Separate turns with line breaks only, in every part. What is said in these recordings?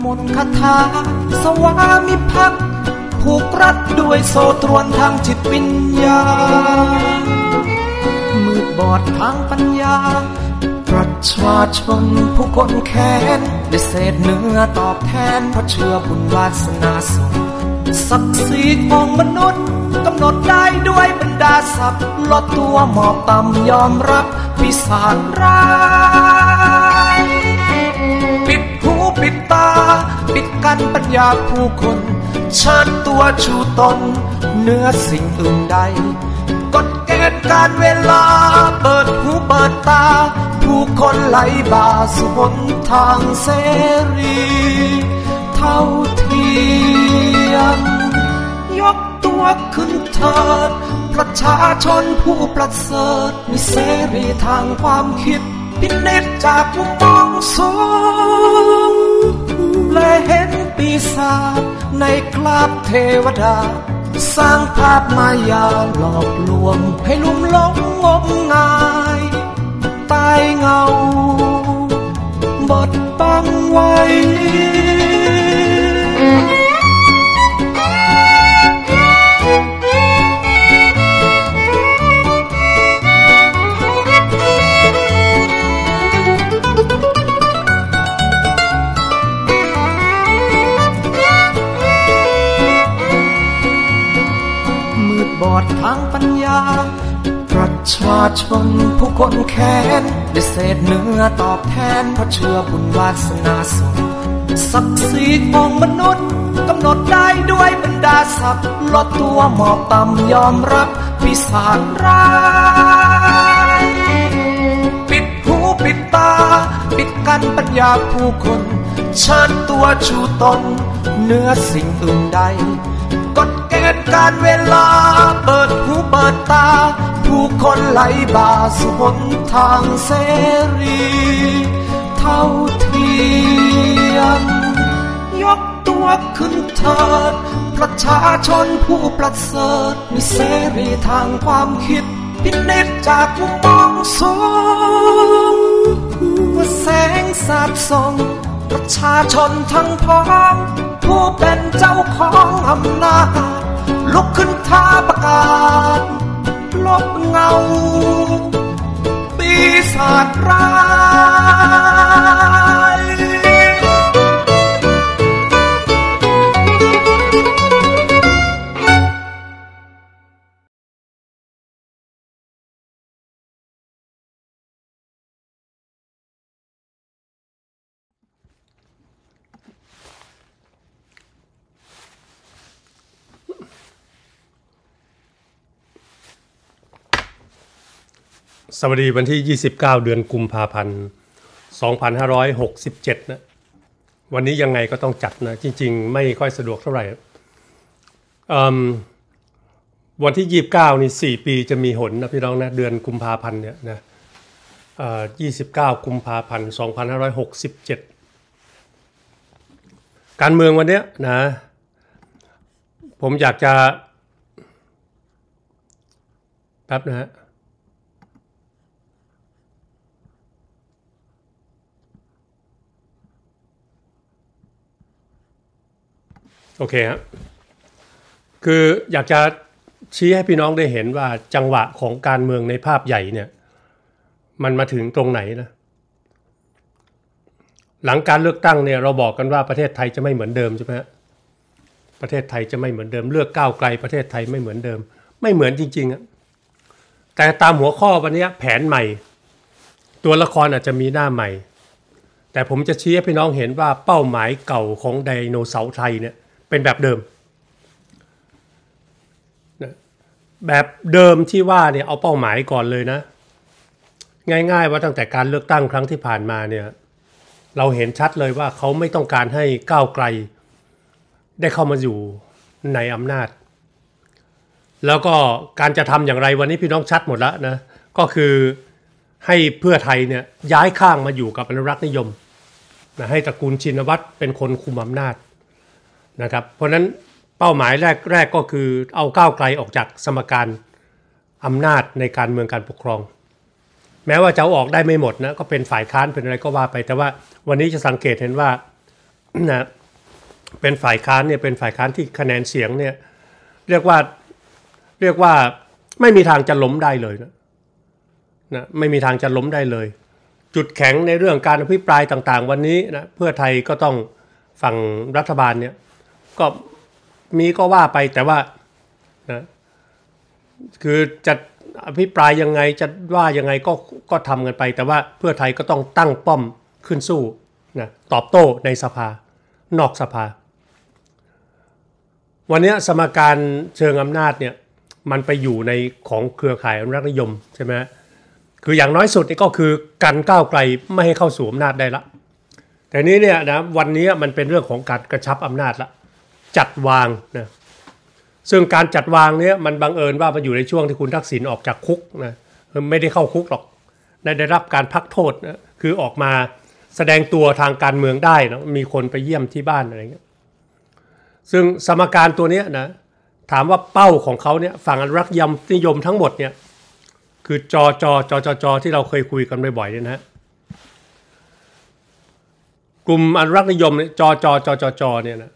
หมดคาถาสวามิภักดิ์ผูกรัดด้วยโซตรวนทางจิตวิญญาณมืดบอดทางปัญญาประชาชนผู้คนแค้นได้เศษเนื้อตอบแทนเพราะเชื่อบุญวาสนาส่งศักดิ์สิทธิ์ของมนุษย์กำหนดได้ด้วยบรรดาศัพท์ลดตัวหมอบต่ำยอมรับพิศารร้ายปิดกั้นปัญญาผู้คน เชิดตัวชูตน เนื้อสิ่งอื่นใดกฎเกณฑ์การเวลา เปิดหูเปิดตา ผู้คนไหลบ่าสุบนทางเสรี เท่าเทียมยกตัวขึ้นเถิดประชาชนผู้ประเสริฐมีเสรีทางความคิดพินิจจากมุมมองสูงและเห็นปีศาจในกราบเทวดาสร้างภาพมายาหลอกลวงให้ลุ่มหลงงมงาย ตายเงาบดบังไว้ชาชนผู้คนแค้น ได้เศษเนื้อตอบแทนเพราะเชื่อบุญวาสนาสมงศักดิ์ศรีของมนุษย์กำหนดได้ด้วยบรรดาศักดิ์ลดตัวหมอบต่ำยอมรับพิสารร้าย ปิดหูปิดตา ปิดกันปัญญาผู้คนเชิญตัวชูตนเนื้อสิ่งอื่นใดการเวลาเปิดหูเปิดตา ผู้คนไหลบ่าสุขหนทางเสรี เท่าเทียม ยกตัวขึ้นเถิด ประชาชนผู้ประเสริฐมีเสรีทางความคิดพินิจจากมุมมองสูงว่าแสงสาดส่องประชาชนทั้งพ้องผู้เป็นเจ้าของอำนาจลุกขึ้นท้าประกาศลบเงาปีศาจร้าย
สวัสดีวันที่ 29 เดือนกุมภาพันธ์ 2567 นะ วันนี้ยังไงก็ต้องจัดนะ จริงๆ ไม่ค่อยสะดวกเท่าไหร่วันที่ 29 นี่ 4 ปีจะมีหนนะพี่น้องนะ เดือนกุมภาพันธ์เนี่ยนะ29 กุมภาพันธ์ 2567 การเมืองวันเนี้ยนะ ผมอยากจะ แป๊บนะฮะโอเคฮะ คืออยากจะชี้ให้พี่น้องได้เห็นว่าจังหวะของการเมืองในภาพใหญ่เนี่ย มันมาถึงตรงไหนนะ หลังการเลือกตั้งเนี่ย เราบอกกันว่าประเทศไทยจะไม่เหมือนเดิมใช่ไหมฮะ ประเทศไทยจะไม่เหมือนเดิม เลือกก้าวไกลประเทศไทยไม่เหมือนเดิม ไม่เหมือนจริงๆอะแต่ตามหัวข้อวันนี้แผนใหม่ ตัวละครอาจจะมีหน้าใหม่ แต่ผมจะชี้ให้พี่น้องเห็นว่าเป้าหมายเก่าของไดโนเสาร์ไทยเนี่ยเป็นแบบเดิมนะแบบเดิมที่ว่าเนี่ยเอาเป้าหมายก่อนเลยนะ ง่าย ๆว่าตั้งแต่การเลือกตั้งครั้งที่ผ่านมาเนี่ย เราเห็นชัดเลยว่าเขาไม่ต้องการให้ก้าวไกลได้เข้ามาอยู่ในอำนาจ แล้วก็การจะทำอย่างไรวันนี้พี่น้องชัดหมดแล้วนะ ก็คือให้เพื่อไทยเนี่ยย้ายข้างมาอยู่กับอนุรักษ์นิยมนะให้ตระกูลชินวัตรเป็นคนคุมอำนาจนะครับ เพราะนั้นเป้าหมายแรกแรกก็คือเอาก้าวไกลออกจากสมการอำนาจในการเมืองการปกครอง แม้ว่าจะออกได้ไม่หมดนะก็เป็นฝ่ายค้านเป็นอะไรก็ว่าไป แต่ว่าวันนี้จะสังเกตเห็นว่านะเป็นฝ่ายค้านเนี่ยเป็นฝ่ายค้านที่คะแนนเสียงเนี่ยเรียกว่าเรียกว่าไม่มีทางจะล้มได้เลยนะนะไม่มีทางจะล้มได้เลย จุดแข็งในเรื่องการอภิปรายต่างๆ วันนี้นะเพื่อไทยก็ต้องฝั่งรัฐบาลเนี่ยก็มีก็ว่าไปแต่ว่านะคือจะอภิปรายยังไงจะว่ายังไงก็ก็ทำกันไป แต่ว่าเพื่อไทยก็ต้องตั้งป้อมขึ้นสู้นะตอบโต้ในสภา นอกสภา วันนี้สมการเชิงอำนาจเนี่ยมันไปอยู่ในของเครือข่ายอนุรักษนิยมใช่ไหมคืออย่างน้อยสุดนี่ก็คือการก้าวไกลไม่ให้เข้าสู่อำนาจได้ละ แต่นี้เนี่ยนะวันนี้มันเป็นเรื่องของการกระชับอำนาจละจัดวางนะซึ่งการจัดวางเนี้ยมันบังเอิญว่า มันอยู่ในช่วงที่คุณทักษิณออกจากคุกนะไม่ได้เข้าคุก หรอก ได้รับการพักโทษนะคือออกมาแสดงตัวทางการเมืองได้นะมีคนไปเยี่ยมที่บ้านอะไรเงี้ยซึ่งสมการตัวเนี้ยนะ ถามว่าเป้าของเขาเนี่ยฝั่งอนุรักษ์ยมนิยมทั้งหมดเนี่ยคือจอจอจอจอจอที่เราเคยคุยกันบ่อยๆเนี่ยนะกลุ่มอนุรักษ์นิยมเนี่ยจอจอจอจอจอเนี่ยนะ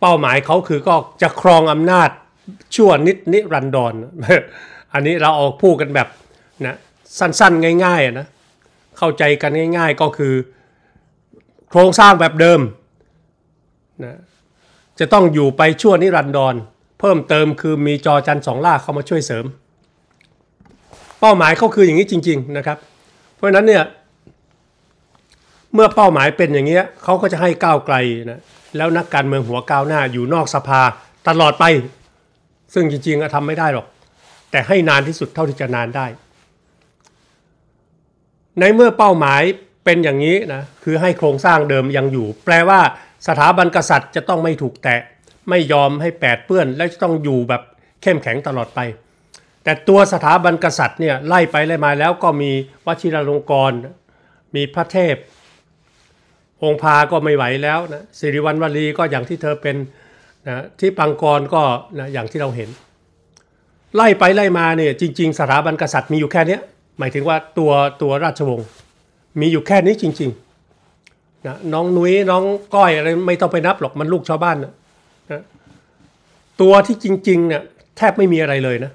เป้าหมายเขาคือก็จะครองอำนาจชั่วนิดนิรันดรอันนี้เราออกพูดกันแบบนะสั้น ๆง่ายๆนะเข้าใจกันง่าย ๆ ก็คือโครงสร้างแบบเดิมนะจะต้องอยู่ไปชั่วนิรันดรเพิ่มเติมคือมีจอจันสองล่าเข้ามาช่วยเสริม เป้าหมายเขาคืออย่างนี้จริง ๆนะครับ เพราะฉะนั้นเนี่ยเมื่อเป้าหมายเป็นอย่างเงี้ยเขาก็จะให้ก้าวไกลนะแล้วนักการเมืองหัวก้าวหน้าอยู่นอกสภาตลอดไป ซึ่งจริงๆทำไม่ได้หรอก แต่ให้นานที่สุดเท่าที่จะนานได้ ในเมื่อเป้าหมายเป็นอย่างนี้นะ คือให้โครงสร้างเดิมยังอยู่ แปลว่าสถาบันกษัตริย์จะต้องไม่ถูกแตะไม่ยอมให้แปดเปื้อน และจะต้องอยู่แบบเข้มแข็งตลอดไป แต่ตัวสถาบันกษัตริย์เนี่ยไล่ไปไล่มาแล้วก็มีวชิรลงกรมีพระเทพองพาก็ไม่ไหวแล้วนะสิริวัณวลีก็อย่างที่เธอเป็นนะที่ปังกรก็นะอย่างที่เราเห็น ไล่ไปไล่มาเนี่ยจริงๆสถาบันกษัตริย์มีอยู่แค่นี้หมายถึงว่าตัวตัวราชวงศ์มีอยู่แค่นี้จริง ๆนะน้องนุ้ยน้องก้อยอะไรไม่ต้องไปนับหรอกมันลูกชาวบ้านนะนะตัวที่จริงๆเนี่ยแทบไม่มีอะไรเลยนะ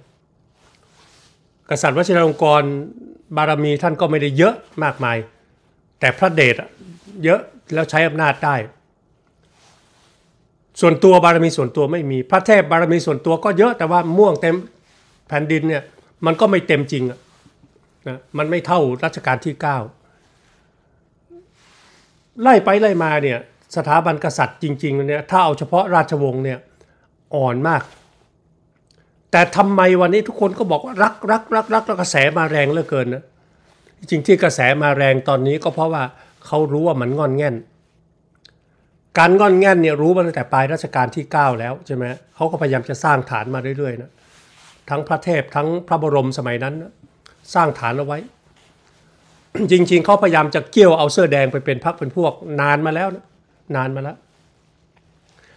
กษัตริย์วชิรลงกรบารมีท่านก็ไม่ได้เยอะมากมายแต่พระเดชเยอะแล้วใช้อำนาจได้ ส่วนตัวบารมีส่วนตัวไม่มี พระเทพบารมีส่วนตัวก็เยอะแต่ว่าม่วงเต็มแผ่นดินเนี่ย มันก็ไม่เต็มจริงนะมันไม่เท่ารัชกาลที่ 9 ไล่ไปไล่มาเนี่ยสถาบันกษัตริย์จริง ๆเนี่ยถ้าเอาเฉพาะราชวงศ์เนี่ยอ่อนมาก แต่ทำไมวันนี้ทุกคนก็บอกว่า รักรักรักรักกระแสมาแรงเหลือเกินนะจริงที่กระแสมาแรงตอนนี้ก็เพราะว่าเขารู้ว่ามันงอนแง่นการงอนแง่นเนี่ยรู้มาตั้งแต่ปลายรัชกาลที่9 แล้วใช่ไหมเขาก็พยายามจะสร้างฐานมาเรื่อย ๆ นะทั้งพระเทพทั้งพระบรมสมัยนั้นนะสร้างฐานเอาไว้ จริงๆ เขาพยายามจะเกี่ยวเอาเสื้อแดงไปเป็นพักเป็นพวกนานมาแล้วนะนานมาแล้ว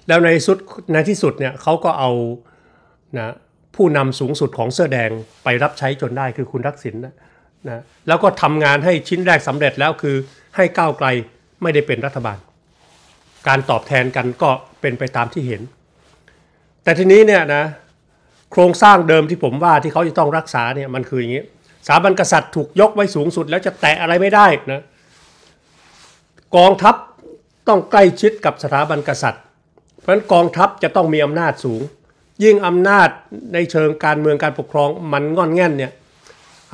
แล้วในสุดในที่สุดเนี่ยเขาก็เอานะผู้นำสูงสุดของเสื้อแดงไปรับใช้จนได้คือคุณทักษิณนะนะแล้วก็ทำงานให้ชิ้นแรกสำเร็จแล้วคือให้ก้าวไกลไม่ได้เป็นรัฐบาล การตอบแทนกันก็เป็นไปตามที่เห็น แต่ทีนี้เนี่ยนะโครงสร้างเดิมที่ผมว่าที่เขาจะต้องรักษาเนี่ยมันคืออย่างนี้สถาบันกษัตริย์ถูกยกไว้สูงสุด แล้วจะแตะอะไรไม่ได้นะกองทัพต้องใกล้ชิดกับสถาบันกษัตริย์ เพราะฉะนั้นกองทัพจะต้องมีอำนาจสูง ยิ่งอำนาจในเชิงการเมืองการปกครองมันงอนแง่นเนี่ย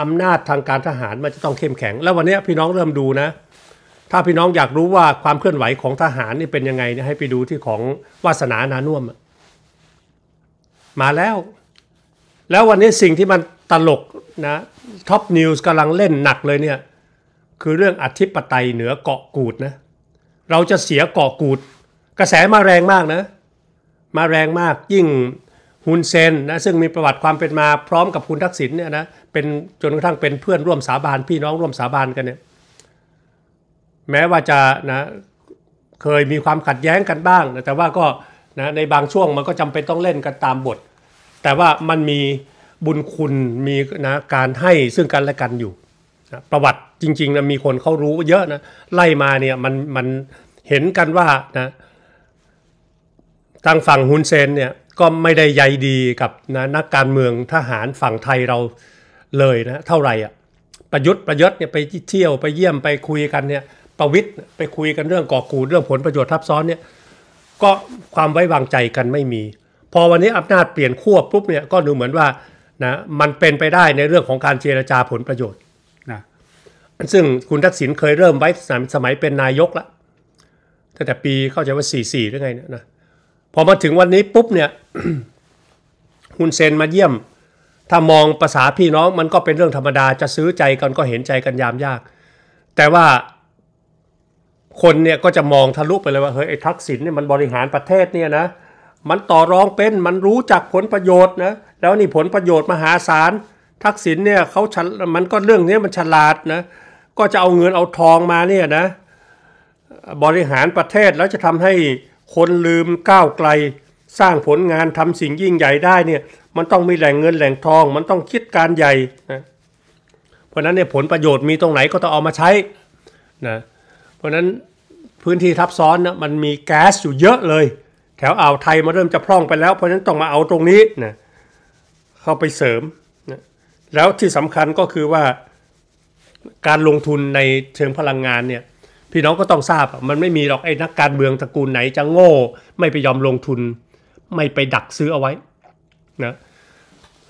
อำนาจทางการทหารมันจะต้องเข้มแข็ง แล้ววันนี้พี่น้องเริ่มดูนะ ถ้าพี่น้องอยากรู้ว่าความเคลื่อนไหวของทหารนี่เป็นยังไงเนี่ยให้ไปดูที่ของวาสนานานุ่มมาแล้ว แล้ววันนี้สิ่งที่มันตลกนะท็อปนิวส์กำลังเล่นหนักเลยเนี่ยคือเรื่องอธิปไตยเหนือเกาะกูดนะ เราจะเสียเกาะกูด กระแสมาแรงมากนะ มาแรงมากยิ่งฮุนเซนนะซึ่งมีประวัติความเป็นมาพร้อมกับคุณทักษิณเนี่ยนะเป็นจนกระทั่งเป็นเพื่อนร่วมสาบานพี่น้องร่วมสาบานกันเนี่ยแม้ว่าจะนะเคยมีความขัดแย้งกันบ้างนะแต่ว่าก็นะในบางช่วงมันก็จำเป็นต้องเล่นกันตามบท แต่ว่ามันมีบุญคุณมีนะการให้ซึ่งกันและกันอยู่นะประวัติจริงๆนะมีคนเขารู้ เยอะนะไล่มาเนี่ยมันมันเห็นกันว่านะทางฝั่งฮุนเซนเนี่ยก็ไม่ได้ใยดีกับนะนักการเมืองทหารฝั่งไทยเราเลยนะเท่าไหร่อ่ะประยุทธ์ประยุทธ์เนี่ย ไปเที่ยวไปเยี่ยมไปคุยกันเนี่ยประวิทย์ไปคุยกันเรื่องก่อกูเรื่องผลประโยชน์ทับซ้อนเนี่ยก็ความไว้วางใจกันไม่มี พอวันนี้อำนาจเปลี่ยนขั้วปุ๊บเนี่ยก็ดูเหมือนว่านะมันเป็นไปได้ในเรื่องของการเจรจาผลประโยชน์นะซึ่งคุณทักษิณเคยเริ่มไว้สมัยเป็นนายกละตั้งแต่ปีเข้าใจว่า 44หรือไงเนี่ยนะพอมาถึงวันนี้ปุ๊บเนี่ยคุณเซนมาเยี่ยมถ้ามองภาษาพี่น้องมันก็เป็นเรื่องธรรมดาจะซื้อใจกันก็เห็นใจกันยามยาก แต่ว่าคนเนี่ยก็จะมองทะลุไปเลยว่าเฮ้ยไอ้ทักษิณเนี่ยมันบริหารประเทศเนี่ยนะมันต่อรองเป็นมันรู้จักผลประโยชน์นะแล้วนี่ผลประโยชน์มหาศาลทักษิณเนี่ยเขาฉมันก็เรื่องนี้มันฉลาดนะก็จะเอาเงินเอาทองมาเนี่ยนะบริหารประเทศแล้วจะทำให้คนลืมก้าวไกลสร้างผลงานทำสิ่งยิ่งใหญ่ได้เนี่ยมันต้องมีแหล่งเงินแหล่งทอง มันต้องคิดการใหญ่นะเพราะนั้นเนี่ยผลประโยชน์มีตรงไหนก็ต้องเอามาใช้นะเพราะนั้นพื้นที่ทับซ้อนนะมันมีแก๊สอยู่เยอะเลย แถวอ่าวไทยมาเริ่มจะพร่องไปแล้วเพราะนั้นต้องมาเอาตรงนี้นะเข้าไปเสริมนะแล้วที่สำคัญก็คือว่าการลงทุนในเชิงพลังงานเนี่ยพี่น้องก็ต้องทราบมันไม่มีหรอกไอ้นักการเมืองตระกูลไหนจะโง่ ไม่ไปยอมลงทุนไม่ไปดักซื้อเอาไว้นะ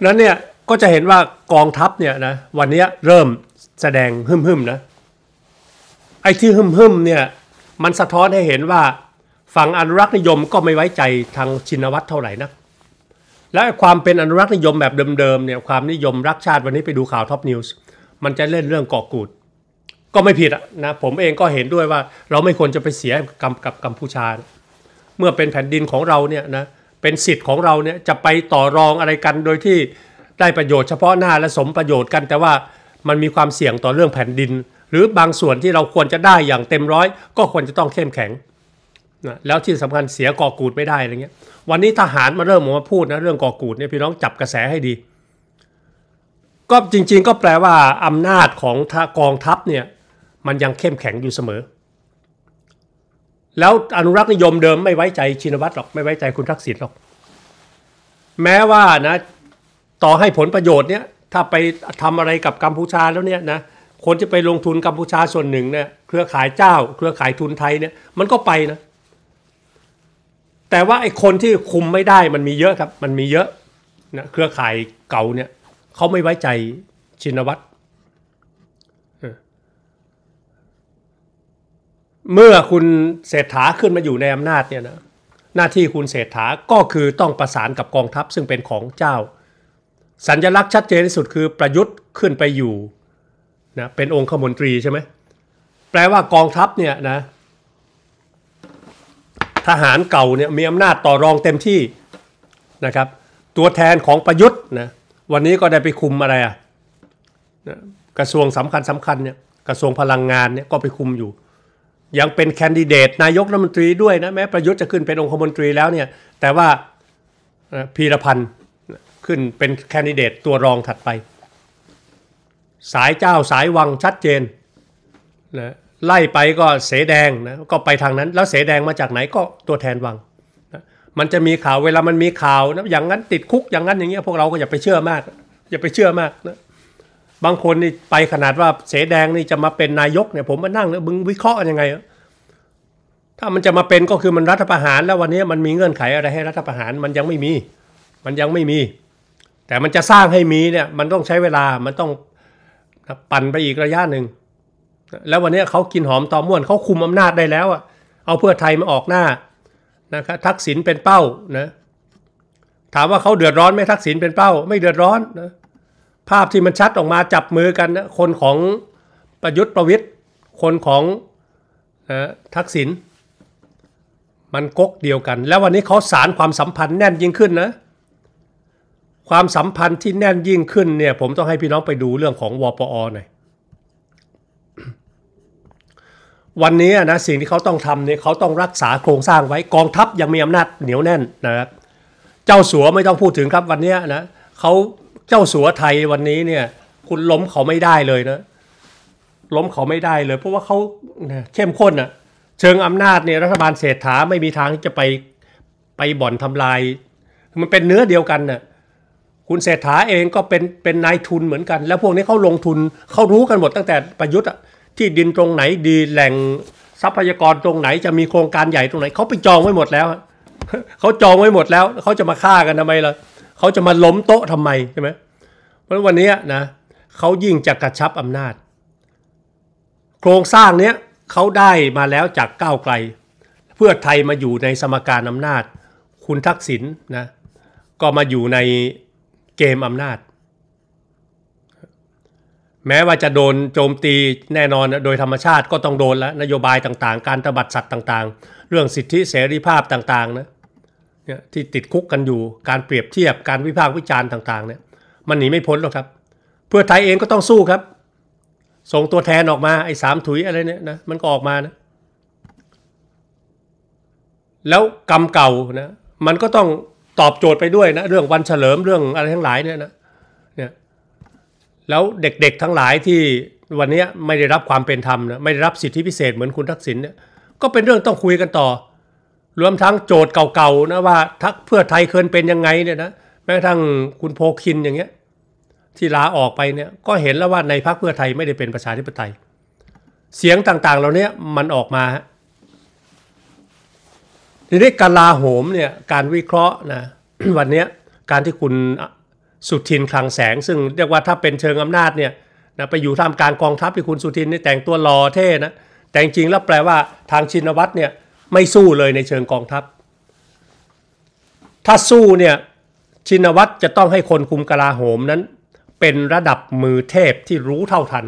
นั้นเนี่ยก็จะเห็นว่ากองทัพเนี่ยนะวันนี้เริ่มแสดงหึ่มนะไอ้ที่หึ่มเนี่ยมันสะท้อนให้เห็นว่าฝั่งอนุรักษ์นิยมก็ไม่ไว้ใจทางชินวัตรเท่าไหร่นะ และความเป็นอนุรักษ์นิยมแบบเดิมๆเนี่ยความนิยมรักชาติวันนี้ไปดูข่าวท็อปนิวส์มันจะเล่นเรื่องก่อกูด ก็ไม่ผิดนะผมเองก็เห็นด้วยว่าเราไม่ควรจะไปเสียกักับกัมพูชาเมื่อเป็นแผ่นดินของเราเนี่ยนะเป็นสิทธิ์ของเราเนี่ยจะไปต่อรองอะไรกันโดยที่ได้ประโยชน์เฉพาะหน้าและสมประโยชน์กันแต่ว่ามันมีความเสี่ยงต่อเรื่องแผ่นดิน หรือบางส่วนที่เราควรจะได้อย่างเต็มร้อย ก็ควรจะต้องเข้มแข็งนะแล้วที่สำคัญเสียก่อกูดไม่ได้อะไรเงี้ยวันนี้ทหารมาเริ่มออกมาพูดนะเรื่องก่อกูดเนี่ยพี่น้องจับกระแสให้ดีก็จริง ๆก็แปลว่าอำนาจของกองทัพเนี่ยมันยังเข้มแข็งอยู่เสมอแล้วอนุรักษ์นิยมเดิมไม่ไว้ใจชินวัตรหรอก ไม่ไว้ใจคุณทักษิณหรอก แม้ว่านะต่อให้ผลประโยชน์เนี่ยถ้าไปทำอะไรกับกัมพูชาแล้วเนี่ยนะคนจะไปลงทุนกัมพูชาส่วนหนึ่งเนี่ยเครือข่ายเจ้า เครือข่ายทุนไทยเนี่ยมันก็ไปนะ แต่ว่าไอ้คนที่คุมไม่ได้มันมีเยอะครับ มันมีเยอะนะเครือข่ายเก่าเนี่ยเขาไม่ไว้ใจชินวัตรเมื่อคุณเศรษฐาขึ้นมาอยู่ในอำนาจเนี่ยนะหน้าที่คุณเศรษฐาก็คือต้องประสานกับกองทัพซึ่งเป็นของเจ้า สัญลักษณ์ชัดเจนที่สุดคือประยุทธ์ขึ้นไปอยู่นะเป็นองค์ขมนตรีใช่ไหมแปลว่ากองทัพเนี่ยนะทหารเก่าเนี่ยมีอำนาจต่อรองเต็มที่นะครับตัวแทนของประยุทธ์นะวันนี้ก็ได้ไปคุมอะไรอะ่ะกระทรวงสำคัญสำคัญเนี่ยกระทรวงพลังงานเนี่ยก็ไปคุมอยู่ยังเป็นแคนดิเดตนายกรัฐมนตรีด้วยนะแม้ประยุทธ์จะขึ้นเป็นองคมนตรีแล้วเนี่ย แต่ว่าพีรพันธ์ ขึ้นเป็นแคนดิเดตตัวรองถัดไป สายเจ้าสายวังชัดเจนนะไล่ไปก็เสแดงนะก็ไปทางนั้น แล้วเสแดงมาจากไหนก็ตัวแทนวังนะมันจะมีข่าวเวลามันมีข่าวนะอย่างนั้นติดคุกอย่างนั้นอย่างเงี้ยพวกเราก็อย่าไปเชื่อมากอย่าไปเชื่อมากนะบางคนนี่ไปขนาดว่าเสแดงนี่จะมาเป็นนายกเนี่ย ผมมานั่งแล้วมึงวิเคราะห์ยังไงถ้ามันจะมาเป็นก็คือมันรัฐประหารแล้ววันนี้มันมีเงื่อนไขอะไรให้รัฐประหารมันยังไม่มี มันยังไม่มี แต่มันจะสร้างให้มีเนี่ย มันต้องใช้เวลามันต้องปั่นไปอีกระยะหนึ่งแล้ววันนี้เขากินหอมตอม่วนเขาคุมอำนาจได้แล้วอ่ะเอาเพื่อไทยมาออกหน้านะครับทักษิณเป็นเป้านะถามว่าเขาเดือดร้อนไหมทักษิณเป็นเป้า ไม่เดือดร้อนนะภาพที่มันชัดออกมาจับมือกันนะคนของประยุทธ์ประวิทย์คนของนะทักษิณมันก๊กเดียวกัน แล้ววันนี้เขาสารความสัมพันธ์แน่นยิ่งขึ้นนะความสัมพันธ์ที่แน่นยิ่งขึ้นเนี่ย ผมต้องให้พี่น้องไปดูเรื่องของวปอหน่อยวันนี้นะสิ่งที่เขาต้องทำเนี่ยเขาต้องรักษาโครงสร้างไว้กองทัพยังมีอำนาจเหนียวแน่นนะครับเจ้าสัวไม่ต้องพูดถึงครับวันนี้นะเขาเจ้าสัวไทยวันนี้เนี่ยคุณล้มเขาไม่ได้เลยนะล้มเขาไม่ได้เลย เพราะว่าเขาเข้มข้นอะเชิงอำนาจเนี่ยรัฐบาลเศรษฐาไม่มีทางที่จะไปไปบ่อนทำลาย มันเป็นเนื้อเดียวกันน่ะคุณเศรษฐาเองก็เป็นเป็นนายทุนเหมือนกัน แล้วพวกนี้เขาลงทุนเขารู้กันหมดตั้งแต่ประยุทธ์อะที่ดินตรงไหนดีแหล่งทรัพยากรตรงไหนจะมีโครงการใหญ่ตรงไหน เขาไปจองไว้หมดแล้ว เขาจองไว้หมดแล้วเขาจะมาฆ่ากันทำไมล่ะเขาจะมาล้มโต๊ะทำไมใช่ไหมเพราะวันนี้นะเขายิ่งจะกระชับอำนาจ โครงสร้างเนี้ยเขาได้มาแล้วจากก้าวไกล เพื่อไทยมาอยู่ในสมการอำนาจ คุณทักษิณนนะก็มาอยู่ในเกมอำนาจ แม้ว่าจะโดนโจมตีแน่นอนโดยธรรมชาติ ก็ต้องโดนแล้วนโยบายต่าง ๆ การตบัดสัตว์ต่าง ๆ เรื่องสิทธิเสรีภาพต่างๆนะเนี่ยที่ติดคุกกันอยู่การเปรียบเทียบการวิพากษ์วิจารณ์ต่างๆ เนี่ยมันหนีไม่พ้นหรอกครับ เพื่อไทยเองก็ต้องสู้ครับส่งตัวแทนออกมาไอ้สามถุยอะไรเนี่ยนะมันก็ออกมานะแล้วกรรมเก่านะมันก็ต้องตอบโจทย์ไปด้วยนะเรื่องวันเฉลิมเรื่องอะไรทั้งหลายเนี่ยนะเนี่ยแล้วเด็กๆทั้งหลายที่วันนี้ไม่ได้รับความเป็นธรรมนะไม่ได้รับสิทธิพิเศษเหมือนคุณทักษิณเนี่ยก็เป็นเรื่องต้องคุยกันต่อรวมทั้งโจทย์เก่าๆนะว่าทักเพื่อไทยเคยเป็นยังไงเนี่ยนะแม้กระทั่งคุณโพคินอย่างเงี้ยที่ลาออกไปเนี่ย ก็เห็นแล้วว่าในพรรคเพื่อไทยไม่ได้เป็นประชาธิปไตยเสียงต่างๆ เหล่านี้มันออกมาทีนี้การลาโหมเนี่ยการวิเคราะห์นะวันนี้การที่คุณสุทินคลังแสง ซึ่งเรียกว่าถ้าเป็นเชิงอำนาจเนี่ยนะไปอยู่ท่ามกลางกองทัพที่คุณสุทินนี่แต่งตัวหล่อเท่นะแต่จริงแล้วแปลว่าทางชินวัตรเนี่ยไม่สู้เลยในเชิงกองทัพ ถ้าสู้เนี่ยชินวัตรจะต้องให้คนคุมกลาโหมนั้นเป็นระดับมือเทพที่รู้เท่าทัน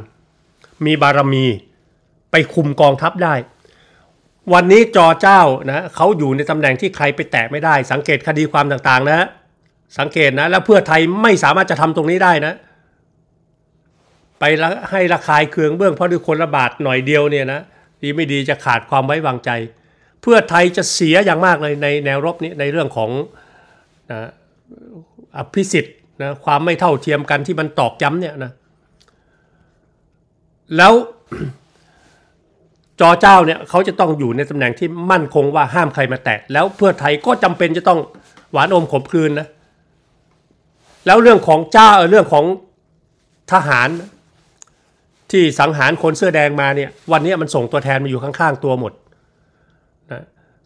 มีบารมีไปคุมกองทัพได้ วันนี้จอเจ้านะเขาอยู่ในตำแหน่งที่ใครไปแตะไม่ได้ สังเกตคดีความต่าง ๆนะ สังเกตนะ แล้วเพื่อไทยไม่สามารถจะทำตรงนี้ได้นะ ไปให้ระคายเคืองเบื้องเพราะดูคนระบาดหน่อยเดียวเนี่ยนะดีไม่ดีจะขาดความไว้วางใจเพื่อไทยจะเสียอย่างมากเลยในแนวรบนี้ในเรื่องของนะอภิสิทธิ์นะความไม่เท่าเทียมกันที่มันตอกย้ำเนี่ยนะแล้วจอเจ้าเนี่ยเขาจะต้องอยู่ในตำแหน่งที่มั่นคงว่าห้ามใครมาแตะแล้วเพื่อไทยก็จำเป็นจะต้องหวานอมขมคืนนะ แล้วเรื่องของเจ้าเรื่องของทหารที่สังหารคนเสื้อแดงมาเนี่ย วันนี้มันส่งตัวแทนมาอยู่ข้างๆตัวหมด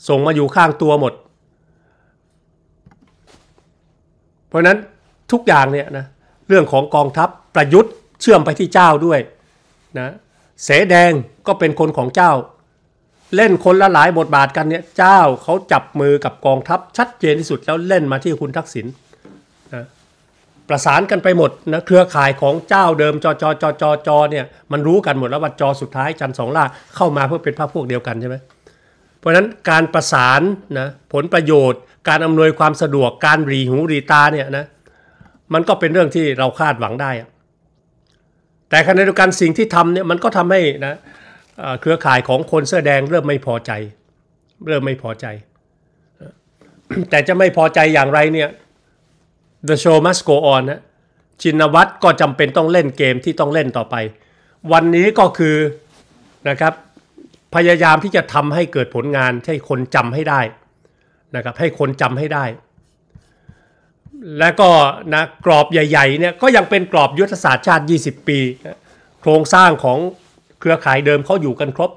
ส่งมาอยู่ข้างตัวหมด เพราะนั้นทุกอย่างเนี่ยนะเรื่องของกองทัพประยุทธ์เชื่อมไปที่เจ้าด้วยนะเสแดงก็เป็นคนของเจ้า เล่นคนละหลายบทบาทกันเนี่ยเจ้าเขาจับมือกับกองทัพชัดเจนที่สุดแล้วเล่นมาที่คุณทักษิณนะประสานกันไปหมดนะเครือข่ายของเจ้าเดิมจอจอจอจอจอเนี่ยมันรู้กันหมด แล้วว่าจอสุดท้ายจันสองล่าเข้ามาเพื่อเป็นพระพวกเดียวกันใช่ไหมเพราะนั้นการประสานนะผลประโยชน์ การอำนวยความสะดวกการรีหูรีตาเนี่ยนะมันก็เป็นเรื่องที่เราคาดหวังได้ แต่ขณะเดียวกันสิ่งที่ทำเนี่ยมันก็ทำให้นะเครือข่ายของคนเสื้อแดงเริ่มไม่พอใจ เริ่มไม่พอใจ แต่จะไม่พอใจอย่างไรเนี่ย The show must go on นะชินวัตรก็จำเป็นต้องเล่นเกมที่ต้องเล่นต่อไป วันนี้ก็คือนะครับพยายามที่จะทำให้เกิดผลงานให้คนจำให้ได้นะครับให้คนจำให้ได้ และก็นะกรอบใหญ่ๆเนี่ยก็ยังเป็นกรอบยุทธศาสตร์ชาติ 20 ปี โครงสร้างของเครือข่ายเดิมเขาอยู่กันครบ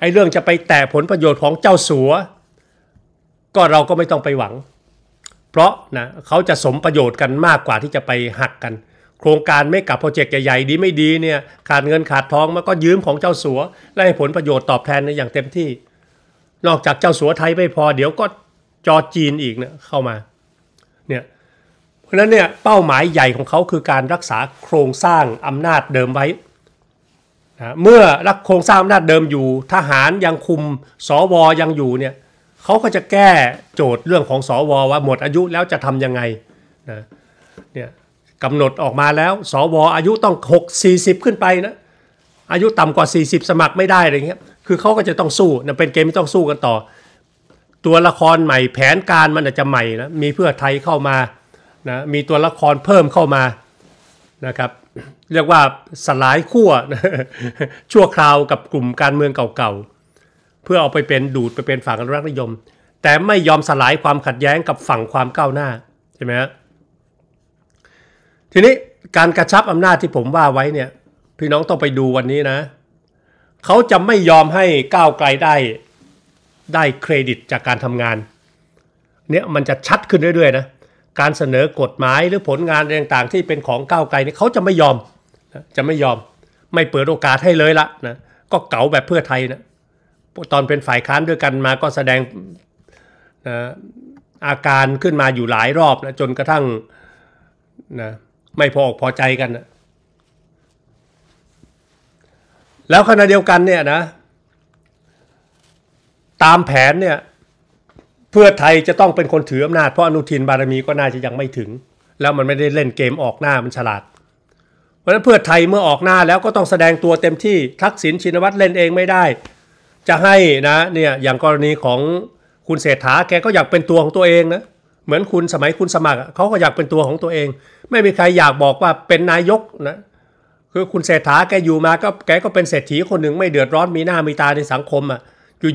ไอ้เรื่องจะไปแตะผลประโยชน์ของเจ้าสัว ก็เราก็ไม่ต้องไปหวัง เพราะนะเขาจะสมประโยชน์กันมากกว่าที่จะไปหักกันโครงการไม่กับโปรเจกต์ใหญ่ๆ ดีไม่ดีเนี่ยขาดเงินขาดทองมันก็ยืมของเจ้าสัวและให้ผลประโยชน์ตอบแทนในอย่างเต็มที่ นอกจากเจ้าสัวไทยไม่พอ เดี๋ยวก็จอจีนอีกเนี่ยเข้ามาเนี่ยเพราะนั้นเนี่ยเป้าหมายใหญ่ของเขาคือการรักษาโครงสร้างอำนาจเดิมไว้นะเมื่อรักโครงสร้างอำนาจเดิมอยู่ ทหารยังคุมสวยังอยู่เนี่ยเขาก็จะแก้โจทย์เรื่องของสวว่าหมดอายุแล้วจะทำยังไงนะกำหนดออกมาแล้ว สวอายุต้อง 6 40 ขึ้นไปนะ อายุต่ำกว่า 40 สมัครไม่ได้อะไรเงี้ยคือเขาก็จะต้องสู้นะเป็นเกมที่ต้องสู้กันต่อ ตัวละครใหม่แผนการมันอาจจะใหม่นะ มีเพื่อไทยเข้ามานะมีตัวละครเพิ่มเข้ามานะครับเรียกว่าสลายขั้วชั่วคราวกับกลุ่มการเมืองเก่าๆเพื่อเอาไปเป็นดูดไปเป็นฝั่งรักนิยม แต่ไม่ยอมสลายความขัดแย้งกับฝั่งความก้าวหน้าใช่ไหมฮะทีนี้การกระชับอำนาจที่ผมว่าไว้เนี่ย พี่น้องต้องไปดูวันนี้นะเขาจะไม่ยอมให้ก้าวไกลได้ ได้เครดิตจากการทำงาน เนี่ยมันจะชัดขึ้นเรื่อยๆ นะการเสนอกฎหมายหรือผลงานต่างๆ ที่เป็นของก้าวไกลนี่เขาจะไม่ยอมจะไม่ยอมไม่เปิดโอกาสให้เลยละนะ ก็เก๋าแบบเพื่อไทยนะตอนเป็นฝ่ายค้านด้วยกันมาก็แสดงนะอาการขึ้นมาอยู่หลายรอบนะจนกระทั่งนะไม่พออกพอใจกันนะแล้วขณะเดียวกันเนี่ยนะตามแผนเนี่ยเพื่อไทยจะต้องเป็นคนถืออำนาจเพราะอนุทินบารมีก็น่าจะยังไม่ถึง แล้วมันไม่ได้เล่นเกมออกหน้ามันฉลาด เพราะฉะนั้นเพื่อไทยเมื่อออกหน้าแล้วก็ต้องแสดงตัวเต็มที่ทักษิณชินวัตรเล่นเองไม่ได้ จะให้นะเนี่ยอย่างกรณีของคุณเศรษฐาแกก็อยากเป็นตัวของตัวเองนะเหมือนคุณสมัยคุณสมัครเขาก็อยากเป็นตัวของตัวเองไม่มีใครอยากบอกว่าเป็นนายกนะคือคุณเศรษฐาแกอยู่มาก็แกก็เป็นเศรษฐีคนหนึ่งไม่เดือดร้อนมีหน้ามีตาในสังคมอ่ะ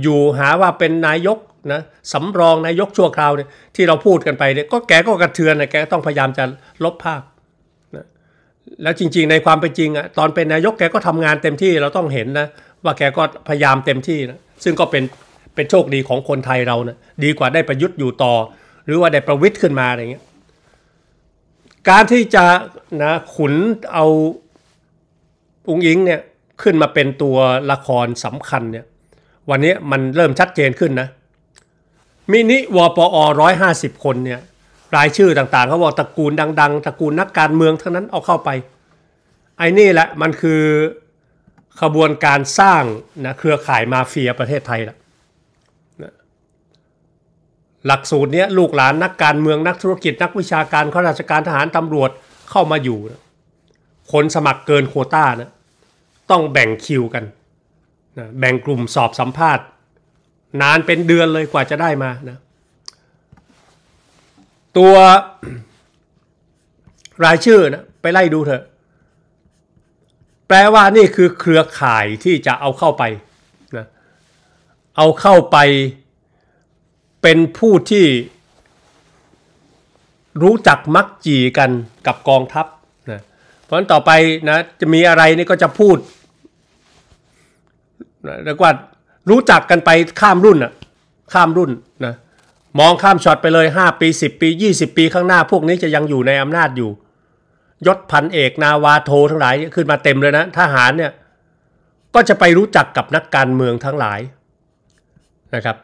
อยู่ๆหาว่าเป็นนายกนะสำรองนายกชั่วคราวเนี่ยที่เราพูดกันไปเนี่ยก็แกก็กระเทือนนะแกต้องพยายามจะลบภาพนะแล้วจริงๆในความเป็นจริงอ่ะ ตอนเป็นนายกแกก็ทำงานเต็มที่เราต้องเห็นนะว่าแกก็พยายามเต็มที่นะซึ่งก็เป็นเป็นโชคดีของคนไทยเรานะดีกว่าได้ประยุทธ์อยู่ต่อ หรือว่าได้ประวิทย์ขึ้นมาอะไรเงี้ยการที่จะนะขุนเอาอุงอิงเนี่ยขึ้นมาเป็นตัวละครสำคัญเนี่ยวันนี้มันเริ่มชัดเจนขึ้นนะ มินิวปอร้อยห้าสิบคนเนี่ยรายชื่อต่างๆเขาบอกตระกูลดังๆ ตระกูลนักการเมืองทั้งนั้นเอาเข้าไป ไอ้นี่แหละมันคือขบวนการสร้างนะเครือข่ายมาเฟียประเทศไทยละหลักสูตรนี้ลูกหลานนักการเมือง นักธุรกิจ นักวิชาการข้าราชการทหาร ตำรวจเข้ามาอยู่ คนสมัครเกินโคต้านะต้องแบ่งคิวกันนะแบ่งกลุ่มสอบสัมภาษณ์ นานเป็นเดือนเลยกว่าจะได้มานะตัวรายชื่อนะ ไปไล่ดูเถอะ แปลว่านี่คือเครือข่ายที่จะเอาเข้าไปนะเอาเข้าไปเป็นผู้ที่รู้จักมักจีกันกับกองทัพนะเพราะฉะนั้นต่อไปนะจะมีอะไรนี่ก็จะพูดนะแล้วกว่ารู้จักกันไปข้ามรุ่นอะข้ามรุ่นนะมองข้ามช็อตไปเลย 5 ปี 10 ปี 20 ปีข้างหน้า พวกนี้จะยังอยู่ในอำนาจอยู่ยศพันเอกนาวาโททั้งหลาย ขึ้นมาเต็มเลยนะทหารเนี่ยก็จะไปรู้จักกับนักการเมืองทั้งหลายนะครับ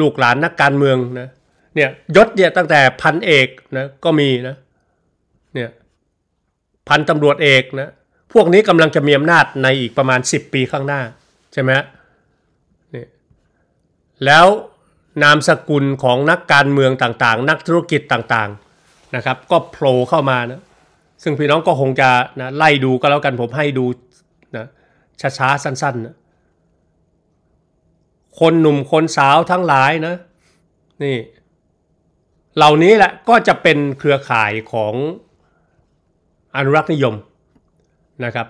ลูกหลานนักการเมืองนะเนี่ยยศเนี่ยตั้งแต่พันเอกนะก็มีนะเนี่ยพันตำรวจเอกนะพวกนี้กำลังจะมีอำนาจในอีกประมาณ 10 ปีข้างหน้า ใช่ไหมเนี่ยแล้วนามสกุลของนักการเมืองต่างๆ นักธุรกิจต่างๆนะครับก็โผล่เข้ามานะซึ่งพี่น้องก็คงจะนะไล่ดูก็แล้วกัน ผมให้ดูนะช้าๆ สั้นๆนะคนหนุ่มคนสาวทั้งหลายนะนี่ เหล่านี้แหละก็จะเป็นเครือข่ายของอนุรักษ์นิยมนะครับ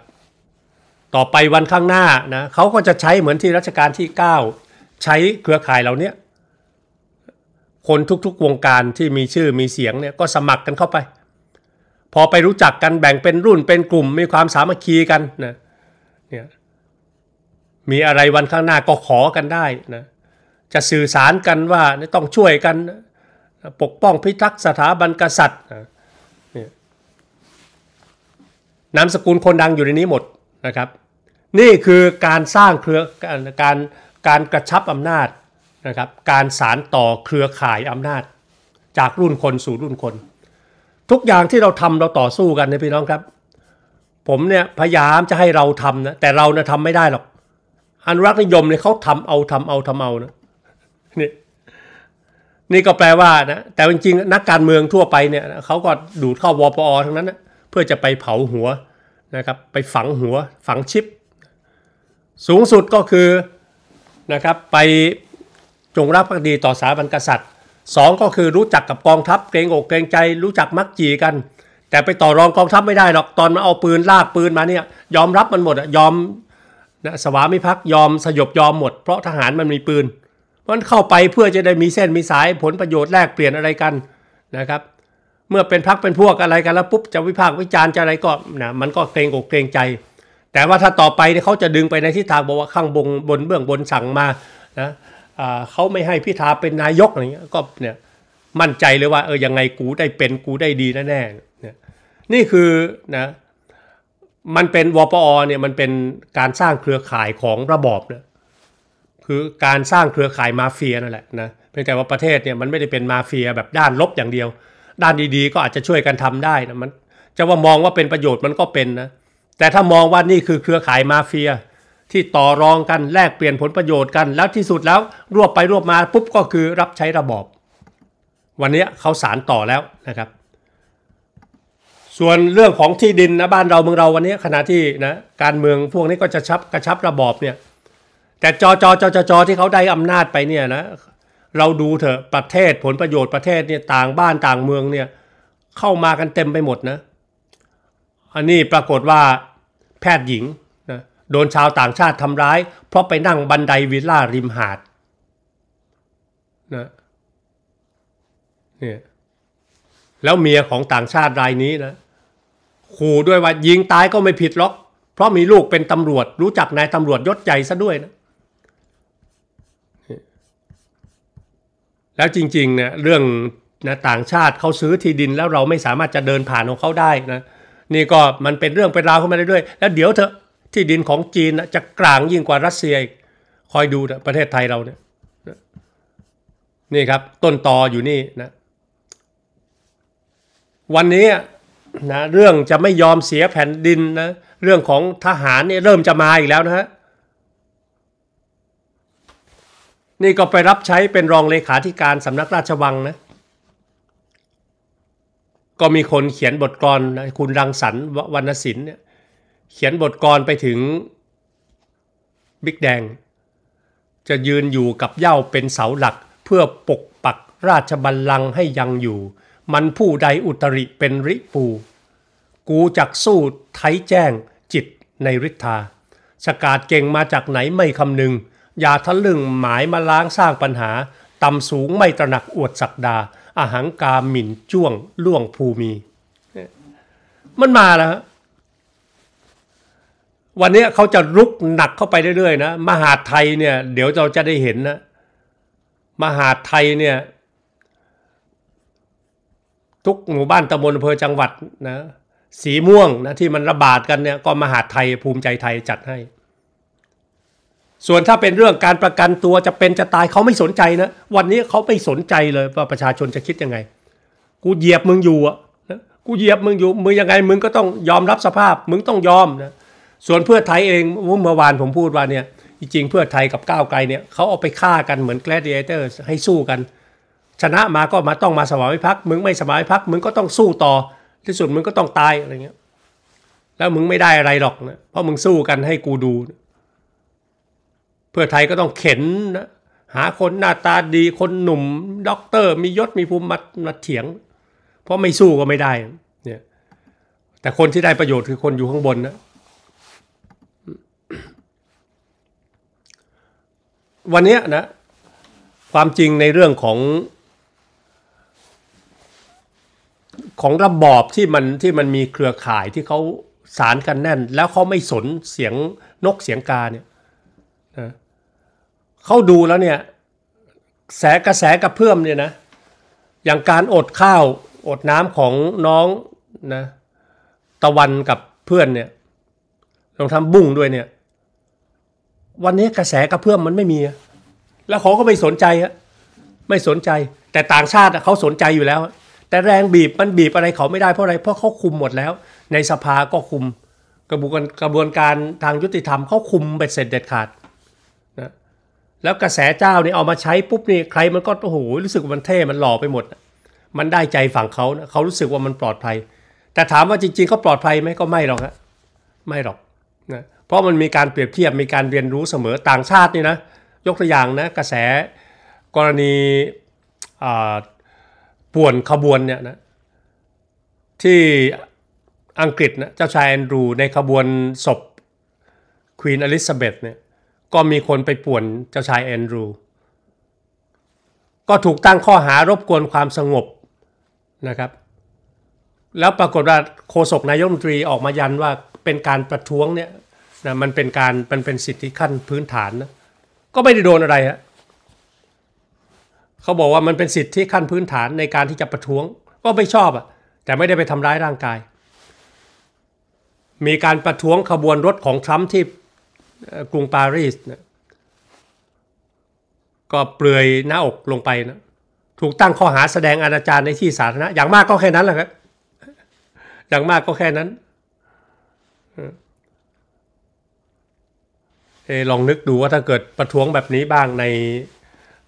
ต่อไปวันข้างหน้านะเขาก็จะใช้เหมือนที่รัชกาลที่ 9 ใช้เครือข่ายเหล่านี้คนทุกๆวงการที่มีชื่อมีเสียงเนี่ยก็สมัครกันเข้าไป พอไปรู้จักกันแบ่งเป็นรุ่นเป็นกลุ่มมีความสามัคคีกันนะเนี่ยมีอะไรวันข้างหน้าก็ขอกันได้นะ จะสื่อสารกันว่าต้องช่วยกัน ปกป้องพิทักษ์สถาบันกษัตริย์นามสกุลคนดังอยู่ในนี้หมดนะครับ นี่คือการสร้างเครือการการการกระชับอำนาจนะครับการสารต่อเครือข่ายอำนาจ จากรุ่นคนสู่รุ่นคน ทุกอย่างที่เราทำเราต่อสู้กันนะพี่น้องครับ ผมเนี่ยพยายามจะให้เราทำนะแต่เราเนี่ยทำไม่ได้หรอกอนุรักษ์นิยมเลยเขาทำเอาทำเอาทำเอานะนี่นี่ก็แปลว่านะแต่จริงๆนักการเมืองทั่วไปเนี่ยเขาก็ดูดเข้าวปอทั้งนั้นนะเพื่อจะไปเผาหัวนะครับไปฝังหัวฝังชิป สูงสุดก็คือนะครับไปจงรักภักดีต่อสถาบันกษัตริย์สองก็คือรู้จักกับกองทัพเกรงอกเกรงใจรู้จักมักจีกัน แต่ไปต่อรองกองทัพไม่ได้หรอกตอนมาเอาปืนลากปืนมาเนี่ยยอมรับมันหมดอะยอมนะสวามิภักดิ์ยอมสยบยอมหมดเพราะทหารมันมีปืนมันเข้าไปเพื่อจะได้มีเส้นมีสายผลประโยชน์แลกเปลี่ยนอะไรกันนะครับ เมื่อเป็นพักเป็นพวกอะไรกัน แล้วปุ๊บจะวิพากษ์วิจารณ์จะอะไรก็นะมันก็ เกรงอกเกรงใจ แต่ว่าถ้าต่อไปเขาจะดึงไปในทิศทางบอกว่าข้างบนบนเบื้องบนสั่งมานะเขาไม่ให้พิธาเป็นนายกอะไรเงี้ยก็เนี่ยมั่นใจเลยว่า เออยังไงกูได้เป็นกูได้ดีแน่แน่นี่คือนะมันเป็นวปอเนี่ยมันเป็นการสร้างเครือข่ายของระบอบเนี่ยคือการสร้างเครือข่ายมาเฟียนั่นแหละนะเพียงแต่ว่าประเทศเนี่ยมันไม่ได้เป็นมาเฟียแบบด้านลบอย่างเดียว ด้านดีๆก็อาจจะช่วยกันทำได้นะมันจะว่ามองว่าเป็นประโยชน์มันก็เป็นนะแต่ถ้ามองว่านี่คือเครือข่ายมาเฟีย ที่ต่อรองกันแลกเปลี่ยนผลประโยชน์กันแล้วที่สุดแล้วรวบไปรวบมาปุ๊บก็คือรับใช้ระบอบ วันนี้เขาสารต่อแล้วนะครับส่วนเรื่องของที่ดินนะบ้านเราเมืองเราวันนี้ขณะที่นะการเมืองพวกนี้ก็จะชับกระชับระบอบเนี่ยแต่จอจอจอจอจอที่เขาได้อำนาจไปเนี่ยนะเราดูเถอะประเทศผลประโยชน์ประเทศเนี่ยต่างบ้านต่างเมืองเนี่ยเข้ามากันเต็มไปหมดนะอันนี้ปรากฏว่าแพทย์หญิงนะโดนชาวต่างชาติทำร้าย เพราะไปนั่งบันไดวิลล่าริมหาดนะเนี่ย แล้วเมียของต่างชาติรายนี้นะขู่ด้วยว่ายิงตายก็ไม่ผิดหรอก เพราะมีลูกเป็นตำรวจ รู้จักนายตำรวจยศใหญ่ซะด้วยนะแล้วจริง ๆเนี่ยเรื่องนะต่างชาติเขาซื้อที่ดินแล้วเราไม่สามารถจะเดินผ่านของเขาได้นะนี่ก็มันเป็นเรื่องเป็นราวขึ้นมาได้ด้วย แล้วเดี๋ยวเถอะที่ดินของจีนจะกลางยิ่งกว่ารัสเซียอีกคอยดูนะประเทศไทยเราเนี่ย นี่ครับต้นตออยู่นี่นะ วันนี้นะเรื่องจะไม่ยอมเสียแผ่นดินนะเรื่องของทหารเนี่ยเริ่มจะมาอีกแล้วนะฮะนี่ก็ไปรับใช้เป็นรองเลขาธิการสำนักราชวังนะก็มีคนเขียนบทกรนะคุณรังสรรค์วรรณศิลป์เนี่ยเขียนบทกรไปถึงบิ๊กแดง จะยืนอยู่กับเย่าเป็นเสาหลักเพื่อปกปักราชบัลลังก์ให้ยังอยู่มันผู้ใดอุตริเป็นริปู กูจักสู้ไทยแจ้ง จิตในฤทธาสกาดเก่งมาจากไหนไม่คำนึง อย่าทะลึ่งหมายมาล้างสร้างปัญหาต่ำสูงไม่ตระหนักอวดศักดา อาหังกาหมิ่นจ้วงล่วงภูมี มันมาแล้ว วันนี้เขาจะลุกหนักเข้าไปเรื่อยๆนะ มหาไทยเนี่ยเดี๋ยวเราจะได้เห็นนะ มหาไทยเนี่ยทุกหมู่บ้านตำบลอำเภอจังหวัดนะสีม่วงนะที่มันระบาดกันเนี่ยก็มหาไทยภูมิใจไทยจัดให้ ส่วนถ้าเป็นเรื่องการประกันตัวจะเป็นจะตายเขาไม่สนใจนะวันนี้เขาไม่สนใจเลยว่าประชาชนจะคิดยังไง กูเหยียบมึงอยู่อะนะกูเหยียบมึงอยู่มึงยังไงมึงก็ต้องยอมรับสภาพ มึงต้องยอมนะส่วนเพื่อไทยเองเมื่อวานผมพูดว่าเนี่ยจริงเพื่อไทยกับก้าวไกลเนี่ยเขาเอาไปฆ่ากันเหมือนแกลดิเอเตอร์ให้สู้กันชนะมาก็มาต้องมาสมาวิพักมึงไม่สมาวิพักมึงก็ต้องสู้ต่อ ที่สุดมึงก็ต้องตายอะไรเงี้ย แล้วมึงไม่ได้อะไรหรอกนะเพราะมึงสู้กันให้กูดูเพื่อไทยก็ต้องเข็นนะหาคนหน้าตาดีคนหนุ่มด็อกเตอร์ มียศมีภูมิมามาเถียง เพราะไม่สู้ก็ไม่ได้ เนี่ยแต่คนที่ได้ประโยชน์คือคนอยู่ข้างบนนะ วันนี้นะ ความจริงในเรื่องของของระบอบที่มันที่มันมีเครือข่ายที่เขาสารกันแน่น แล้วเขาไม่สนเสียงนกเสียงกาเนี่ยนะเขาดูแล้วเนี่ย แสกระแสกระเพื่อมเนี่ยนะ อย่างการอดข้าวอดน้ำของน้องนะตะวันกับเพื่อนเนี่ยลองทำบุ้งด้วยเนี่ย วันนี้กระแสกระเพื่อมมันไม่มี แล้วเขาก็ไม่สนใจะไม่สนใจ แต่ต่างชาติเขาสนใจอยู่แล้วแต่แรงบีบมันบีบอะไรเขาไม่ได้เพราะอะไรเพราะเขาคุมหมดแล้วในสภาก็คุม กระบวนกระบวนการทางยุติธรรมเขาคุมเป็เสร็จเด็ดขาดนะแล้วกระแสเจ้านี่เอามาใช้ปุ๊บนี่ใครมันก็โอ้โหรู้สึกมันเท่มันหล่อไปหมด มันได้ใจฝั่งเขานะเขารู้สึกว่ามันปลอดภัย แต่ถามว่าจริงๆเขาปลอดภัยไหมก็ไม่หรอกฮะไม่หรอกนะเพราะมันมีการเปรียบเทียบมีการเรียนรู้เสมอต่างชาตินี่นะยกตัวอย่างนะกระแสกรณี่วนขบวนเนี่ยนะที่อังกฤษนะเจ้าชายแอนดรูในขบวนศพควีนอลิซาเบธเนี่ยก็มีคนไปป่วนเจ้าชายแอนดรูก็ถูกตั้งข้อหารบกวนความสงบนะครับ แล้วปรากฏว่าโฆษกนายกรัฐมนตรีออกมายันว่าเป็นการประท้วงเนี่ยนะมันเป็นการมันเป็นสิทธิขั้นพื้นฐานนะก็ไม่ได้โดนอะไรฮะเขาบอกว่ามันเป็นสิทธิขั้นพื้นฐานในการที่จะประท้วง ก็ไม่ชอบ อ่ะ แต่ไม่ได้ไปทำร้ายร่างกาย มีการประท้วงขบวนรถของทรัมป์ที่กรุงปารีสนะก็เปลือยหน้าอกลงไปนะถูกตั้งข้อหาแสดงอนาจารในที่สาธารณะอย่างมากก็แค่นั้นแหละครับอย่างมากก็แค่นั้นเอลองนึกดูว่าถ้าเกิดประท้วงแบบนี้บ้างใน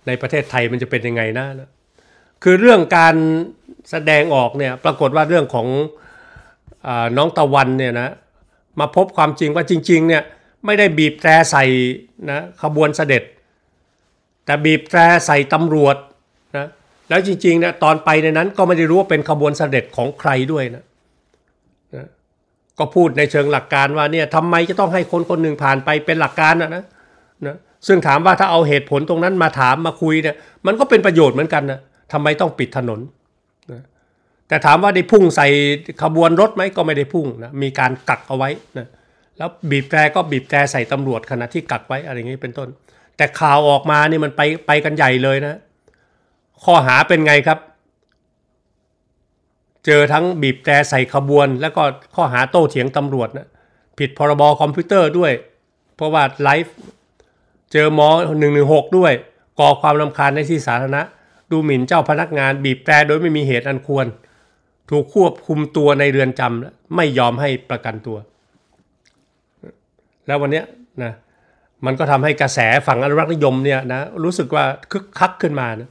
ในประเทศไทยมันจะเป็นยังไงนะ คือเรื่องการแสดงออกเนี่ย ปรากฏว่าเรื่องของอน้องตะวันเนี่ยนะ มาพบความจริงว่าจริง ๆ เนี่ยไม่ได้บีบแตรใส่นะขบวนเสด็จ แต่บีบแตรใส่ตำรวจนะ แล้วจริงๆเนี่ยตอนไปในนั้น ก็ไม่ได้รู้ว่าเป็นขบวนเสด็จของใครด้วยนะนะก็พูดในเชิงหลักการว่าเนี่ยทำไมจะต้องให้คนคนหนึ่งผ่านไปเป็นหลักการนะนะนะซึ่งถามว่าถ้าเอาเหตุผลตรงนั้นมาถามมาคุยเนี่ยมันก็เป็นประโยชน์เหมือนกันนะทำไมต้องปิดถนนนะแต่ถามว่าได้พุ่งใส่ขบวนรถไหมก็ไม่ได้พุ่งนะมีการกักเอาไว้นะแล้วบีบแตรก็บีบแตรใส่ตำรวจขณะที่กักไว้อะไรเงี้เป็นต้น แต่ข่าวออกมานี่มันไปไปกันใหญ่เลยนะ ข้อหาเป็นไงครับ เจอทั้งบีบแตรใส่ขบวน แล้วก็ข้อหาโต้เถียงตำรวจนะผิดพรบอคอมพิวเตอร์ด้วย เพราะว่าไลฟ์เจอมอหนึ่งหนึ่งหกด้วย ก่อความลำคาญในที่สาธารณะดูหมิ่นเจ้าพนักงาน บีบแตรโดยไม่มีเหตุอันควร ถูกควบคุมตัวในเรือนจำไม่ยอมให้ประกันตัว แล้ววันนี้นะ มันก็ทำให้กระแสฝั่งอนุรักษนิยมเนี่ยนะรู้สึกว่าคึกคักขึ้นมานะ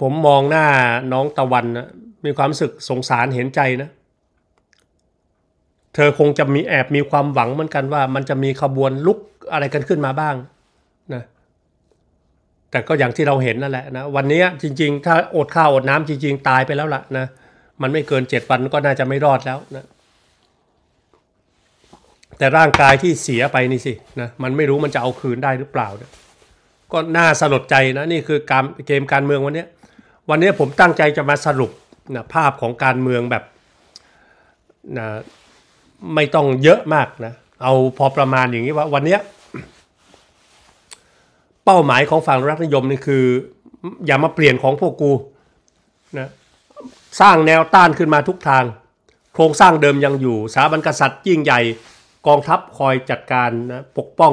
ผมมองหน้าน้องตะวันนะมีความสึกสงสารเห็นใจนะเธอคงจะมีแอบมีความหวังเหมือนกันว่ามันจะมีขบวนลุกอะไรกันขึ้นมาบ้างนะแต่ก็อย่างที่เราเห็นนั่นแหละนะ วันนี้จริงๆ ถ้าอดข้าวอดน้ำจริงๆ ตายไปแล้วล่ะนะ มันไม่เกินเจ็ดวัน ก็น่าจะไม่รอดแล้วนะ แต่ร่างกายที่เสียไปนี่สินะ มันไม่รู้มันจะเอาคืนได้หรือเปล่านะก็น่าสลดใจนะนี่คือการเกมการเมืองวันนี้วันนี้ผมตั้งใจจะมาสรุปนะภาพของการเมืองแบบนะไม่ต้องเยอะมากนะ เอาพอประมาณอย่างนี้ว่าวันนี้เป้าหมายของฝั่งรัฐนิยมนี่คือ อย่ามาเปลี่ยนของพวกกูนะสร้างแนวต้านขึ้นมาทุกทาง โครงสร้างเดิมยังอยู่สถาบันกษัตริย์ยิ่งใหญ่กองทัพคอยจัดการนะปกป้อง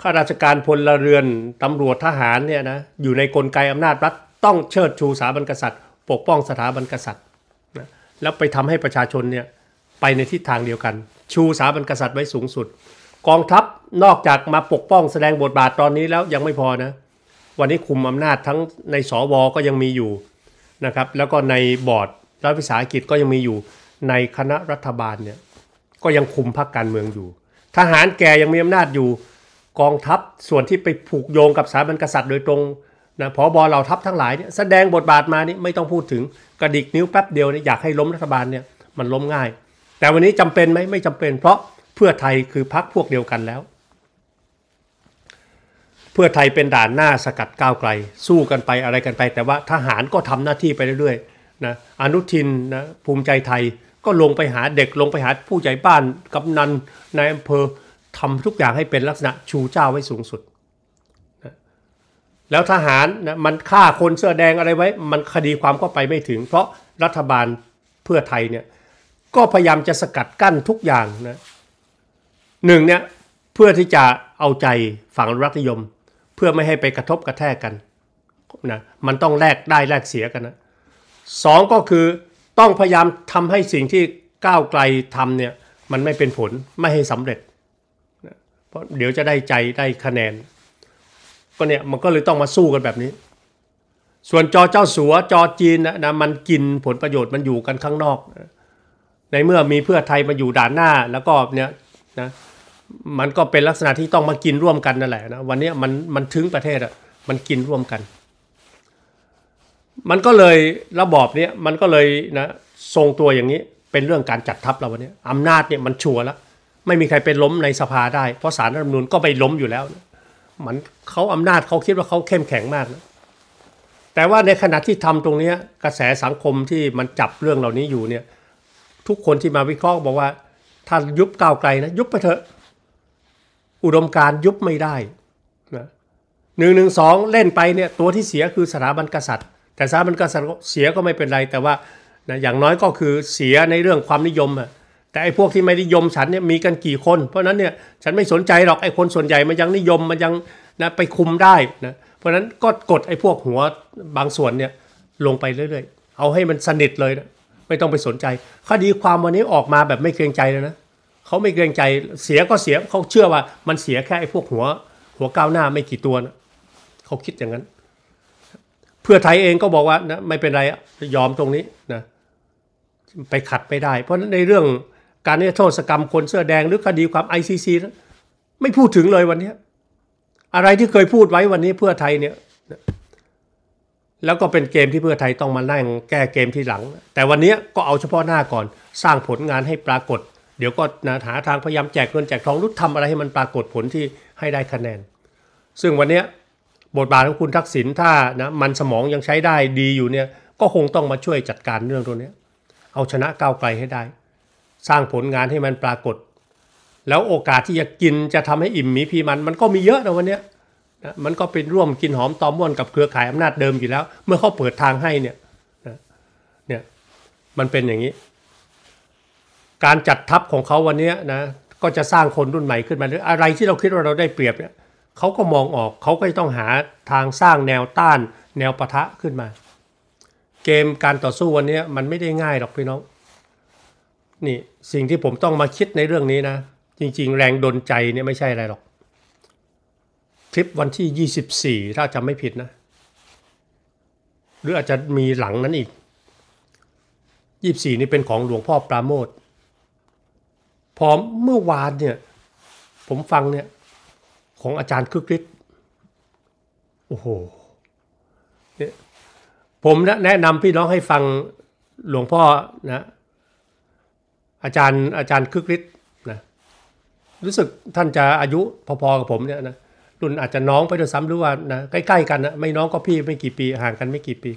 ข้าราชการพลเรือนตำรวจทหารเนี่ยนะอยู่ในกลไกอำนาจรัฐต้องเชิดชูสถาบันกษัตริย์ ปกป้องสถาบันกษัตริย์นะแล้วไปทำให้ประชาชนเนี่ยไปในทิศทางเดียวกัน ชูสาบันกษัตริย์ไว้สูงสุด กองทัพนอกจากมาปกป้องแสดงบทบาทตอนนี้แล้วยังไม่พอนะ วันนี้คุมอำนาจทั้งในสวก็ยังมีอยู่นะครับ แล้วก็ในบอร์ดรัฐวิสาหกิจก็ยังมีอยู่ในคณะรัฐบาลเนี่ยก็ยังคุมพรรคการเมืองอยู่ ทหารแก่ยังมีอำนาจอยู่ กองทัพส่วนที่ไปผูกโยงกับสาบันกษัตริย์โดยตรงนะพอบอเหล่าทัพทั้งหลายเนี่ยแสดงบทบาทมานี่ไม่ต้องพูดถึงกระดิกนิ้วแป๊บเดียวเนี่ยอยากให้ล้มรัฐบาลเนี่ยมันล้มง่ายแต่วันนี้จำเป็นไหมไม่จำเป็น เพราะเพื่อไทยคือพักพวกเดียวกันแล้ว เพื่อไทยเป็นด่านหน้าสกัดก้าวไกลสู้กันไปอะไรกันไป แต่ว่าทหารก็ทำหน้าที่ไปเรื่อยๆนะอนุทินนะภูมิใจไทยก็ลงไปหาเด็กลงไปหาผู้ใหญ่บ้านกำนันนายอำเภอทำทุกอย่างให้เป็นลักษณะชูเจ้าไว้สูงสุดนะแล้วทหารนะมันฆ่าคนเสื้อแดงอะไรไว้ มันคดีความก็ไปไม่ถึง เพราะรัฐบาลเพื่อไทยเนี่ยก็พยายามจะสกัดกั้นทุกอย่างนะหนึ่งเนี่ยเพื่อที่จะเอาใจฝั่งรัฐยม เพื่อไม่ให้ไปกระทบกระแทกกันนะมันต้องแลกได้แลกเสียกันนะสองก็คือต้องพยายามทำให้สิ่งที่ก้าวไกลทำเนี่ยมันไม่เป็นผลไม่ให้สำเร็จนะเพราะเดี๋ยวจะได้ใจได้คะแนนก็เนี่ยมันก็เลยต้องมาสู้กันแบบนี้ ส่วนจอเจ้าสัวจอจีนนะนะมันกินผลประโยชน์มันอยู่กันข้างนอกนะในเมื่อมีเพื่อไทยมาอยู่ด่านหน้าแล้วก็เนี่ยนะมันก็เป็นลักษณะที่ต้องมากินร่วมกันนั่นแหละนะวันนี้มันมันถึงประเทศอะมันกินร่วมกัน มันก็เลยระบอบเนี้ยมันก็เลยนะทรงตัวอย่างนี้เป็นเรื่องการจัดทัพเราวันนี้อำนาจเนี่ยมันชัวร์แล้ว ไม่มีใครไปล้มในสภาได้เพราะสารรัฐธรรมนูญก็ไปล้มอยู่แล้วนะมันเขาอำนาจเขาคิดว่าเขาเข้มแข็งมากนะแต่ว่าในขณะที่ทำตรงนี้กระแสสังคมที่มันจับเรื่องเหล่านี้อยู่เนี่ยทุกคนที่มาวิเคราะห์บอกว่าถ้ายุบก้าวไกลนะยุบไปเถอะ อุดมการยุบไม่ได้นะหนึ่งหนึ่งสองเล่นไปเนี่ยตัวที่เสียคือสถาบันกษัตริย์ แต่สถาบันกษัตริย์เสียก็ไม่เป็นไร แต่ว่านะอย่างน้อยก็คือเสียในเรื่องความนิยมอะแต่ไอ้พวกที่ไม่นิยมฉันเนี่ยมีกันกี่คน เพราะนั้นเนี่ยฉันไม่สนใจหรอกไอ้คนส่วนใหญ่มันยังนิยมมันยังนะไปคุมได้นะเพราะนั้นก็กดไอ้พวกหัวบางส่วนเนี่ยลงไปเรื่อย ๆ เอาให้มันสนิทเลยนะไม่ต้องไปสนใจ คดีความวันนี้ออกมาแบบไม่เกรงใจเลยนะเขาไม่เกรงใจเสียก็เสียเขาเชื่อว่ามันเสียแค่ไอ้พวกหัว หัวก้าวหน้าไม่กี่ตัวนะเขาคิดอย่างนั้น เพื่อไทยเองก็บอกว่านะไม่เป็นไรยอมตรงนี้นะไปขัดไม่ได้เพราะในเรื่องการนิรโทษกรรมคนเสื้อแดงหรือคดีความไอซีซีไม่พูดถึงเลยวันนี้อะไรที่เคยพูดไว้วันนี้เพื่อไทยเนี่ยแล้วก็เป็นเกมที่เพื่อไทยต้องมานั่งแก้เกมที่หลัง แต่วันนี้ก็เอาเฉพาะหน้าก่อนสร้างผลงานให้ปรากฏ เดี๋ยวก็นะหาทางพยายามแจกเงินแจกทองรุดทำอะไรให้มันปรากฏผลที่ให้ได้คะแนน ซึ่งวันนี้บทบาทของคุณทักษิณถ้านะมันสมองยังใช้ได้ดีอยู่เนี่ยก็คงต้องมาช่วยจัดการเรื่องตัวนี้เอาชนะก้าวไกลให้ได้ สร้างผลงานให้มันปรากฏ แล้วโอกาสที่จะกินจะทำให้อิ่มมีพีมัน มันก็มีเยอะนะวันนี้นะมันก็เป็นร่วมกินหอมตอมม่วนกับเครือข่ายอำนาจเดิมอยู่แล้ว เมื่อเขาเปิดทางให้เนี่ยนะเนี่ยมันเป็นอย่างนี้ การจัดทัพของเขาวันนี้นะก็จะสร้างคนรุ่นใหม่ขึ้นมาอะไรที่เราคิดว่าเราได้เปรียบเนี่ยเขาก็มองออกเขาก็ต้องหาทางสร้างแนวต้าน แนวปะทะขึ้นมา เกมการต่อสู้วันนี้มันไม่ได้ง่ายหรอกพี่น้อง นี่สิ่งที่ผมต้องมาคิดในเรื่องนี้นะจริง ๆ แรงดนใจเนี่ยไม่ใช่อะไรหรอกคลิปวันที่ 24 ถ้าจำไม่ผิดนะ หรืออาจจะมีหลังนั้นอีก 24 นี่เป็นของหลวงพ่อปราโมทพอเมื่อวานเนี่ย ผมฟังเนี่ย ของอาจารย์คึกฤทธิ์โอ้โหเนี่ยผมแนะนำพี่น้องให้ฟังหลวงพ่อนะ อาจารย์อาจารย์คึกฤทธิ์นะรู้สึกท่านจะอายุพอๆกับผมเนี่ยนะรุ่นอาจจะน้องไปด้วยซ้ำหรือว่านะใกล้ๆกันนะไม่น้องก็พี่ไม่กี่ปีห่างกันไม่กี่ปี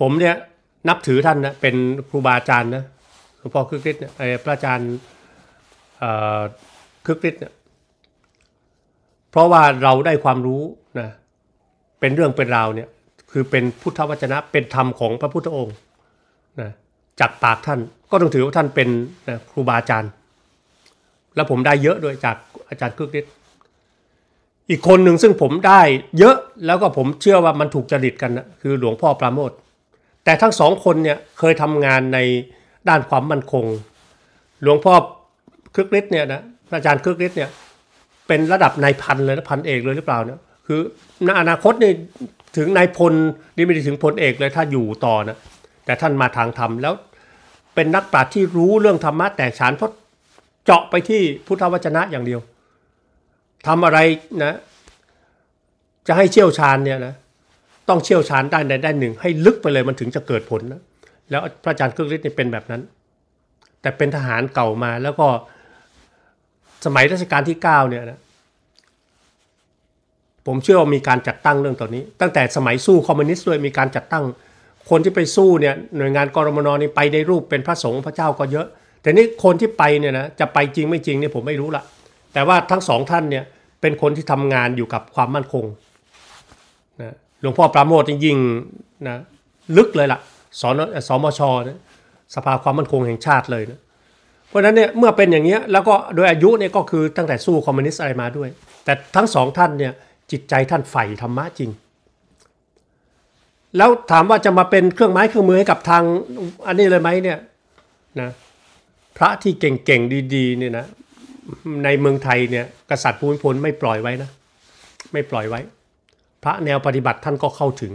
ผมเนี่ยนับถือท่านนะเป็นครูบาอาจารย์นะหลวงพ่อคึกฤทธิ์เนี่ยพระอาจารย์คึกฤทธิ์เนี่ยเพราะว่าเราได้ความรู้นะเป็นเรื่องเป็นราวเนี่ย คือเป็นพุทธวจนะ เป็นธรรมของพระพุทธองค์นะจากปากท่าน ก็ต้องถือว่าท่านเป็นนะครูบาอาจารย์และผมได้เยอะด้วยจากอาจารย์คึกฤทธิ์อีกคนหนึ่งซึ่งผมได้เยอะแล้วก็ผมเชื่อว่ามันถูกจริตกันนะคือหลวงพ่อปราโมท แต่ทั้งสองคนเนี่ยเคยทำงานในด้านความมั่นคง หลวงพ่อครึกฤทธิ์เนี่ยนะอาจารย์ครึกฤทธิ์เนี่ยเป็นระดับนายพันเลยนะพันเอกเลยหรือเปล่าเนี่ย คือในอนาคตนี่ถึงนายพลนี่ไม่ได้ถึงพลเอกเลยถ้าอยู่ต่อนะแต่ท่านมาทางธรรม แล้วเป็นนักปราชญ์ที่รู้เรื่องธรรมะแต่ฉานเพราะเจาะไปที่พุทธวจนะอย่างเดียวทำอะไรนะ จะให้เชี่ยวชาญเนี่ยนะต้องเชี่ยวชาญด้านใดด้านหนึ่ง ให้ลึกไปเลยมันถึงจะเกิดผลนะ แล้วพระอาจารย์เครื่องฤทธิ์นี่เป็นแบบนั้น แต่เป็นทหารเก่ามาแล้วก็สมัยรัชกาลที่9เนี่ยนะผมเชื่อว่ามีการจัดตั้งเรื่องตัวนี้ ตั้งแต่สมัยสู้คอมมิวนิสต์ด้วย มีการจัดตั้ง คนที่ไปสู้เนี่ยหน่วยงานกรมนนี่ไปในรูปเป็นพระสงฆ์พระเจ้าก็เยอะ แต่นี่คนที่ไปเนี่ยนะจะไปจริงไม่จริงเนี่ยผมไม่รู้ละแต่ว่าทั้งสองท่านเนี่ยเป็นคนที่ทำงานอยู่กับความมั่นคงนะหลวงพ่อปราโมทยิ่งนะลึกเลยละ่ะสอนสอมชนะสภาความมั่นคงแห่งชาติเลยนะเพราะนั้นเนี่ยเมื่อเป็นอย่างนี้แล้วก็โดยอายุเนี่ยก็คือตั้งแต่สู้คอมมิวนิสต์อะไรมาด้วยแต่ทั้งสองท่านเนี่ยจิตใจท่านใฝ่ธรรมะจริง แล้วถามว่าจะมาเป็นเครื่องไม้เครื่องมือให้กับทางอันนี้เลยไหมเนี่ยนะพระที่เก่งๆดีๆเนี่ยนะในเมืองไทยเนี่ยกษัตริย์ภูมิพลไม่ปล่อยไว้นะไม่ปล่อยไว้ พระแนวปฏิบัติท่านก็เข้าถึง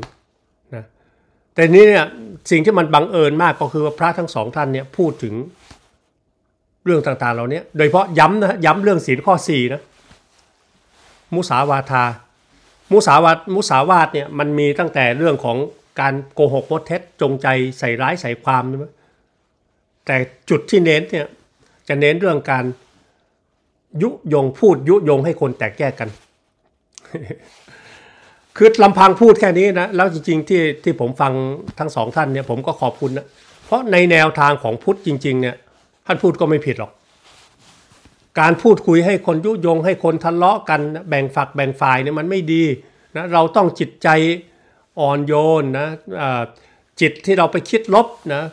นะแต่นี้เนี่ยสิ่งที่มันบังเอิญมากก็คือว่าพระทั้งสองท่านเนี่ยพูดถึงเรื่องต่างๆเหล่านี้โดยเฉพาะย้ำนะย้ำเรื่องศีลข้อ4นะมุสาวาทามุสาวาทมุสาวาทเนี่ยมันมีตั้งแต่เรื่องของการโกหกพดเท็จจงใจใส่ร้ายใส่ความใช่ไหมแต่จุดที่เน้นเนี่ยจะเน้นเรื่องการยุยงพูดยุยงให้คนแตกแยกกัน คือลำพังพูดแค่นี้นะแล้วจริง ๆที่ที่ผมฟังทั้งสองท่านเนี่ยผมก็ขอบคุณนะเพราะในแนวทางของพุทธจริง ๆเนี่ยท่านพูดก็ไม่ผิดหรอก การพูดคุยให้คนยุยงให้คนทะเลาะกันแบ่งฝัก แบ่งฝ่ายเนี่ยมันไม่ดีนะเราต้องจิตใจอ่อนโยนนะจิตที่เราไปคิดลบนะ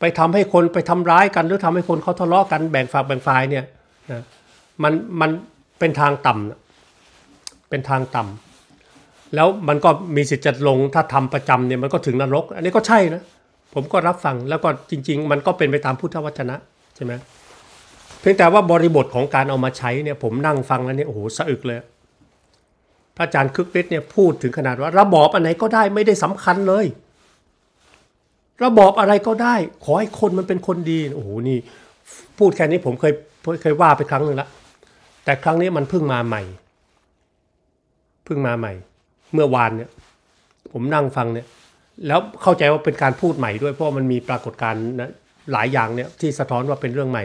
ไปทำให้คนไปทำร้ายกัน หรือทำให้คนเขาทะเลาะกันแบ่งฝักแบ่งฝ่ายเนี่ยนะมันมันเป็นทางต่ำเป็นทางต่ำแล้วมันก็มีสิทธิ์จะลง ถ้าทำประจำเนี่ยมันก็ถึงนรกอันนี้ก็ใช่นะ ผมก็รับฟังแล้วก็จริง ๆ มันก็เป็นไปตามพุทธวจนะใช่ไหมเพียงแต่ว่าบริบทของการเอามาใช้เนี่ย ผมนั่งฟังแล้วเนี่ยโอ้โหสะอึกเลยพระอาจารย์คึกฤทธิ์เนี่ยพูดถึงขนาดว่า ระบอบอันไหนก็ได้ไม่ได้สำคัญเลย ระบอบอะไรก็ได้ ขอให้คนมันเป็นคนดี โอ้โหนี่ พูดแค่นี้ผมเคยเคยว่าไปครั้งหนึ่งแล้วแต่ครั้งนี้มันเพิ่งมาใหม่เพิ่งมาใหม่ เมื่อวานเนี่ยผมนั่งฟังเนี่ยแล้วเข้าใจว่าเป็นการพูดใหม่ด้วย เพราะมันมีปรากฏการณ์หลายอย่างเนี่ยที่สะท้อนว่าเป็นเรื่องใหม่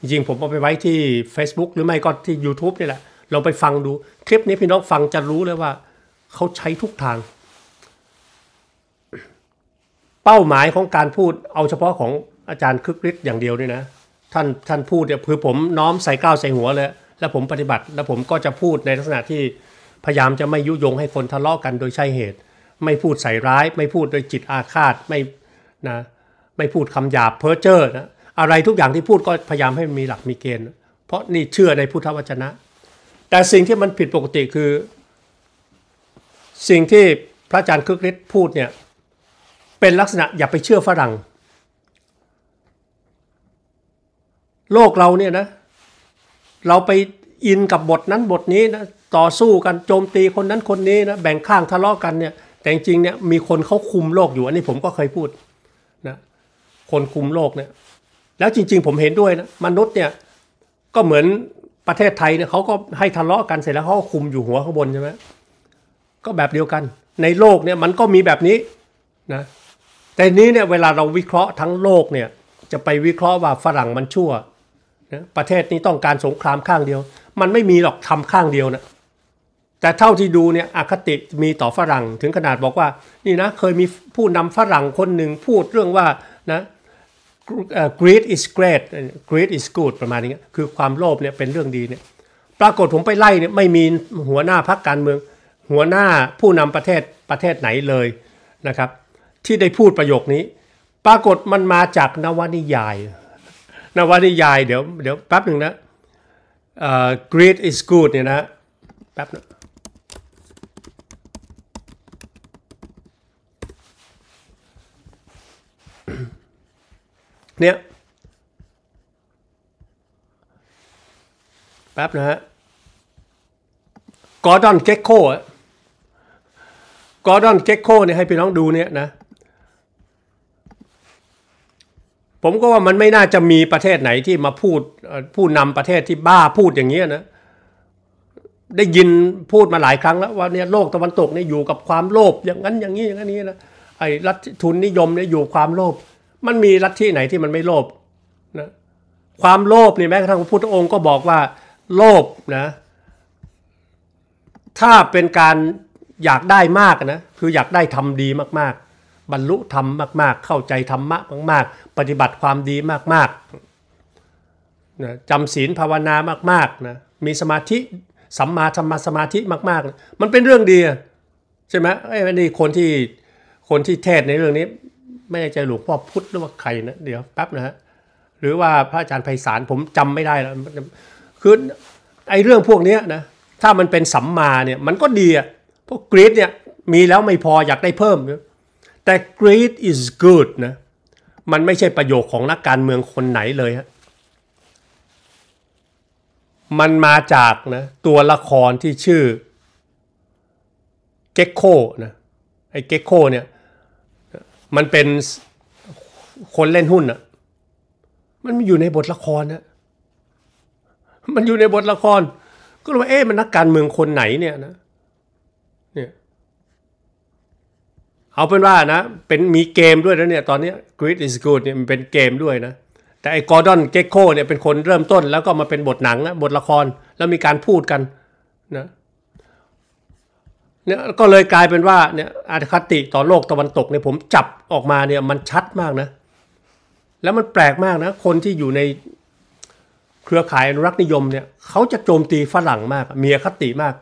จริงผมเอาไปไว้ที่ Facebook หรือไม่ก็ที่ YouTube นี่แหละเราไปฟังดูคลิปนี้พี่น้องฟังจะรู้เลยว่าเขาใช้ทุกทาง เป้าหมายของการพูดเอาเฉพาะของอาจารย์คึกฤทธิ์อย่างเดียวนี่นะท่านท่านพูดเนี่ยคือผมน้อมใส่ก้าวใส่หัวเลยและผมปฏิบัติและผมก็จะพูดในลักษณะที่พยายามจะไม่ยุยงให้คนทะเลาะกันโดยใช่เหตุ ไม่พูดใส่ร้าย ไม่พูดโดยจิตอาฆาตไม่นะไม่พูดคำหยาบเพ้อเจ้อนะอะไรทุกอย่างที่พูดก็พยายามให้มีหลักมีเกณฑ์ เพราะนี่เชื่อในพุทธวจนะ แต่สิ่งที่มันผิดปกติคือสิ่งที่พระอาจารย์คึกฤทธิ์พูดเนี่ยเป็นลักษณะอย่าไปเชื่อฝรั่ง โลกเราเนี่ยนะเราไปอินกับบทนั้นบทนี้นะต่อสู้กันโจมตีคนนั้นคนนี้นะแบ่งข้างทะเลาะกันเนี่ย แต่จริงเนี่ยมีคนเขาคุมโลกอยู่อันนี้ผมก็เคยพูดนะคนคุมโลกเนี่ยแล้วจริงๆ ผมเห็นด้วยนะมนุษย์เนี่ยก็เหมือนประเทศไทยเนี่ยเขาก็ให้ทะเลาะกันเสร็จแล้วเขาคุมอยู่หัวข้างบนใช่ไหมก็แบบเดียวกัน ในโลกเนี่ยมันก็มีแบบนี้นะแต่นี้เนี่ยเวลาเราวิเคราะห์ทั้งโลกเนี่ยจะไปวิเคราะห์ว่าฝรั่งมันชั่วนะประเทศนี้ต้องการสงครามข้างเดียว มันไม่มีหรอกทำข้างเดียวนะแต่เท่าที่ดูเนี่ยอคติมีต่อฝรั่งถึงขนาดบอกว่า นี่นะเคยมีผู้นำฝรั่งคนหนึ่งพูดเรื่องว่านะ greed is great greed is good ประมาณนี้ คือความโลภเนี่ยเป็นเรื่องดีเนี่ยปรากฏผมไปไล่เนี่ยไม่มีหัวหน้าพักการเมือง หัวหน้าผู้นำประเทศประเทศไหนเลยนะครับ ที่ได้พูดประโยคนี้ ปรากฏมันมาจากนวนิยายนวนิยายเดี๋ยวเดี๋ยวแป๊บหนึ่งนะเอ่อ greed is good เนี่ยนะแป๊บนะเนี่ยแป๊บนะฮะกอร์ดอนเก็กโคกอร์ดอนเก็กโคเนี่ยให้พี่น้องดูเนี่ยนะผมก็ว่ามันไม่น่าจะมีประเทศไหนที่มาพูด ผู้นำประเทศที่บ้าพูดอย่างนี้นะ ได้ยินพูดมาหลายครั้งแล้วว่าเนี่ยโลกตะวันตกเนี่ยอยู่กับความโลภอย่างนั้นอย่างนี้อย่างนี้นะไอ้รัฐทุนนิยมเนี่ยอยู่ความโลภมันมีรัฐที่ไหนที่มันไม่โลภนะความโลภนี่แม้กระทั่งพระพุทธองค์ก็บอกว่า โลภนะ ถ้าเป็นการอยากได้มากนะคืออยากได้ทำดีมาก ๆบรรลุธรรมมาก ๆ เข้าใจธรรมะมากๆ ปฏิบัติความดีมากๆนะจำศีลภาวนามากๆนะมีสมาธิสัมมาธรรมสมาธิมาก ๆ มันเป็นเรื่องดี ใช่ไหมไอ้นี่คนที่คนที่เทศในเรื่องนี้ ไม่ใจหลวงพ่อพุทธหรือว่าใครนะ เดี๋ยวแป๊บนะฮะ หรือว่าพระอาจารย์ไพศาลผมจำไม่ได้แล้วคือไอ้เรื่องพวกนี้นะถ้ามันเป็นสัมมาเนี่ยมันก็ดีอะพวกกรีดเนี่ยมีแล้วไม่พออยากได้เพิ่มแต่ greed is good นะ มันไม่ใช่ประโยคของนักการเมืองคนไหนเลยฮะ มันมาจากนะตัวละครที่ชื่อเก็กโคนะ ไอ้เก็กโคเนี่ย มันเป็นคนเล่นหุ้นอะมันมอยู่ในบทละครนะมันอยู่ในบทละคร ก็เลยว่าเอ๊ะมันนักการเมืองคนไหนเนี่ยนะเอาเป็นว่านะ เป็นมีเกมด้วยนะเนี่ย ตอนนี้ g r e a t is good เนี่ยมันเป็นเกมด้วยนะ แต่ไอ้กอร์ดอนเกโคเนี่ยเป็นคนเริ่มต้น แล้วก็มาเป็นบทหนังนะบทละครแล้วมีการพูดกันนะเนี่ยก็เลยกลายเป็นว่าเนี่ยอาคติต่อโลกตะวันตกเนี่ยผมจับออกมาเนี่ยมันชัดมากนะ แล้วมันแปลกมากนะ คนที่อยู่ในเครือข่ายอนุรักษ์นิยมเนี่ยเขาจะโจมตีฝรั่งมาก มีอคติมาก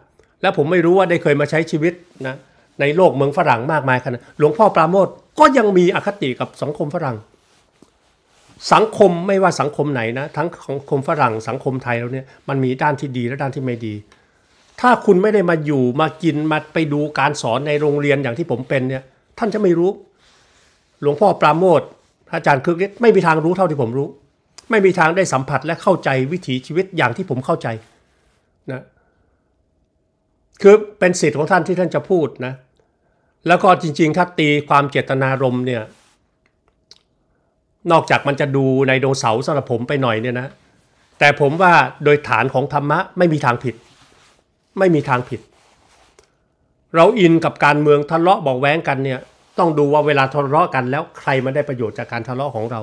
แล้วผมไม่รู้ว่าได้เคยมาใช้ชีวิตนะในโลกเมืองฝรั่งมากมายขนาดหลวงพ่อปราโมทก็ยังมีอคติกับสังคมฝรั่ง สังคมไม่ว่าสังคมไหนนะ ทั้งสังคมฝรั่ง สังคมไทยแล้วเนี่ยมันมีด้านที่ดีและด้านที่ไม่ดี ถ้าคุณไม่ได้มาอยู่มากินมาไปดูการสอนในโรงเรียนอย่างที่ผมเป็นเนี่ยท่านจะไม่รู้ หลวงพ่อปราโมทอาจารย์คึกฤทธิ์ไม่มีทางรู้เท่าที่ผมรู้ ไม่มีทางได้สัมผัสและเข้าใจวิถีชีวิตอย่างที่ผมเข้าใจนะคือเป็นสิทธิ์ของท่านที่ท่านจะพูดนะแล้วก็จริงๆถ้าตีความเจตนารมณ์เนี่ย นอกจากมันจะดูในโดเสาสำหรับผมไปหน่อยเนี่ยนะ แต่ผมว่าโดยฐานของธรรมะไม่มีทางผิด ไม่มีทางผิด เราอินกับการเมืองทะเลาะบอกแว้งกันเนี่ย ต้องดูว่าเวลาทะเลาะกันแล้วใครมาได้ประโยชน์จากการทะเลาะของเรา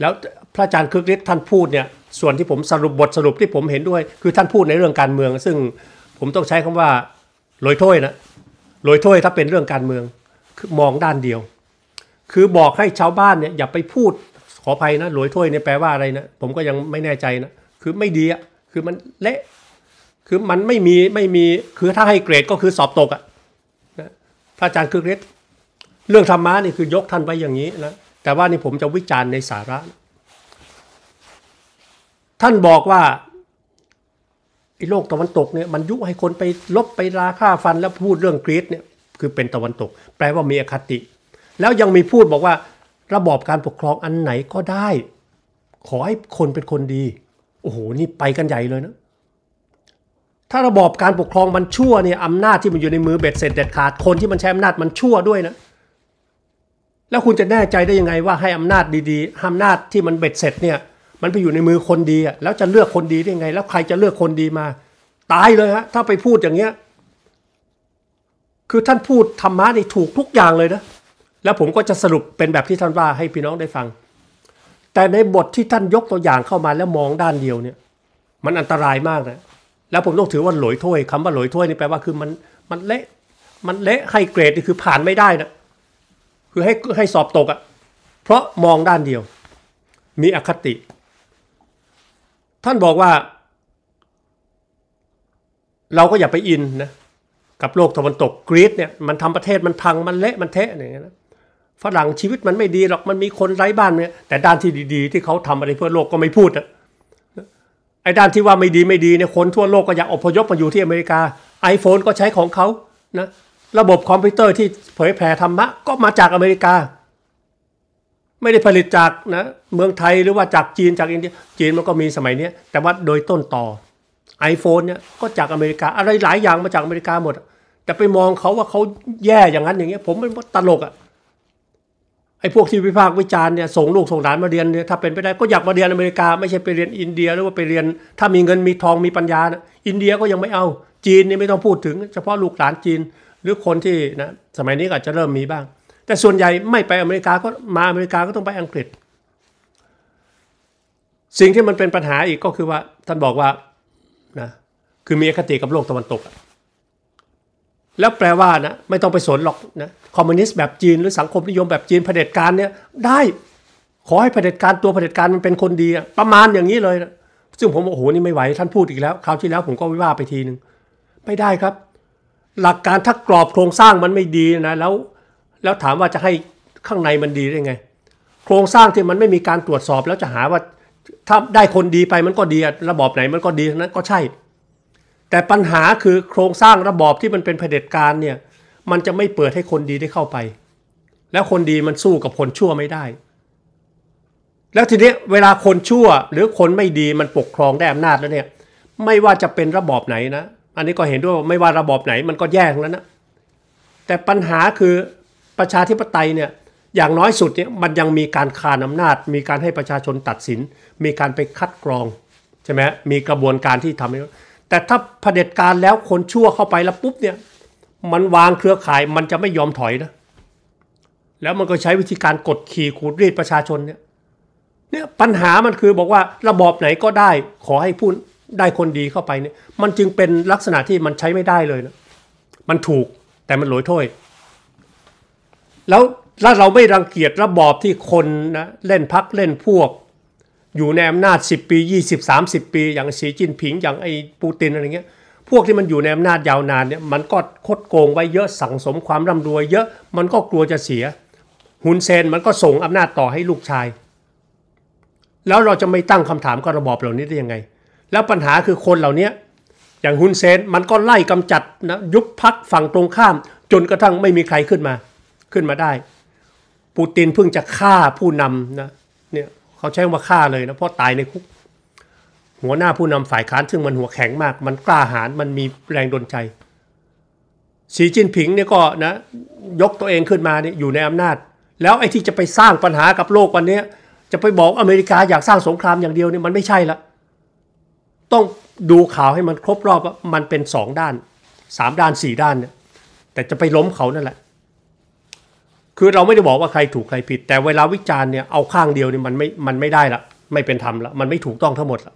แล้วพระอาจารย์คึกฤทธิ์ท่านพูดเนี่ยส่วนที่ผมสรุปบทสรุปที่ผมเห็นด้วย คือท่านพูดในเรื่องการเมือง ซึ่งผมต้องใช้คำว่าลอยถ้วยนะโรยถ้วยถ้าเป็นเรื่องการเมืองมองด้านเดียว คือบอกให้ชาวบ้านเนี่ยอย่าไปพูดขออภัยนะโรยถ้วยเนี่ยแปลว่าอะไรนะผมก็ยังไม่แน่ใจนะ คือไม่ดีอ่ะคือมัน เละ คือมันไม่มีไม่มี คือถ้าให้เกรดก็คือสอบตกอ่ะนะพระอาจารย์คือเกรดเรื่องธรรมะนี่คือยกท่านไว้อย่างนี้นะแต่ว่านี่ผมจะวิจารณ์ในสาระ ท่านบอกว่าไอ้โลกตะวันตกเนี่ยมันยุให้คนไปลบไปลาค่าฟัน แล้วพูดเรื่องกรีซเนี่ยคือเป็นตะวันตก แปลว่ามีอคติ แล้วยังมีพูดบอกว่า ระบอบการปกครองอันไหนก็ได้ ขอให้คนเป็นคนดีโอ้โหนี่ไปกันใหญ่เลยนะ ถ้าระบอบการปกครองมันชั่วเนี่ยอำนาจที่มันอยู่ในมือเบ็ดเสร็จเด็ดขาดคนที่มันใช้อำนาจมันชั่วด้วยนะแล้วคุณจะแน่ใจได้ยังไงว่าให้อำนาจดีๆอำนาจที่มันเบ็ดเสร็จเนี่ยมันไปอยู่ในมือคนดีอ่ะ แล้วจะเลือกคนดีได้ไง แล้วใครจะเลือกคนดีมา ตายเลยฮะ ถ้าไปพูดอย่างเงี้ย คือท่านพูดธรรมะนี่ถูกทุกอย่างเลยนะ แล้วผมก็จะสรุปเป็นแบบที่ท่านว่าให้พี่น้องได้ฟัง แต่ในบทที่ท่านยกตัวอย่างเข้ามาแล้วมองด้านเดียวเนี่ย มันอันตรายมากนะ แล้วผมต้องถือว่าหลอยถ้วย คำว่าหลอยถ้วยนี่แปลว่าคือมันมันเละ มันเละให้เกรดนี่คือผ่านไม่ได้นะ คือให้ให้สอบตกอะ่ะ เพราะมองด้านเดียว มีอคติท่านบอกว่าเราก็อย่าไปอินนะกับโลกตะวันตกกรีซเนี่ยมันทำประเทศมันพังมันเละมันเทะอย่างเงี้ยนะฝรั่งชีวิตมันไม่ดีหรอกมันมีคนไร้บ้านเนี่ยแต่ด้านที่ดีๆที่เขาทำอะไรเพื่อโลกก็ไม่พูดอะไอ้ด้านที่ว่าไม่ดีไม่ดีเนี่ยคนทั่วโลกก็อยากอพยพมาอยู่ที่อเมริกา iPhone ก็ใช้ของเขานะระบบคอมพิวเตอร์ที่เผยแพร่ธรรมะก็มาจากอเมริกาไม่ได้ผลิตจากนะเมืองไทยหรือว่าจากจีนจากอินเดียจีนมันก็มีสมัยนี้แต่ว่าโดยต้นต่อไอโฟนเนี่ยก็จากอเมริกา อะไรหลายอย่างมาจากอเมริกาหมด แต่ไปมองเขาว่าเขาแย่อย่างนั้นอย่างเงี้ยผมม็นตลกอะ่ะไอ้พวกที่วิพากษ์วิจารณ์เนี่ยส่งลูกส่งหลานมาเรียนเนี่ยถ้าเป็นไปได้ก็อยากมาเรียนอเมริกาไม่ใช่ไปเรียนอินเดีย หรือว่าไปเรียนถ้ามีเงินมีทองมีปัญญานะอินเดียก็ยังไม่เอาจีนนี่ไม่ต้องพูดถึงเฉพาะลูกหลานจีนหรือคนที่นะสมัยนี้อาจจะเริ่มมีบ้างแต่ส่วนใหญ่ไม่ไปอเมริกาก็มาอเมริกาก็ต้องไปอังกฤษ สิ่งที่มันเป็นปัญหาอีกก็คือว่า ท่านบอกว่า นะ คือมีอคติกับโลกตะวันตก แล้วแปลว่านะ ไม่ต้องไปสนหรอกนะคอมมิวนิสต์แบบจีน หรือสังคมนิยมแบบจีนเผด็จการเนี่ย ได้ ขอให้เผด็จการ ตัวเผด็จการมันเป็นคนดี ประมาณอย่างนี้เลยนะซึ่งผมโอ้โหนี่ไม่ไหว ท่านพูดอีกแล้วคราวที่แล้วผมก็วิวาไปทีหนึ่ง ไม่ได้ครับ หลักการถ้ากรอบโครงสร้างมันไม่ดีนะแล้วแล้วถามว่าจะให้ข้างในมันดีได้ไง โครงสร้างที่มันไม่มีการตรวจสอบแล้วจะหาว่าถ้าได้คนดีไปมันก็ดีระบอบไหนมันก็ดีนั้นก็ใช่ แต่ปัญหาคือโครงสร้างระบอบที่มันเป็นเผด็จการเนี่ย มันจะไม่เปิดให้คนดีได้เข้าไป แล้วคนดีมันสู้กับคนชั่วไม่ได้ แล้วทีนี้เวลาคนชั่วหรือคนไม่ดีมันปกครองได้อำนาจแล้วเนี่ย ไม่ว่าจะเป็นระบอบไหนนะ อันนี้ก็เห็นด้วยไม่ว่าระบอบไหนมันก็แย่แล้วนะแต่ปัญหาคือประชาธิปไตยเนี่ยอย่างน้อยสุดเนี่ยมันยังมีการคานอานาจ มีการให้ประชาชนตัดสิน มีการไปคัดกรองใช่ไหมมีกระบวนการที่ทำให้แต่ถ้าเผด็จการแล้วคนชั่วเข้าไปแล้วปุ๊บเนี่ย มันวางเครือข่ายมันจะไม่ยอมถอยนะ แล้วมันก็ใช้วิธีการกดขี่ขูดรีดประชาชนเนี่ยเนี่ยปัญหามันคือบอกว่าระบอบไหนก็ได้ขอให้พูดได้คนดีเข้าไปเนี่ยมันจึงเป็นลักษณะที่มันใช้ไม่ได้เลยนะมันถูกแต่มันลอยถ้อยแล้วถ้าเราไม่รังเกียจระบอบที่คนนะเล่นพักเล่นพวก อยู่ในอำนาจ 10 ปี 20 30 ปี อย่างสีจิ้นผิงอย่างไอ้ปูตินอะไรเงี้ยพวกที่มันอยู่ในอำนาจยาวนานเนี่ยมันก็คดโกงไว้เยอะสั่งสมความร่ำรวย เยอะมันก็กลัวจะเสียหุนเซนมันก็ส่งอำนาจต่อให้ลูกชาย แล้วเราจะไม่ตั้งคำถามกับระบอบเหล่านี้ได้ยังไง แล้วปัญหาคือคนเหล่านี้อย่างหุนเซนมันก็ไล่กำจัดนะยุบพักฝั่งตรงข้าม จนกระทั่งไม่มีใครขึ้นมาขึ้นมาได้ ปูตินเพิ่งจะฆ่าผู้นำนะ เนี่ยเขาใช้ว่าฆ่าเลยนะเพราะตายในคุก หัวหน้าผู้นำฝ่ายค้านซึ่งมันหัวแข็งมาก มันกล้าหาญ มันมีแรงดลใจ สีจิ้นผิงเนี่ยก็นะยกตัวเองขึ้นมาเนี่ยอยู่ในอำนาจ แล้วไอ้ที่จะไปสร้างปัญหากับโลกวันนี้จะไปบอกอเมริกา อยากสร้างสงครามอย่างเดียวเนี่ยมันไม่ใช่ละ ต้องดูข่าวให้มันครบรอบว่ามันเป็นสองด้านสามด้านสี่ด้านเนี่ยแต่จะไปล้มเขานั่นแหละคือเราไม่ได้บอกว่าใครถูกใครผิด แต่เวลาวิจารณ์เนี่ย เอาข้างเดียวเนี่ย มันไม่ มันไม่ได้ละไม่เป็นธรรมละ มันไม่ถูกต้องทั้งหมดละ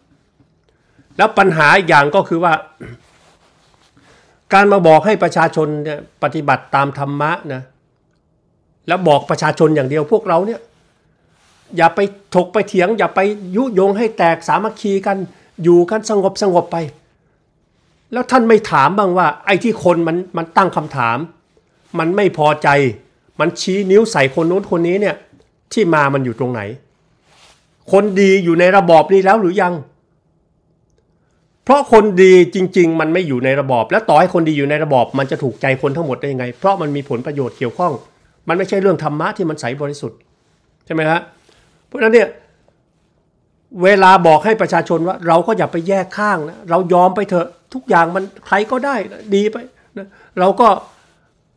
แล้วปัญหาอย่างก็คือว่า การมาบอกให้ประชาชนเนี่ยปฏิบัติตามธรรมะนะ แล้วบอกประชาชนอย่างเดียวพวกเราเนี่ย อย่าไปถกไปเถียง อย่าไปยุยงให้แตกสามัคคีกันอยู่ กันสงบสงบไป แล้วท่านไม่ถามบ้างว่า ไอ้ที่คนมันมันตั้งคำถาม มันไม่พอใจมันชี้นิ้วใส่คนโน้นคนนี้เนี่ยที่มามันอยู่ตรงไหน คนดีอยู่ในระบอบนี้แล้วหรือยัง เพราะคนดีจริงๆ มันไม่อยู่ในระบอบ และต่อให้คนดีอยู่ในระบอบมันจะถูกใจคนทั้งหมดได้ยังไง เพราะมันมีผลประโยชน์เกี่ยวข้อง มันไม่ใช่เรื่องธรรมะที่มันใสบริสุทธิ์ ใช่ไหมฮะเพราะฉะนั้นเนี่ยเวลาบอกให้ประชาชนว่าเราก็อย่าไปแยกข้างนะเรายอมไปเถอะทุกอย่างมันใครก็ได้ดีไปนะเราก็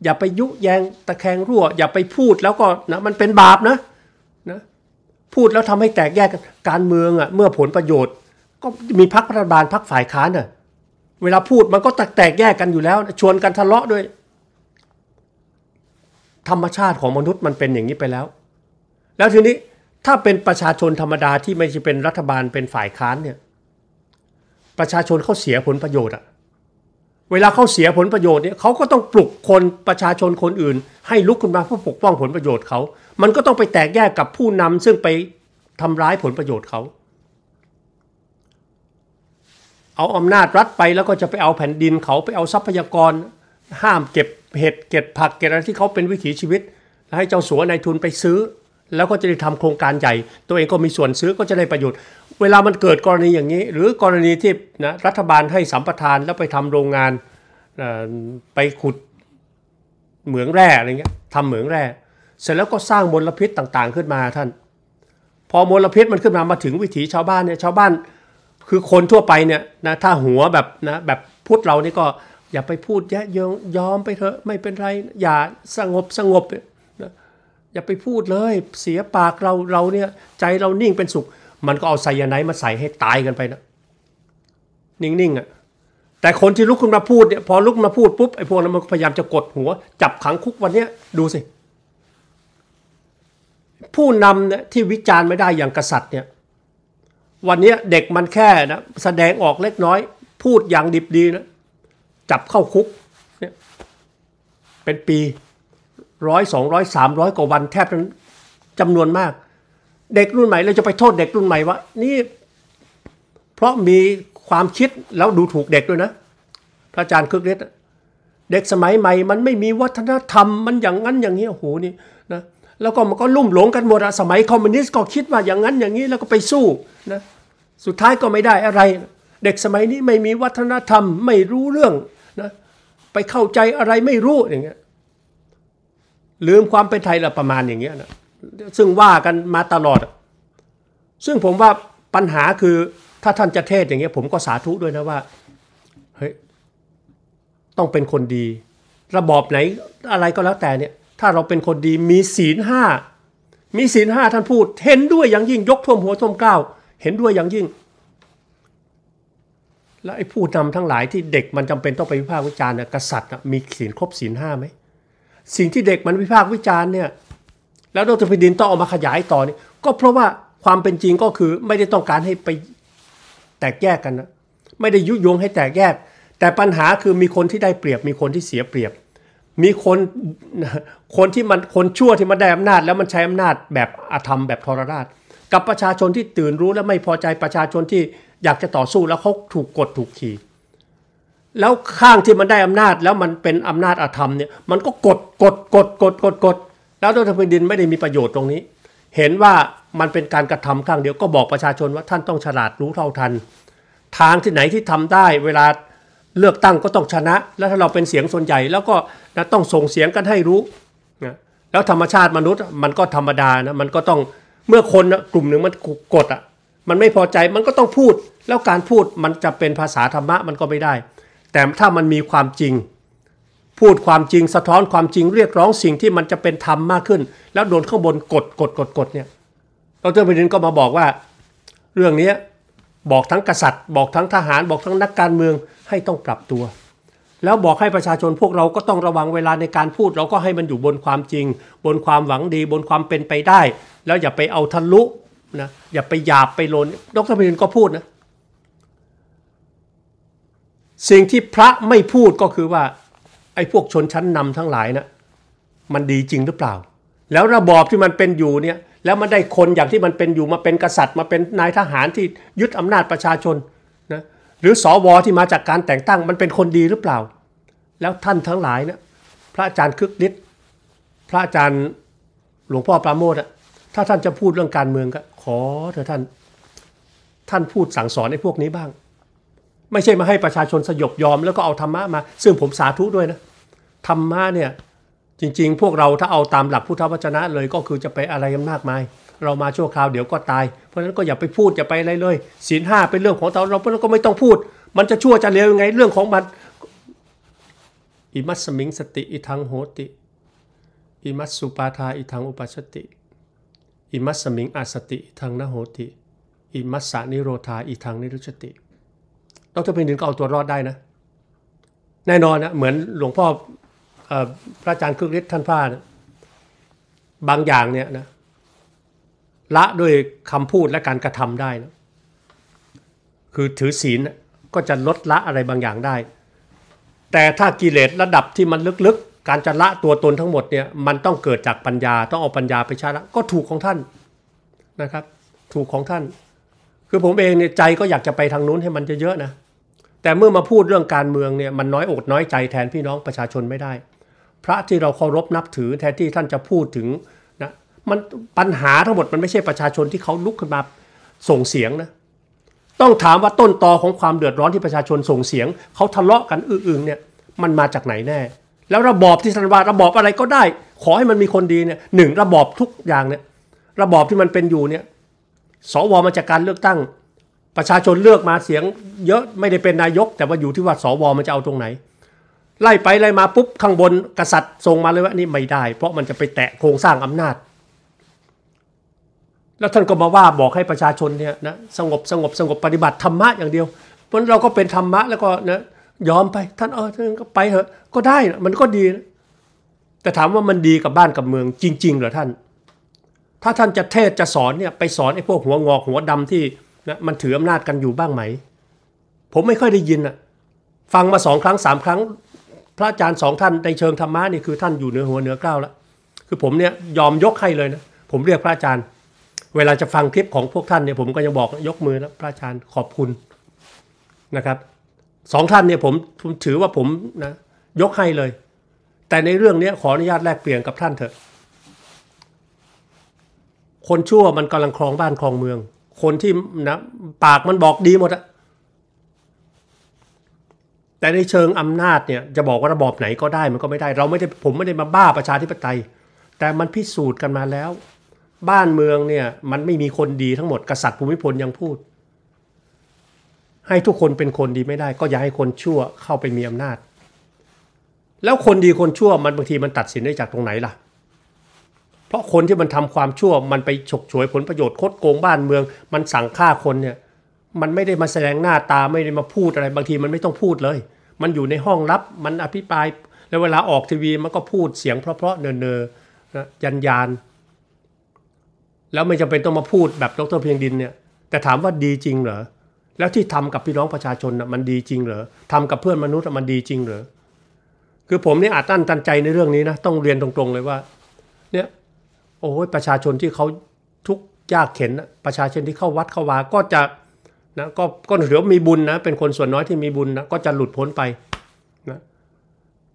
อย่าไปยุแยงตะแคงรั่ว อย่าไปพูดแล้วก็นะมันเป็นบาปนะนะพูดแล้วทำให้แตกแยกการเมืองอะ่ะเมื่อผลประโยชน์ ก็มีพักรัฐบาลพักฝ่ายค้านอะ่ะเวลาพูดมันก็แตกแยกกันอยู่แล้ว ชวนกันทะเลาะด้วย ธรรมชาติของมนุษย์มันเป็นอย่างนี้ไปแล้ว แล้วทีนี้ถ้าเป็นประชาชนธรรมดาที่ไม่ใช่เป็นรัฐบาลเป็นฝ่ายค้านเนี่ย ประชาชนเขาเสียผลประโยชน์อะ่ะเวลาเขาเสียผลประโยชน์เนี่ยเขาก็ต้องปลุกคนประชาชนคนอื่น ให้ลุกขึ้นมาเพื่อปกป้องผลประโยชน์เขา มันก็ต้องไปแตกแยกกับผู้นำซึ่งไปทำร้ายผลประโยชน์เขา เอาอำนาจรัฐไปแล้วก็จะไปเอาแผ่นดินเขาไปเอาทรัพยากร ห้ามเก็บเห็ดเก็บผักเก็บอะไรที่เขาเป็นวิถีชีวิต แล้วให้เจ้าสัวนายทุนไปซื้อแล้วก็จะได้ทำโครงการใหญ่ ตัวเองก็มีส่วนซื้อก็จะได้ประโยชน์ เวลามันเกิดกรณีอย่างนี้ หรือกรณีที่นะรัฐบาลให้สัมปทานแล้วไปทำโรงงานไปขุดเหมืองแร่อะไรเงี้ยทำเหมืองแร่ เสร็จแล้วก็สร้างมลพิษต่างๆ ขึ้นมาท่าน พอมลพิษมันขึ้นมามาถึงวิถีชาวบ้านเนี่ยชาวบ้าน คือคนทั่วไปเนี่ยนะถ้าหัวแบบนะแบบพูดเรานี่ก็อย่าไปพูดแยะยยอมไปเถอะไม่เป็นไรอย่าสงบสงบอย่าไปพูดเลยเสียปากเราเราเนี่ยใจเรานิ่งเป็นสุข มันก็เอาไซยาไนมาใส่ ให้ ตายกันไปนะนิ่งๆอ่ะแต่คนที่ลุกขึ้นมาพูดเนี่ยพอลุกมาพูดปุ๊บไอ้พวกนั้นมันพยายามจะกดหัว จับขังคุกวันเนี้ยดูสิผู้นำเนี่ยที่วิจารณ์ไม่ได้อย่างกษัตริย์เนี่ยวันนี้เด็กมันแค่นะ แสดงออกเล็กน้อย พูดอย่างดิบดีนะ จับเข้าคุกเนี่ยเป็นปีร้อยสองร้อยสามร้อยกว่าวันแทบจะจำนวนมาก เด็กรุ่นใหม่เราจะไปโทษเด็กรุ่นใหม่ว่านี่เพราะมีความคิดแล้วดูถูกเด็กด้วยนะพระอาจารย์ครึกฤทธิ์เด็กสมัยใหม่มันไม่มีวัฒนธรรมมันอย่างนั้นอย่างนี้โอ้โหนี่นะแล้วก็มันก็ลุ่มหลงกันหมดอะสมัยคอมมิวนิสต์ก็คิดว่าอย่างนั้นอย่างนี้แล้วก็ไปสู้นะสุดท้ายก็ไม่ได้อะไร เด็กสมัยนี้ไม่มีวัฒนธรรมไม่รู้เรื่องนะไปเข้าใจอะไรไม่รู้อย่างเงี้ยลืมความเป็นไทยละประมาณอย่างเงี้ยนะซึ่งว่ากันมาตลอด ซึ่งผมว่าปัญหาคือถ้าท่านจะเทศอย่างเงี้ย ผมก็สาธุด้วยนะว่าเฮ้ยต้องเป็นคนดี ระบอบไหนอะไรก็แล้วแต่เนี่ยถ้าเราเป็นคนดีมีศีลห้า มีศีลห้าท่านพูด เห็นด้วยอย่างยิ่งยกท่วมหัวท่วมก้าวเห็นด้วยอย่างยิ่งแล้วไอ้ผู้นำทั้งหลายที่เด็กมันจำเป็นต้องไปวิพากษ์วิจารณ์กษัตริย์มีศีลครบศีลห้าไหมสิ่งที่เด็กมันวิพากษ์วิจารณ์เนี่ยแล้วดรพิดินต้องเอามาขยายต่อนี่ ก็เพราะว่าความเป็นจริงก็คือไม่ได้ต้องการให้ไปแตกแยกกันนะไม่ได้ยุยงให้แตกแยกแต่ปัญหาคือมีคนที่ได้เปรียบมีคนที่เสียเปรียบ มีคนคนที่มันคนชั่วที่มันได้อำนาจแล้วมันใช้อำนาจ แบบอาธรรมแบบทรราช กับประชาชนที่ตื่นรู้และไม่พอใจประชาชนที่อยากจะต่อสู้แล้วเขาถูกกดถูกขี่แล้วข้างที่มันได้อำนาจ แล้วมันเป็นอำนาจอาธรรมเนี่ย มันก็กดกดกดกด กด กด แล้วตันทางนดินไม่ได้มีประโยชน์ตรงนี้ เห็นว่ามันเป็นการกระทำข้างเดียวก็บอกประชาชนว่าท่านต้องฉลาดรู้เท่าทัน ทางที่ไหนที่ทำได้เวลาเลือกตั้งก็ต้องชนะ แล้วถ้าเราเป็นเสียงส่วนใหญ่แล้วก็ต้องส่งเสียงกันให้รู้นะแล้วธรรมชาติมนุษย์ มันก็ธรรมดานะมันก็ต้องเมื่อคนกลุ่มหนึ่งมันกดอ่ะมันไม่พอใจมันก็ต้องพูด แล้วการพูดมันจะเป็นภาษาธรรมะมันก็ไม่ได้แต่ถ้ามันมีความจริงพูดความจริงสะท้อนความจริงเรียกร้องสิ่งที่มันจะเป็นธรรมมากขึ้น แล้วโดนข้างบนกดกดกดกดเนี่ยดรปรินก็มาบอกว่า เรื่องนี้บอกทั้งกษัตริย์บอกทั้งทหาร บอกทั้งนักการเมืองให้ต้องปรับตัว แล้วบอกให้ประชาชนพวกเราก็ต้องระวังเวลาในการพูด เราก็ให้มันอยู่บนความจริง บนความหวังดี บนความเป็นไปได้ แล้วอย่าไปเอาทะลุนะอย่าไปหยาบไปโลนดรปรินก็พูดนะสิ่งที่พระไม่พูดก็คือว่าไอ้พวกชนชั้นนำทั้งหลายนะ่ะมันดีจริงหรือเปล่า แล้วระบอบที่มันเป็นอยู่เนี่ยแล้วมันได้คนอย่างที่มันเป็นอยู่มาเป็นกษัตริย์ มาเป็นนายทหารที่ยึดอำนาจประชาชนนะหรือสอวอที่มาจากการแต่งตั้ง มันเป็นคนดีหรือเปล่า แล้วท่านทั้งหลายนะพระอาจารย์คึกฤทธิ์พระอาจารย์หลวงพ่อปราโมทอะถ้าท่านจะพูดเรื่องการเมืองก็ขอเถอะท่านท่านพูดสั่งสอนไอ้พวกนี้บ้างไม่ใช่มาให้ประชาชนสยบยอมแล้วก็เอาธรรมะมา ซึ่งผมสาธุด้วยนะธรรมะเนี่ยจริง ๆ พวกเราถ้าเอาตามหลักพุทธวจนะเลยก็คือจะไปอะไรกันมากมาย เรามาชั่วคราวเดี๋ยวก็ตาย เพราะฉะนั้นก็อย่าไปพูด อย่าไปอะไรเลยศีลห้าเป็นเรื่องของเราเราก็ไม่ต้องพูด มันจะชั่วจะเลวยังไงเรื่องของมัน อิมัสมิงสติอิทังโหติ อิมัสสุปาทาอิทังอุปัชติ อิมัสมิงอัสติิทังนโหติอิมัสสานิโรธาอิทังนิรุชติดรเพ็ญถึงก็เอาตัวรอดได้นะ แน่นอนนะเหมือนหลวงพ่อพระอาจารย์ครึกฤทธิ์ท่านพานะบางอย่างเนี่ยนะละด้วยคำพูดและการกระทำได้นะคือถือศีลก็จะลดละอะไรบางอย่างได้ แต่ถ้ากิเลสระดับที่มันลึกๆ การจะละตัวตนทั้งหมดเนี่ย มันต้องเกิดจากปัญญาต้องเอาปัญญาไปใช้ละก็ถูกของท่านนะครับ ถูกของท่าน คือผมเองเนี่ยใจก็อยากจะไปทางนู้นให้มันจะเยอะนะแต่เมื่อมาพูดเรื่องการเมืองเนี่ยมันน้อยอกน้อยใจแทนพี่น้องประชาชนไม่ได้ พระที่เราเคารพนับถือแทนที่ท่านจะพูดถึงนะมันปัญหาทั้งหมดมันไม่ใช่ประชาชนที่เขาลุกขึ้นมาส่งเสียงนะต้องถามว่าต้นตอของความเดือดร้อนที่ประชาชนส่งเสียงเขาทะเลาะกันอื้อๆึงเนี่ยมันมาจากไหนแน่ แล้วระบอบที่สันวาระบอบอะไรก็ได้ ขอให้มันมีคนดีเนี่ยหนึ่งระบอบทุกอย่างเนี่ยระบอบที่มันเป็นอยู่เนี่ยสวมาจากการเลือกตั้งประชาชนเลือกมาเสียง เยอะไม่ได้เป็นนายก แต่ว่าอยู่ที่ว่าสวมันจะเอาตรงไหน ไล่ไปไล่มาปุ๊บ ข้างบนกษัตริย์ทรงมาเลยว่านี่ไม่ได้เพราะมันจะไปแตะโครงสร้างอำนาจ แล้วท่านก็มาว่าบอกให้ประชาชนเนี่ยนะสงบสงบสงบปฏิบัติธรรมะอย่างเดียวเพราะเราก็เป็นธรรมะแล้วก็นะยอมไปท่านเออท่านก็ไปเถอะก็ได้มันก็ดีนะแต่ถามว่ามันดีกับบ้านกับเมือง จริงๆเหรอท่าน ถ้าท่านจะเทศจะสอนเนี่ยไปสอนไอ้พวกหัวงอกหัวดำที่นะมันถืออำนาจกันอยู่บ้างไหม ผมไม่ค่อยได้ยินอะฟังมาสองครั้งสามครั้ง พระ อาจารย์สองท่านในเชิงธรรมะนี่คือท่านอยู่เหนือหัวเหนือเกล้าแล้ว คือผมเนี่ยยอมยกให้เลยนะ ผมเรียกพระ อาจารย์ เวลาจะฟังคลิปของพวกท่านเนี่ยผมก็ยังบอกยกมือแล้วพระ อาจารย์ขอบคุณนะครับ สองท่านเนี่ยผมผมถือว่าผมนะยกให้เลย แต่ในเรื่องนี้ขออนุญาตแลกเปลี่ยนกับท่านเถอะ คนชั่วมันกำลังครองบ้านครองเมืองคนที่นะปากมันบอกดีหมดอะแต่ในเชิงอำนาจเนี่ย จะบอกว่าระบอบไหนก็ได้มันก็ไม่ได้ เราไม่ได้ผมไม่ได้มาบ้าประชาธิปไตย แต่มันพิสูจน์กันมาแล้ว บ้านเมืองเนี่ยมันไม่มีคนดีทั้งหมดกษัตริย์ภูมิพลยังพูด ให้ทุกคนเป็นคนดีไม่ได้ ก็อย่าให้คนชั่วเข้าไปมีอำนาจ แล้วคนดีคนชั่วมันบางทีมันตัดสินได้จากตรงไหนล่ะเพราะคนที่มันทำความชั่วมันไปฉกฉวยผลประโยชน์คดโกงบ้านเมือง มันสั่งฆ่าคนเนี่ย มันไม่ได้มาแสดงหน้า ตา ไม่ได้มาพูดอะไรบางทีมันไม่ต้องพูดเลย มันอยู่ในห้องลับมันอภิปรายแล้วเวลาออกทีวีมันก็พูดเสียงเพราะๆเนอๆนะยันยานแล้วไม่จำเป็นต้องมาพูดแบบดรเพียงดินเนี่ย แต่ถามว่าดีจริงเหรอแล้วที่ทำกับพี่น้องประชาชนนะมันดีจริงเหรอทำกับเพื่อนมนุษย์มันดีจริงเหรอคือผมนี่อาจตั้นตันใจในเรื่องนี้นะ ต้องเรียนตรงๆเลยว่า เนี่ยโอ้ยประชาชนที่เขาทุกยากเข็นประชาชนที่เข้าวัดเข้าวา ก็จะนะก็ก็ถือว่ามีบุญนะเป็นคนส่วนน้อยที่มีบุญนะก็จะหลุดพ้นไปนะ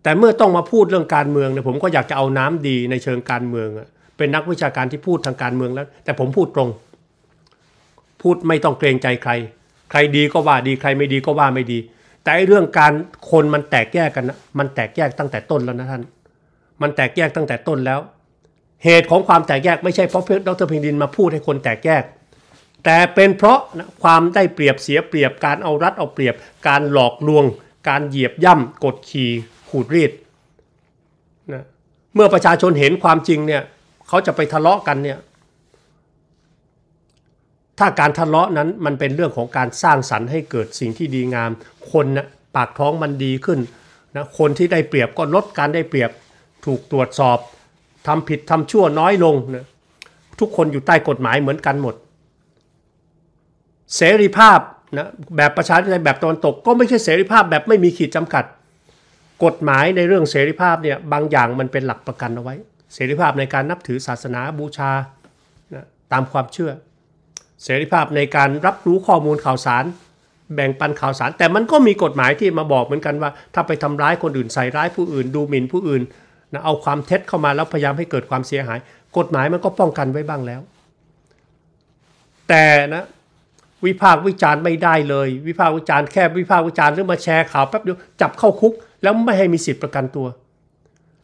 แต่เมื่อต้องมาพูดเรื่องการเมืองเนี่ยผมก็อยากจะเอาน้ำดีในเชิงการเมืองเป็นนักวิชาการที่พูดทางการเมืองแล้วแต่ผมพูดตรง พูดไม่ต้องเกรงใจใคร ใครดีก็ว่าดีใครไม่ดีก็ว่าไม่ดี แต่เรื่องการคนมันแตกแยกกันนะมันแตกแยกตั้งแต่ต้นแล้วนะท่านมันแตกแยกตั้งแต่ต้นแล้วเหตุของความแตกแยกไม่ใช่เพราะดรเพ็งดินมาพูดให้คนแตกแยกแต่เป็นเพราะความได้เปรียบเสียเปรียบการเอารัดเอาเปรียบการหลอกลวง การเหยียบย่ำกดขี่ขูดรีดนะเมื่อประชาชนเห็นความจริงเนี่ยเขาจะไปทะเลาะกันเนี่ยถ้าการทะเลาะนั้นมันเป็นเรื่องของการสร้างสรรค์ให้เกิดสิ่งที่ดีงาม คนนะปากท้องมันดีขึ้นนะคนที่ได้เปรียบก็ลดการได้เปรียบถูกตรวจสอบทำผิดทำชั่วน้อยลงนะทุกคนอยู่ใต้กฎหมายเหมือนกันหมดเสรีภาพนะแบบประชาธิปไตยแบบตะวันตกก็ไม่ใช่เสรีภาพแบบไม่มีขีดจำกัด กฎหมายในเรื่องเสรีภาพเนี่ยบางอย่างมันเป็นหลักประกันเอาไว้เสรีภาพในการนับถือศาสนาบูชานะตามความเชื่อ เสรีภาพในการรับรู้ข้อมูลข่าวสาร แบ่งปันข่าวสาร แต่มันก็มีกฎหมายที่มาบอกเหมือนกันว่า ถ้าไปทำร้ายคนอื่นใส่ร้ายผู้อื่นดูหมิ่นผู้อื่นนะเอาความเท็จเข้ามาแล้วพยายามให้เกิดความเสียหาย กฎหมายมันก็ป้องกันไว้บ้างแล้ว แต่นะวิพากษ์วิจารณ์ไม่ได้เลย วิพากษ์วิจารณ์แค่วิพากษ์วิจารณ์หรือมาแชร์ข่าวแป๊บเดียวจับเข้าคุกแล้วไม่ให้มีสิทธิประกันตัว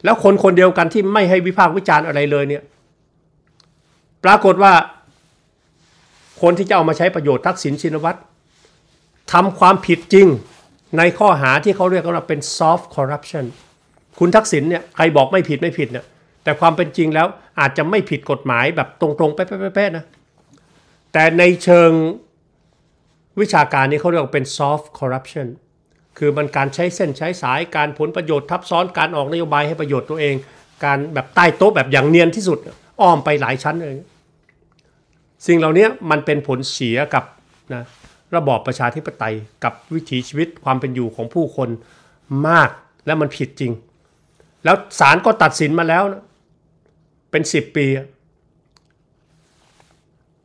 แล้วคนคนเดียวกันที่ไม่ให้วิพากษ์วิจารณ์อะไรเลยเนี่ยปรากฏว่า คนที่จะเอามาใช้ประโยชน์ทักษิณชินวัตรทำความผิดจริง ในข้อหาที่เขาเรียกว่าเป็น soft corruption คุณทักษิณเนี่ยใครบอกไม่ผิดไม่ผิดเนี่ยแต่ความเป็นจริงแล้วอาจจะไม่ผิดกฎหมายแบบตรงๆเป๊ะๆนะ แต่ในเชิงวิชาการนี้เขาเรียกว่าเป็น soft corruption คือมันการใช้เส้นใช้สายการผลประโยชน์ทับซ้อนการออกนโยบายให้ประโยชน์ตัวเอง การแบบใต้โต๊ะแบบอย่างเนียนที่สุดอ้อมไปหลายชั้นเลยสิ่งเหล่านี้มันเป็นผลเสียกับนะระบอบประชาธิปไตย กับวิถีชีวิตความเป็นอยู่ของผู้คนมากและมันผิดจริงแล้วศาลก็ตัดสินมาแล้วนะ เป็นสิบปี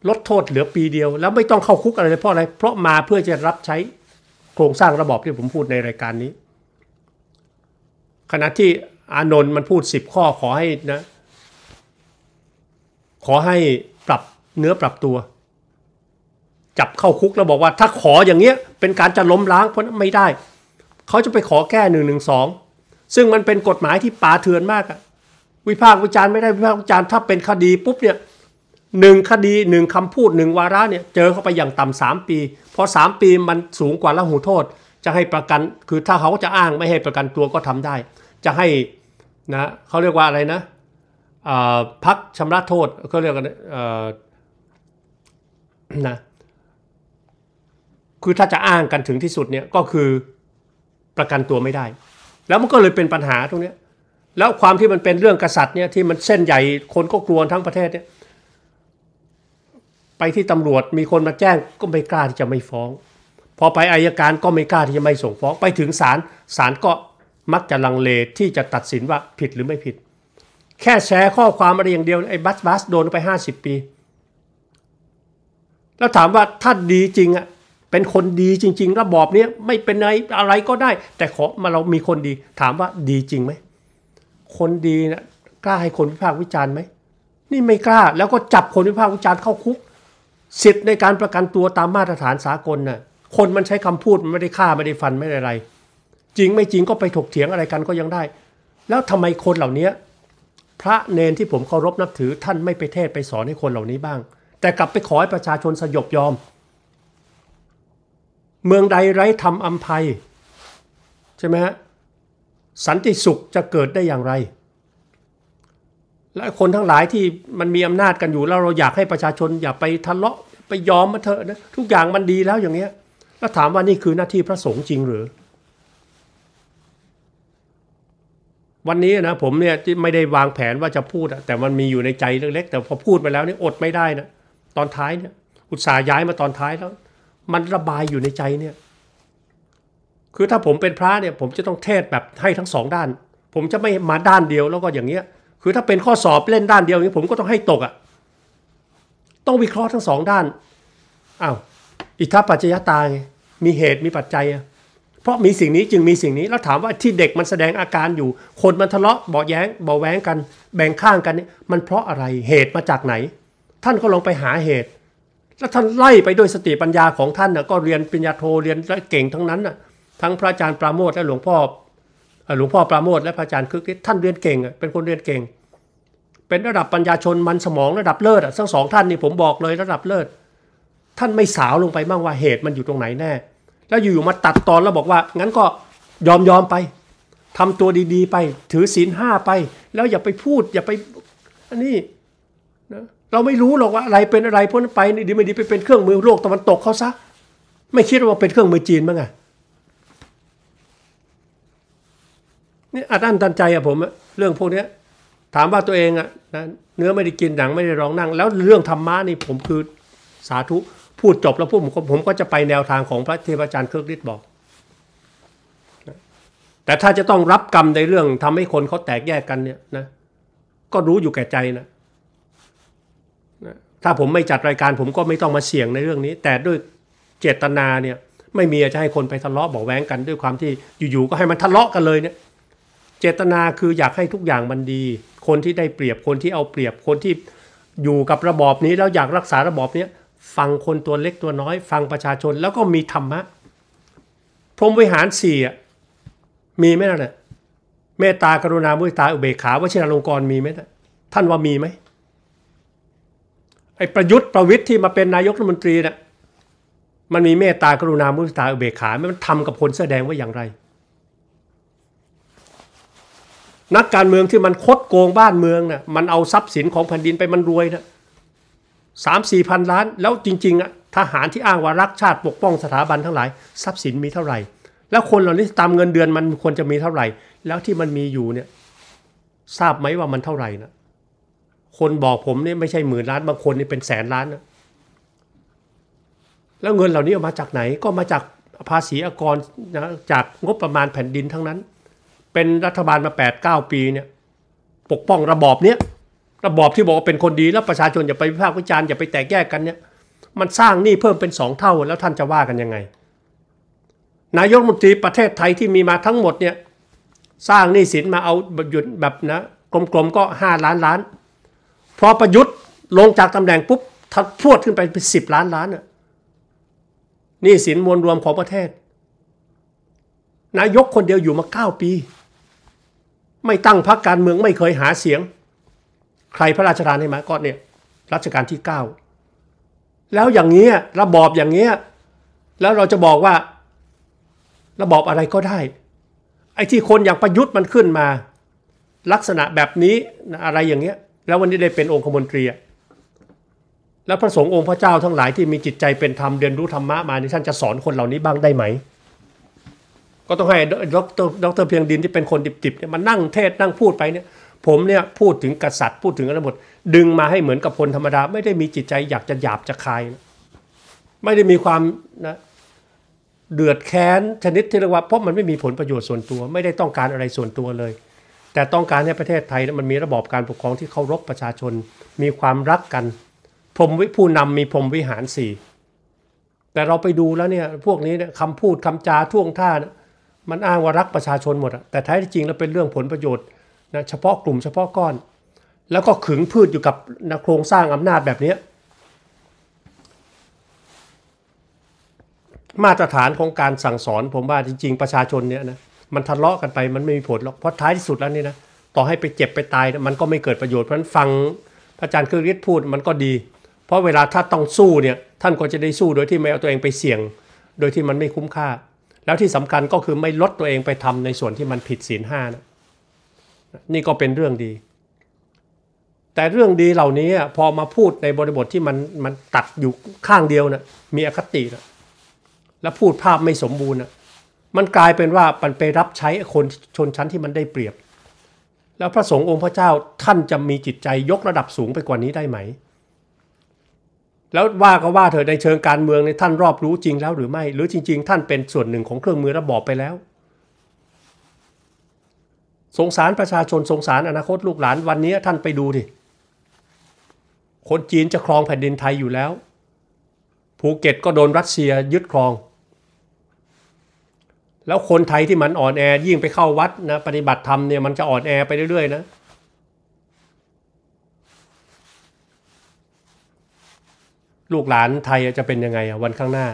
ลดโทษเหลือปีเดียวแล้วไม่ต้องเข้าคุกอะไรเลยเพราะอะไร เพราะมาเพื่อจะรับใช้โครงสร้างระบอบที่ผมพูดในรายการนี้ ขณะที่อานนท์มันพูดสิบข้อขอให้นะ ขอให้ปรับเนื้อปรับตัว จับเข้าคุกแล้วบอกว่าถ้าขออย่างเงี้ย เป็นการจะล้มล้างเพราะไม่ได้ เขาจะไปขอแก้หนึ่งหนึ่งสองซึ่งมันเป็นกฎหมายที่ป่าเถื่อนมากอะวิพากษ์วิจารณ์ไม่ได้วิพากษ์วิจารณ์ถ้าเป็นคดีปุ๊บเนี่ยหนึ่งคดีหนึ่งคำพูดหนึ่งวาระเนี่ยเจอเข้าไปอย่างต่ำสามปีพอสามปีมันสูงกว่าละหูโทษ จะให้ประกันคือถ้าเขาจะอ้างไม่ให้ประกันตัวก็ทำได้ จะให้นะเขาเรียกว่าอะไรนะพักชำระโทษเขาเรียกกันนะคือถ้าจะอ้างกันถึงที่สุดเนี่ยก็คือประกันตัวไม่ได้แล้วมันก็เลยเป็นปัญหาตรงนี้ แล้วความที่มันเป็นเรื่องกษัตริย์เนี่ยที่มันเส้นใหญ่คนก็กลัวทั้งประเทศเนี่ย ไปที่ตำรวจมีคนมาแจ้งก็ไม่กล้าที่จะไม่ฟ้อง พอไปอายการก็ไม่กล้าที่จะไม่ส่งฟ้องไปถึงศาลศาลก็มักจะลังเลที่จะตัดสินว่าผิดหรือไม่ผิด แค่แชร์ข้อความอะไรอย่างเดียวไอ้บัสบัสโดนไป 50 ปี แล้วถามว่าถ้าดีจริงอะเป็นคนดีจริง ๆ ระบอบนี้ไม่เป็นอะไรอะไรก็ได้ แต่ขอมาเรามีคนดี ถามว่าดีจริงไหมคนดีนะกล้าให้คนวิพากษ์วิจารณ์ไหม นี่ไม่กล้าแล้วก็จับคนวิพากษ์วิจารณ์เข้าคุก สิทธิ์ในการประกันตัวตามมาตรฐานสากลนะ่ะคนมันใช้คำพูดมันไม่ได้ฆ่า ไม่ได้ฟันไม่ได้อะไร จริงไม่จริงก็ไปถกเถียงอะไรกันก็ยังได้ แล้วทำไมคนเหล่านี้พระเนนที่ผมเคารพนับถือท่านไม่ไปเทศไปสอนให้คนเหล่านี้บ้าง แต่กลับไปขอให้ประชาชนสยบยอมเมืองใดไร้ธรรมอัมภัยใช่ไหมฮะสันติสุขจะเกิดได้อย่างไร และคนทั้งหลายที่มันมีอำนาจกันอยู่ แล้วเราอยากให้ประชาชน อย่าไปทะเลาะไปยอมมาเถอะนะทุกอย่างมันดีแล้วอย่างเนี้ย แล้วถามว่านี่คือหน้าที่พระสงฆ์จริงหรือ วันนี้นะผมเนี่ยไม่ได้วางแผนว่าจะพูด แต่มันมีอยู่ในใจเล็กๆแต่พอพูดไปแล้วนี่อดไม่ได้นะตอนท้ายเนี่ยอุตส่าห์ย้ายมาตอนท้ายแล้วมันระบายอยู่ในใจเนี่ย คือถ้าผมเป็นพระเนี่ย ผมจะต้องเทศแบบให้ทั้งสองด้าน ผมจะไม่มาด้านเดียวแล้วก็อย่างเงี้ย คือถ้าเป็นข้อสอบเล่นด้านเดียวนี้ผมก็ต้องให้ตกอะ่ะ ต้องวิเคราะห์ทั้งสองด้านอา้าว อิทธปัจจยตาไงมีเหตุมีปัจจัยอะเพราะมีสิ่งนี้จึงมีสิ่งนี้แล้วถามว่าที่เด็กมันแสดงอาการอยู่ คนมันทะเลาะเบาแย้งเบาแหวงกัน แบ่งข้างกันเนี่ยมันเพราะอะไร เหตุมาจากไหน ท่านก็ลองไปหาเหตุแล้วท่านไล่ไปด้วยสติปัญญาของท่านนะก็เรียนปัญญาโทเรียนและเก่งทั้งนั้นนะทั้งพระอาจารย์ปราโมทและหลวงพ่อหลวงพ่อปราโมทและพระอาจารย์คึกท่านเรียนเก่ง เป็นคนเรียนเก่ง เป็นระดับปัญญาชนมันสมองระดับเลิศทั้งสองท่านนี่ผมบอกเลยระดับเลิศท่านไม่สาวลงไปบ้างว่าเหตุมันอยู่ตรงไหนแน่ แล้วอยู่ๆมาตัดตอนแล้วบอกว่า งั้นก็ยอมยอมไป ทำตัวดี ๆ ไป ถือศีลห้าไป แล้วอย่าไปพูด อย่าไป อันนี้นะเราไม่รู้หรอกว่าอะไรเป็นอะไรพ้นไปนี่ดีไม่ดีไปเป็นเครื่องมือโลกตะวันตกเขาซะไม่คิดว่าเป็นเครื่องมือจีนมั้งงไงนี่อัดอั้นตันใจอะผมอะเรื่องพวกเนี้ยถามว่าตัวเองอะนะเนื้อไม่ได้กินหนังไม่ได้ร้องนั่ง แล้วเรื่องธรรมะนี่ผมคือสาธุพูดจบแล้วพวกผมผมก็จะไปแนวทางของพระเทพอาจารย์เครืองฤทธิ์บอก แต่ถ้าจะต้องรับกรรมในเรื่องทำให้คนเขาแตกแยกกันเนี่ยนะก็รู้อยู่แก่ใจนะถ้าผมไม่จัดรายการผมก็ไม่ต้องมาเสี่ยงในเรื่องนี้ แต่ด้วยเจตนาเนี่ย ไม่มีจะให้คนไปทะเลาะบอกแว้งกัน ด้วยความที่อยู่ๆ ก็ให้มันทะเลาะกันเลยเนี่ย เจตนาคืออยากให้ทุกอย่างมันดี คนที่ได้เปรียบคนที่เอาเปรียบคนที่อยู่กับระบอบนี้ แล้วอยากรักษาระบอบนี้ฟังคนตัวเล็กตัวน้อย ฟังประชาชนแล้วก็มีธรรมะพรมวิหารสี่มีไหมนะเนี่ยเมตตากรุณามุตตาอุเบกขาวชิราลงกรมีไหมนะท่านว่ามีไหมไอ้ประยุทธ์ประวิทย์ที่มาเป็นนายกรัฐมนตรีเนี่ยมันมีเมตตากรุณามุสตาอุเบกขาไม่มันทำกับคนแสดงว่าอย่างไร นักการเมืองที่มันคดโกงบ้านเมืองนะ่ะมันเอาทรัพย์สินของแผ่นดินไปมันรวยนะสามสี่พันล้าน แล้วจริงๆอ่ะทหารที่อ้างว่ารักชาติปกป้องสถาบันทั้งหลาย ทรัพย์สินมีเท่าไหร่ แล้วคนเหล่านี้ตามเงินเดือนมันควรจะมีเท่าไหร่แล้วที่มันมีอยู่เนี่ยทราบไหมว่ามันเท่าไหร่นะคนบอกผมเนี่ยไม่ใช่หมื่นล้านบางคนนี่เป็นแสนล้านนะแล้วเงินเหล่านี้ออกมาจากไหนก็มาจากภาษีอากรนะจากงบประมาณแผ่นดินทั้งนั้น เป็นรัฐบาลมา8ปดเปีเนี่ยปกป้องระบอบเนี้ยระบอบที่บอกว่าเป็นคนดีแล้วประชาชนอย่าไปพิพากษ์จาร์อย่าไปแตกแยกกันเนี่ยมันสร้างหนี้เพิ่มเป็นสองเท่าแล้วท่านจะว่ากันยังไง นายกมนตรีประเทศไทยที่มีมาทั้งหมดเนี่ยสร้างหนี้สินมาเอาหยุดแบบนะกลมๆก็ 5 ล้านล้านพอประยุทธ์ลงจากตำแหน่งปุ๊บทัดพวดขึ้นไปเป็นสิบล้านล้านน่ะนี่สินมวลรวมของประเทศ นายกคนเดียวอยู่มาเก้าปี ไม่ตั้งพรรคการเมืองไม่เคยหาเสียง ใครพระราชทานให้มาก็เนี่ยรัชกาลที่เก้าแล้วอย่างนี้ระบอบอย่างนี้ แล้วเราจะบอกว่าระบอบอะไรก็ได้ ไอ้ที่คนอย่างประยุทธ์มันขึ้นมา ลักษณะแบบนี้อะไรอย่างเงี้ยแล้ววันนี้ได้เป็นองคมนตรีแล้วพระสงฆ์องค์พระเจ้าทั้งหลายที่มีจิตใจเป็นธรรมเรียนรู้ธรรมะมาท่านจะสอนคนเหล่านี้บ้างได้ไหม ก็ต้องให้ดรดรเพียงดินที่เป็นคนดิบๆเนี่ยมานั่งเทศนั่งพูดไปเนี่ย ผมเนี่ยพูดถึงกษัตริย์พูดถึงอะไรหมด ดึงมาให้เหมือนกับคนธรรมดาไม่ได้มีจิตใจอยากจะหยาบจะคายไม่ได้มีความนะเดือดแค้นชนิดที่เรียกว่าเพราะมันไม่มีผลประโยชน์ส่วนตัวไม่ได้ต้องการอะไรส่วนตัวเลยแต่ต้องการให้ประเทศไทยมันมีระบอบการปกครองที่เคารพประชาชนมีความรักกันพรมวิผู้นำมีพรมวิหารสี่ แต่เราไปดูแล้วเนี่ยพวกนี้เนี่ยคำพูดคำจาท่วงท่ามันอ้างว่ารักประชาชนหมดแต่ท้ายจริงแล้วเป็นเรื่องผลประโยชน์นะเฉพาะกลุ่มเฉพาะก้อน แล้วก็ขึงพืชอยู่กับนะโครงสร้างอำนาจแบบนี้ มาตรฐานของการสั่งสอน ผมว่าจริงๆประชาชนเนี่ยนะมันทะเลาะกันไปมันไม่มีผลหรอกเพราะท้ายที่สุดแล้วนี่นะต่อให้ไปเจ็บไปตายมันก็ไม่เกิดประโยชน์เพราะฉะนั้นฟังพระอาจารย์คือฤทธิ์พูดมันก็ดี เพราะเวลาถ้าต้องสู้เนี่ยท่านก็จะได้สู้โดยที่ไม่เอาตัวเองไปเสี่ยง โดยที่มันไม่คุ้มค่า แล้วที่สำคัญก็คือไม่ลดตัวเองไปทำในส่วนที่มันผิดศีลห้านะนี่ก็เป็นเรื่องดี แต่เรื่องดีเหล่านี้พอมาพูดในบริบทที่มันมันตัดอยู่ข้างเดียวนะมีอคตินะแล้วพูดภาพไม่สมบูรณ์นะมันกลายเป็นว่ามันไปรับใช้คนชนชั้นที่มันได้เปรียบ แล้วพระสงฆ์องค์พระเจ้าท่านจะมีจิตใจยกระดับสูงไปกว่านี้ได้ไหม แล้วว่าก็ว่าเถอดในเชิงการเมืองในท่านรอบรู้จริงแล้วหรือไม่ หรือจริง ๆ ท่านเป็นส่วนหนึ่งของเครื่องมือระบอบไปแล้ว สงสารประชาชนสงสารอนาคตลูกหลานวันนี้ท่านไปดูดิคนจีนจะครองแผ่นดินไทยอยู่แล้ว ภูเก็ต ก็โดนรัสเซียยึดครองแล้วคนไทยที่มันอ่อนแอ ยิ่งไปเข้าวัดนะปฏิบัติธรรมเนี่ยมันจะอ่อนแอไปเรื่อยๆนะ ลูกหลานไทยจะเป็นยังไงวันข้างหน้า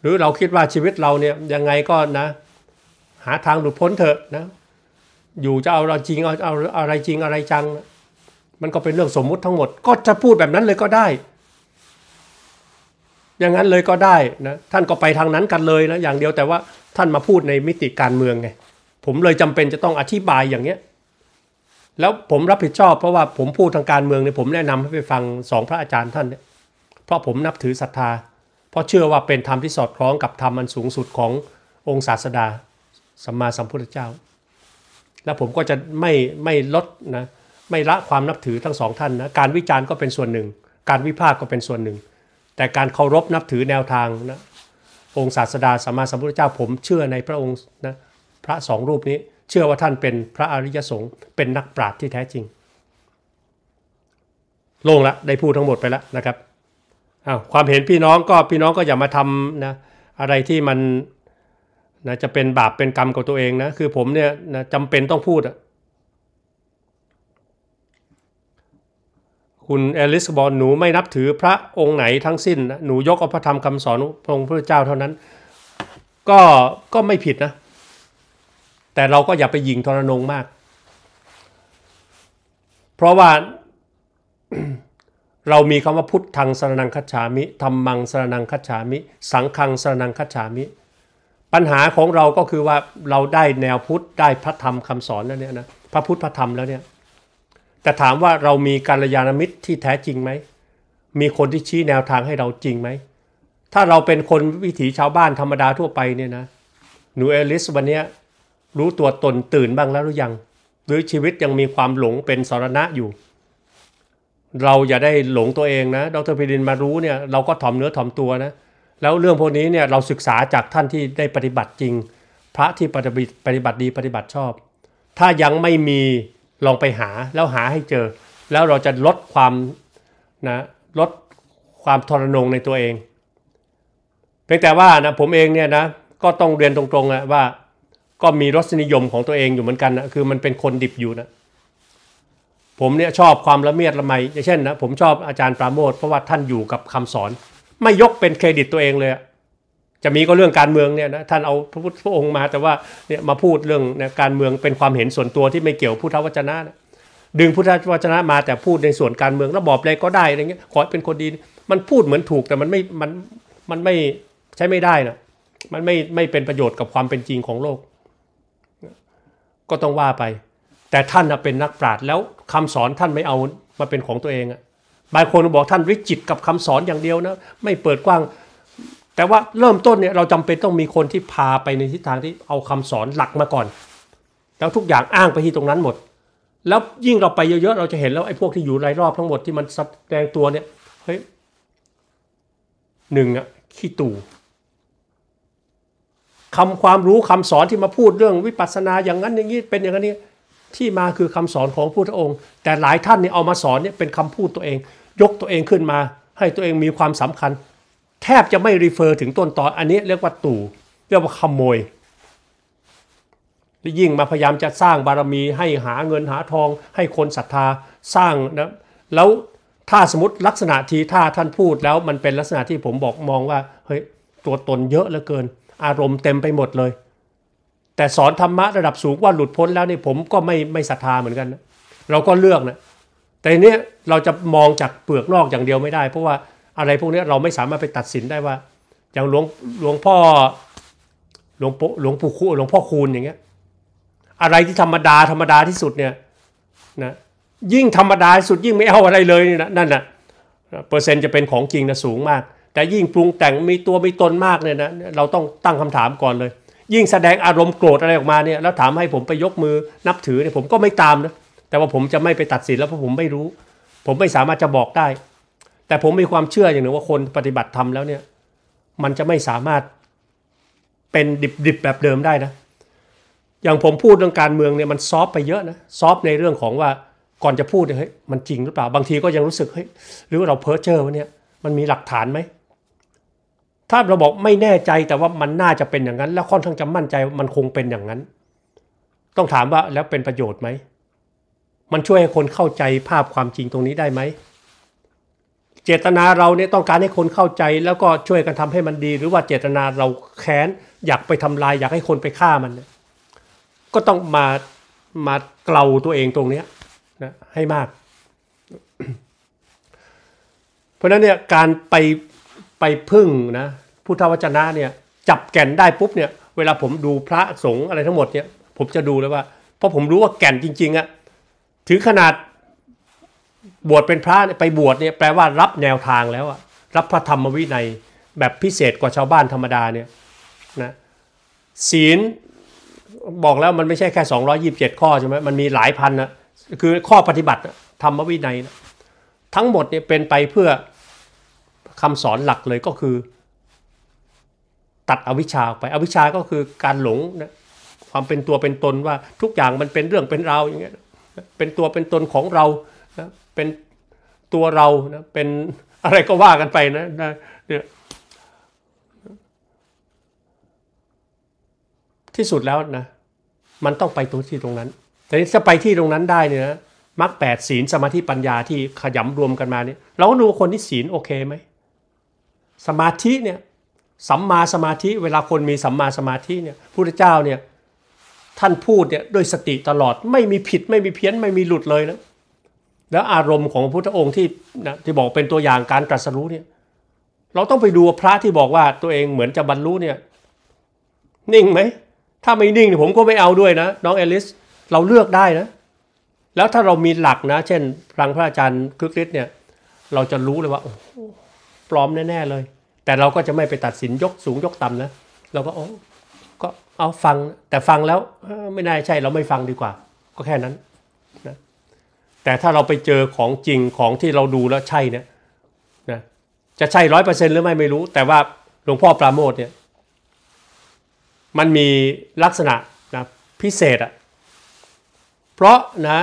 หรือเราคิดว่าชีวิตเราเนี่ยยังไงก็นะ หาทางหลุดพ้นเถอะนะ อยู่จะเอาเราจริงเอาเอาอะไรจริงอะไรจัง มันก็เป็นเรื่องสมมุติทั้งหมด ก็จะพูดแบบนั้นเลยก็ได้อย่างนั้นเลยก็ได้นะท่านก็ไปทางนั้นกันเลยนะอย่างเดียวแต่ว่าท่านมาพูดในมิติการเมืองไงผมเลยจำเป็นจะต้องอธิบายอย่างเนี้ย แล้วผมรับผิดชอบเพราะว่าผมพูดทางการเมืองเนี่ยผมแนะนำให้ไปฟังสองพระอาจารย์ท่านเนี่ยเพราะผมนับถือศรัทธา เพราะเชื่อว่าเป็นธรรมที่สอดคล้องกับธรรมอันสูงสุดขององค์ศาสดาสัมมาสัมพุทธเจ้า และผมก็จะไม่ไม่ลดนะไม่ละความนับถือทั้งสองท่านนะการวิจารณ์ก็เป็นส่วนหนึ่ง การวิพากษ์ก็เป็นส่วนหนึ่งแต่การเคารพนับถือแนวทางนะองศาสดาสัมมาสัมพุทธเจ้าผมเชื่อในพระองค์นะพระสองรูปนี้ เชื่อว่าท่านเป็นพระอริยสงฆ์เป็นนักปราชญ์ที่แท้จริง ลงละได้พูดทั้งหมดไปแล้วนะครับ ความเห็นพี่น้องก็พี่น้องก็อย่ามาทำนะอะไรที่มันนะจะเป็นบาปเป็นกรรมกับตัวเองนะคือผมเนี่ยนะจำเป็นต้องพูดคุณเอลิสบอลหนูไม่นับถือพระองค์ไหนทั้งสิ้นหนูยกอภิธรรมคำสอนพระองค์พระเจ้าเท่านั้น ก็ก็ไม่ผิดนะแต่เราก็อย่าไปยิงทรนงมาก เพราะว่าเรามีคำว่าพุทธังสรนังคัจฉามิธรรมังสรนังคัจฉามิ สังฆังสรนังคัจฉามิ ปัญหาของเราก็คือว่าเราได้แนวพุทธได้พระธรรมคำสอนแล้วเนี่ยนะพระพุทธพระธรรมแล้วเนี่ยแต่ถามว่าเรามีการยานมิตรที่แท้จริงไหม มีคนที่ชี้แนวทางให้เราจริงไหม ถ้าเราเป็นคนวิถีชาวบ้านธรรมดาทั่วไปเนี่ยนะหนูเอลิสวันนี้รู้ตัวตนตื่นบ้างแล้วหรือยัง หรือชีวิตยังมีความหลงเป็นสารณะอยู่ เราอย่าได้หลงตัวเองนะดรพิรินมารู้เนี่ยเราก็ถ่อมเนื้อถ่อมตัวนะ แล้วเรื่องพวกนี้เนี่ยเราศึกษาจากท่านที่ได้ปฏิบัติจริง พระที่ปฏิบัติปฏิบัติดีปฏิบัติชอบ ถ้ายังไม่มีลองไปหาแล้วหาให้เจอ แล้วเราจะลดความนะลดความทรนงในตัวเองเพียงแต่ว่านะผมเองเนี่ยนะก็ต้องเรียนตรงๆะว่าก็มีรสนิยมของตัวเองอยู่เหมือนกันนะคือมันเป็นคนดิบอยู่นะผมเนี่ยชอบความละเมียดละไม อย่างเช่นนะผมชอบอาจารย์ปราโมทเพราะว่าท่านอยู่กับคำสอนไม่ยกเป็นเครดิตตัวเองเลยอะจะมีก็เรื่องการเมืองเนี่ยนะท่านเอาพระพุทธองค์มา แต่ว่าเนี่ยมาพูดเรื่องการเมืองเป็นความเห็นส่วนตัวที่ไม่เกี่ยวพุทธวจนะนะ ดึงพุทธวจนะมาแต่พูดในส่วนการเมืองระบอบอะไรก็ได้อะไรเงี้ยขอให้เป็นคนดีมันพูดเหมือนถูกแต่มันไม่มันมันไม่ใช้ไม่ได้นะมันไม่ไม่เป็นประโยชน์กับความเป็นจริงของโลก ก็ต้องว่าไป แต่ท่านเป็นนักปราชญ์แล้วคำสอนท่านไม่เอามาเป็นของตัวเองอะบางคนบอกท่านวิจิตกับคำสอนอย่างเดียวนะไม่เปิดกว้างแต่ว่าเริ่มต้นเนี่ย เราจำเป็นต้องมีคนที่พาไปในทิศทางที่เอาคำสอนหลักมาก่อน แล้วทุกอย่างอ้างไปที่ตรงนั้นหมด แล้วยิ่งเราไปเยอะๆเราจะเห็นแล้วไอ้พวกที่อยู่รายรอบทั้งหมดที่มันแสดงตัวเนี่ยเฮ้ยหนึ่งอะขี้ตู่คำความรู้คำสอนที่มาพูดเรื่องวิปัสสนาอย่างนั้นอย่างนี้ เป็นอย่างนี้ที่มาคือคำสอนของพระองค์ แต่หลายท่านเนี่ยเอามาสอนเนี่ยเป็นคำพูดตัวเอง ยกตัวเองขึ้นมา ให้ตัวเองมีความสำคัญแทบจะไม่รีเฟอร์ถึงต้นตอนอันนี้เรียกว่าตู่ เรียกว่าขโมยยิ่งมาพยายามจะสร้างบารมีให้หาเงินหาทอง ให้คนศรัทธาสร้างนะแล้วถ้าสมมติลักษณะทีท่าท่านพูดแล้วมันเป็นลักษณะที่ผมบอกมองว่าเฮ้ยตัวตนเยอะเหลือเกิน อารมณ์เต็มไปหมดเลย แต่สอนธรรมะระดับสูงว่าหลุดพ้นแล้วนี่ผมก็ไม่ไม่ศรัทธาเหมือนกันนะเราก็เลือกนะแต่เนี้ยเราจะมองจากเปลือกนอกอย่างเดียวไม่ได้เพราะว่าอะไรพวกนี้เราไม่สามารถไปตัดสินได้ว่าอย่างหลวงหลวงพ่อหลวงปู่หลวงปู่คูหลวงพ่อคูณอย่างเงี้ยอะไรที่ธรรมดาธรรมดาที่สุดเนี่ยนะยิ่งธรรมดาสุดยิ่งไม่เอาอะไรเลยนะนั่นนะเปอร์เซ็นต์จะเป็นของจริงนะสูงมาก แต่ยิ่งปรุงแต่งมีตัวมีตนมากเนี่ยนะเราต้องตั้งคำถามก่อนเลย ยิ่งแสดงอารมณ์โกรธอะไรออกมาเนี่ยแล้วถามให้ผมไปยกมือนับถือเนี่ยผมก็ไม่ตามนะแต่ว่าผมจะไม่ไปตัดสินแล้วเพราะผมไม่รู้ ผมไม่สามารถจะบอกได้แต่ผมมีความเชื่ออย่างหนึ่งว่าคนปฏิบัติธรรมแล้วเนี่ย มันจะไม่สามารถเป็นดิบๆแบบเดิมได้นะ อย่างผมพูดเรื่องการเมืองเนี่ยมันซอฟไปเยอะนะซอฟในเรื่องของว่าก่อนจะพูดเนี่ยเฮ้ยมันจริงหรือเปล่า บางทีก็ยังรู้สึกเฮ้ยหรือว่าเราเพ้อเจอวะเนี่ยมันมีหลักฐานไหม ถ้าเราบอกไม่แน่ใจแต่ว่ามันน่าจะเป็นอย่างนั้น แล้วค่อนข้างจะมั่นใจมันคงเป็นอย่างนั้น ต้องถามว่าแล้วเป็นประโยชน์ไหมมันช่วยให้คนเข้าใจภาพความจริงตรงนี้ได้ไหมเจตนาเราเนี่ยต้องการให้คนเข้าใจ แล้วก็ช่วยกันทำให้มันดี หรือว่าเจตนาเราแค้นอยากไปทำลายอยากให้คนไปฆ่ามันก็ต้องมามาเกลาตัวเองตรงเนี้ยนะให้มาก เพราะะนั้นเนี่ยการไปไปพึ่งนะพุทธวจนะเนี่ย จับแก่นได้ปุ๊บเนี่ยเวลาผมดูพระสงฆ์อะไรทั้งหมดเนี่ยผมจะดูเลยว่าเพราะผมรู้ว่าแก่นจริงๆอะถึงขนาดบวชเป็นพระไปบวชเนี่ยแปลว่ารับแนวทางแล้วอะรับพระธรรมวินัย แบบพิเศษกว่าชาวบ้านธรรมดาเนี่ยนะศีลบอกแล้วมันไม่ใช่แค่ 227 ข้อใช่ไหมมันมีหลายพันนะคือข้อปฏิบัติธรรมวินัยนะทั้งหมดเนี่ยเป็นไปเพื่อคำสอนหลักเลยก็คือ ตัดอวิชชาออกไปอวิชชาก็คือการหลงนะความเป็นตัวเป็นตนว่าทุกอย่างมันเป็นเรื่องเป็นราวอย่างเงี้ยเป็นตัวเป็นตนของเรานะเป็นตัวเรานะเป็นอะไรก็ว่ากันไปนะนะเนี่ยที่สุดแล้วนะมันต้องไปตรงที่ตรงนั้น แต่ถ้าไปที่ตรงนั้นได้ เนี่ยนะมรรคแปดศีลสมาธิปัญญาที่ขยำรวมกันมาเนี่ยเราก็ดูคนที่ศีลโอเคไหมสมาธิเนี่ยสัมมาสมาธิเวลาคนมีสัมมาสมาธิเนี่ยพระเจ้าเนี่ย ท่านพูดเนี่ยด้วยสติตลอด ไม่มีผิดไม่มีเพี้ยน ไม่มีหลุดเลยนะแล้วอารมณ์ของพระพุทธองค์ที่นะที่บอกเป็นตัวอย่างการตรัสรู้เนี่ยเราต้องไปดูพระที่บอกว่าตัวเองเหมือนจะบรรลุเนี่ย นิ่งไหม ถ้าไม่นิ่ง ผมก็ไม่เอาด้วยนะ น้องเอลิสเราเลือกได้นะ แล้วถ้าเรามีหลักนะเช่นรังพระอาจารย์คึกฤทธิ์เนี่ย เราจะรู้เลยว่าปลอมแน่ๆเลย แต่เราก็จะไม่ไปตัดสินยกสูงยกต่ำนะเราก็โอ้ก็เอาฟังแต่ฟังแล้วไม่น่าใช่ เราไม่ฟังดีกว่า ก็แค่นั้นแต่ถ้าเราไปเจอของจริงของที่เราดูแล้วใช่เนี่ยนะจะใช่ร้อยเปอร์เซ็นต์หรือไม่ไม่รู้ แต่ว่าหลวงพ่อปราโมทเนี่ยมันมีลักษณะนะพิเศษอะเพราะนะ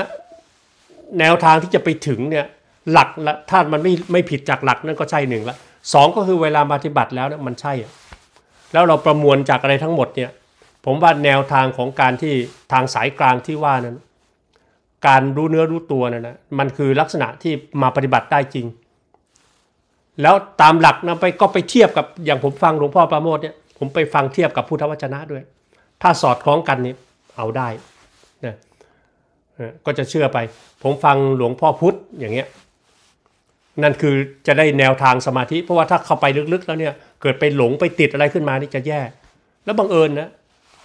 แนวทางที่จะไปถึงเนี่ยหลักละถ้ามันไม่ไม่ผิดจากหลักนั่นก็ใช่หนึ่งละสองก็คือเวลาปฏิบัติแล้วเนี่ยมันใช่อะแล้วเราประมวลจากอะไรทั้งหมดเนี่ย ผมว่าแนวทางของการที่ทางสายกลางที่ว่านั้นการรู้เนื้อรู้ตัวนั่นนะมันคือลักษณะที่มาปฏิบัติได้จริง แล้วตามหลักนะไปก็ไปเทียบกับอย่างผมฟังหลวงพ่อประโมทเนี่ยผมไปฟังเทียบกับพุทธวจนะด้วย ถ้าสอดคล้องกันนี่เอาได้นะก็จะเชื่อไปผมฟังหลวงพ่อพุทธ อย่างเงี้ยนั่นคือจะได้แนวทางสมาธิเพราะว่าถ้าเข้าไปลึกๆ แล้วเนี่ยเกิดไปหลงไปติดอะไรขึ้นมานี่จะแย่ แล้วบังเอิญนะ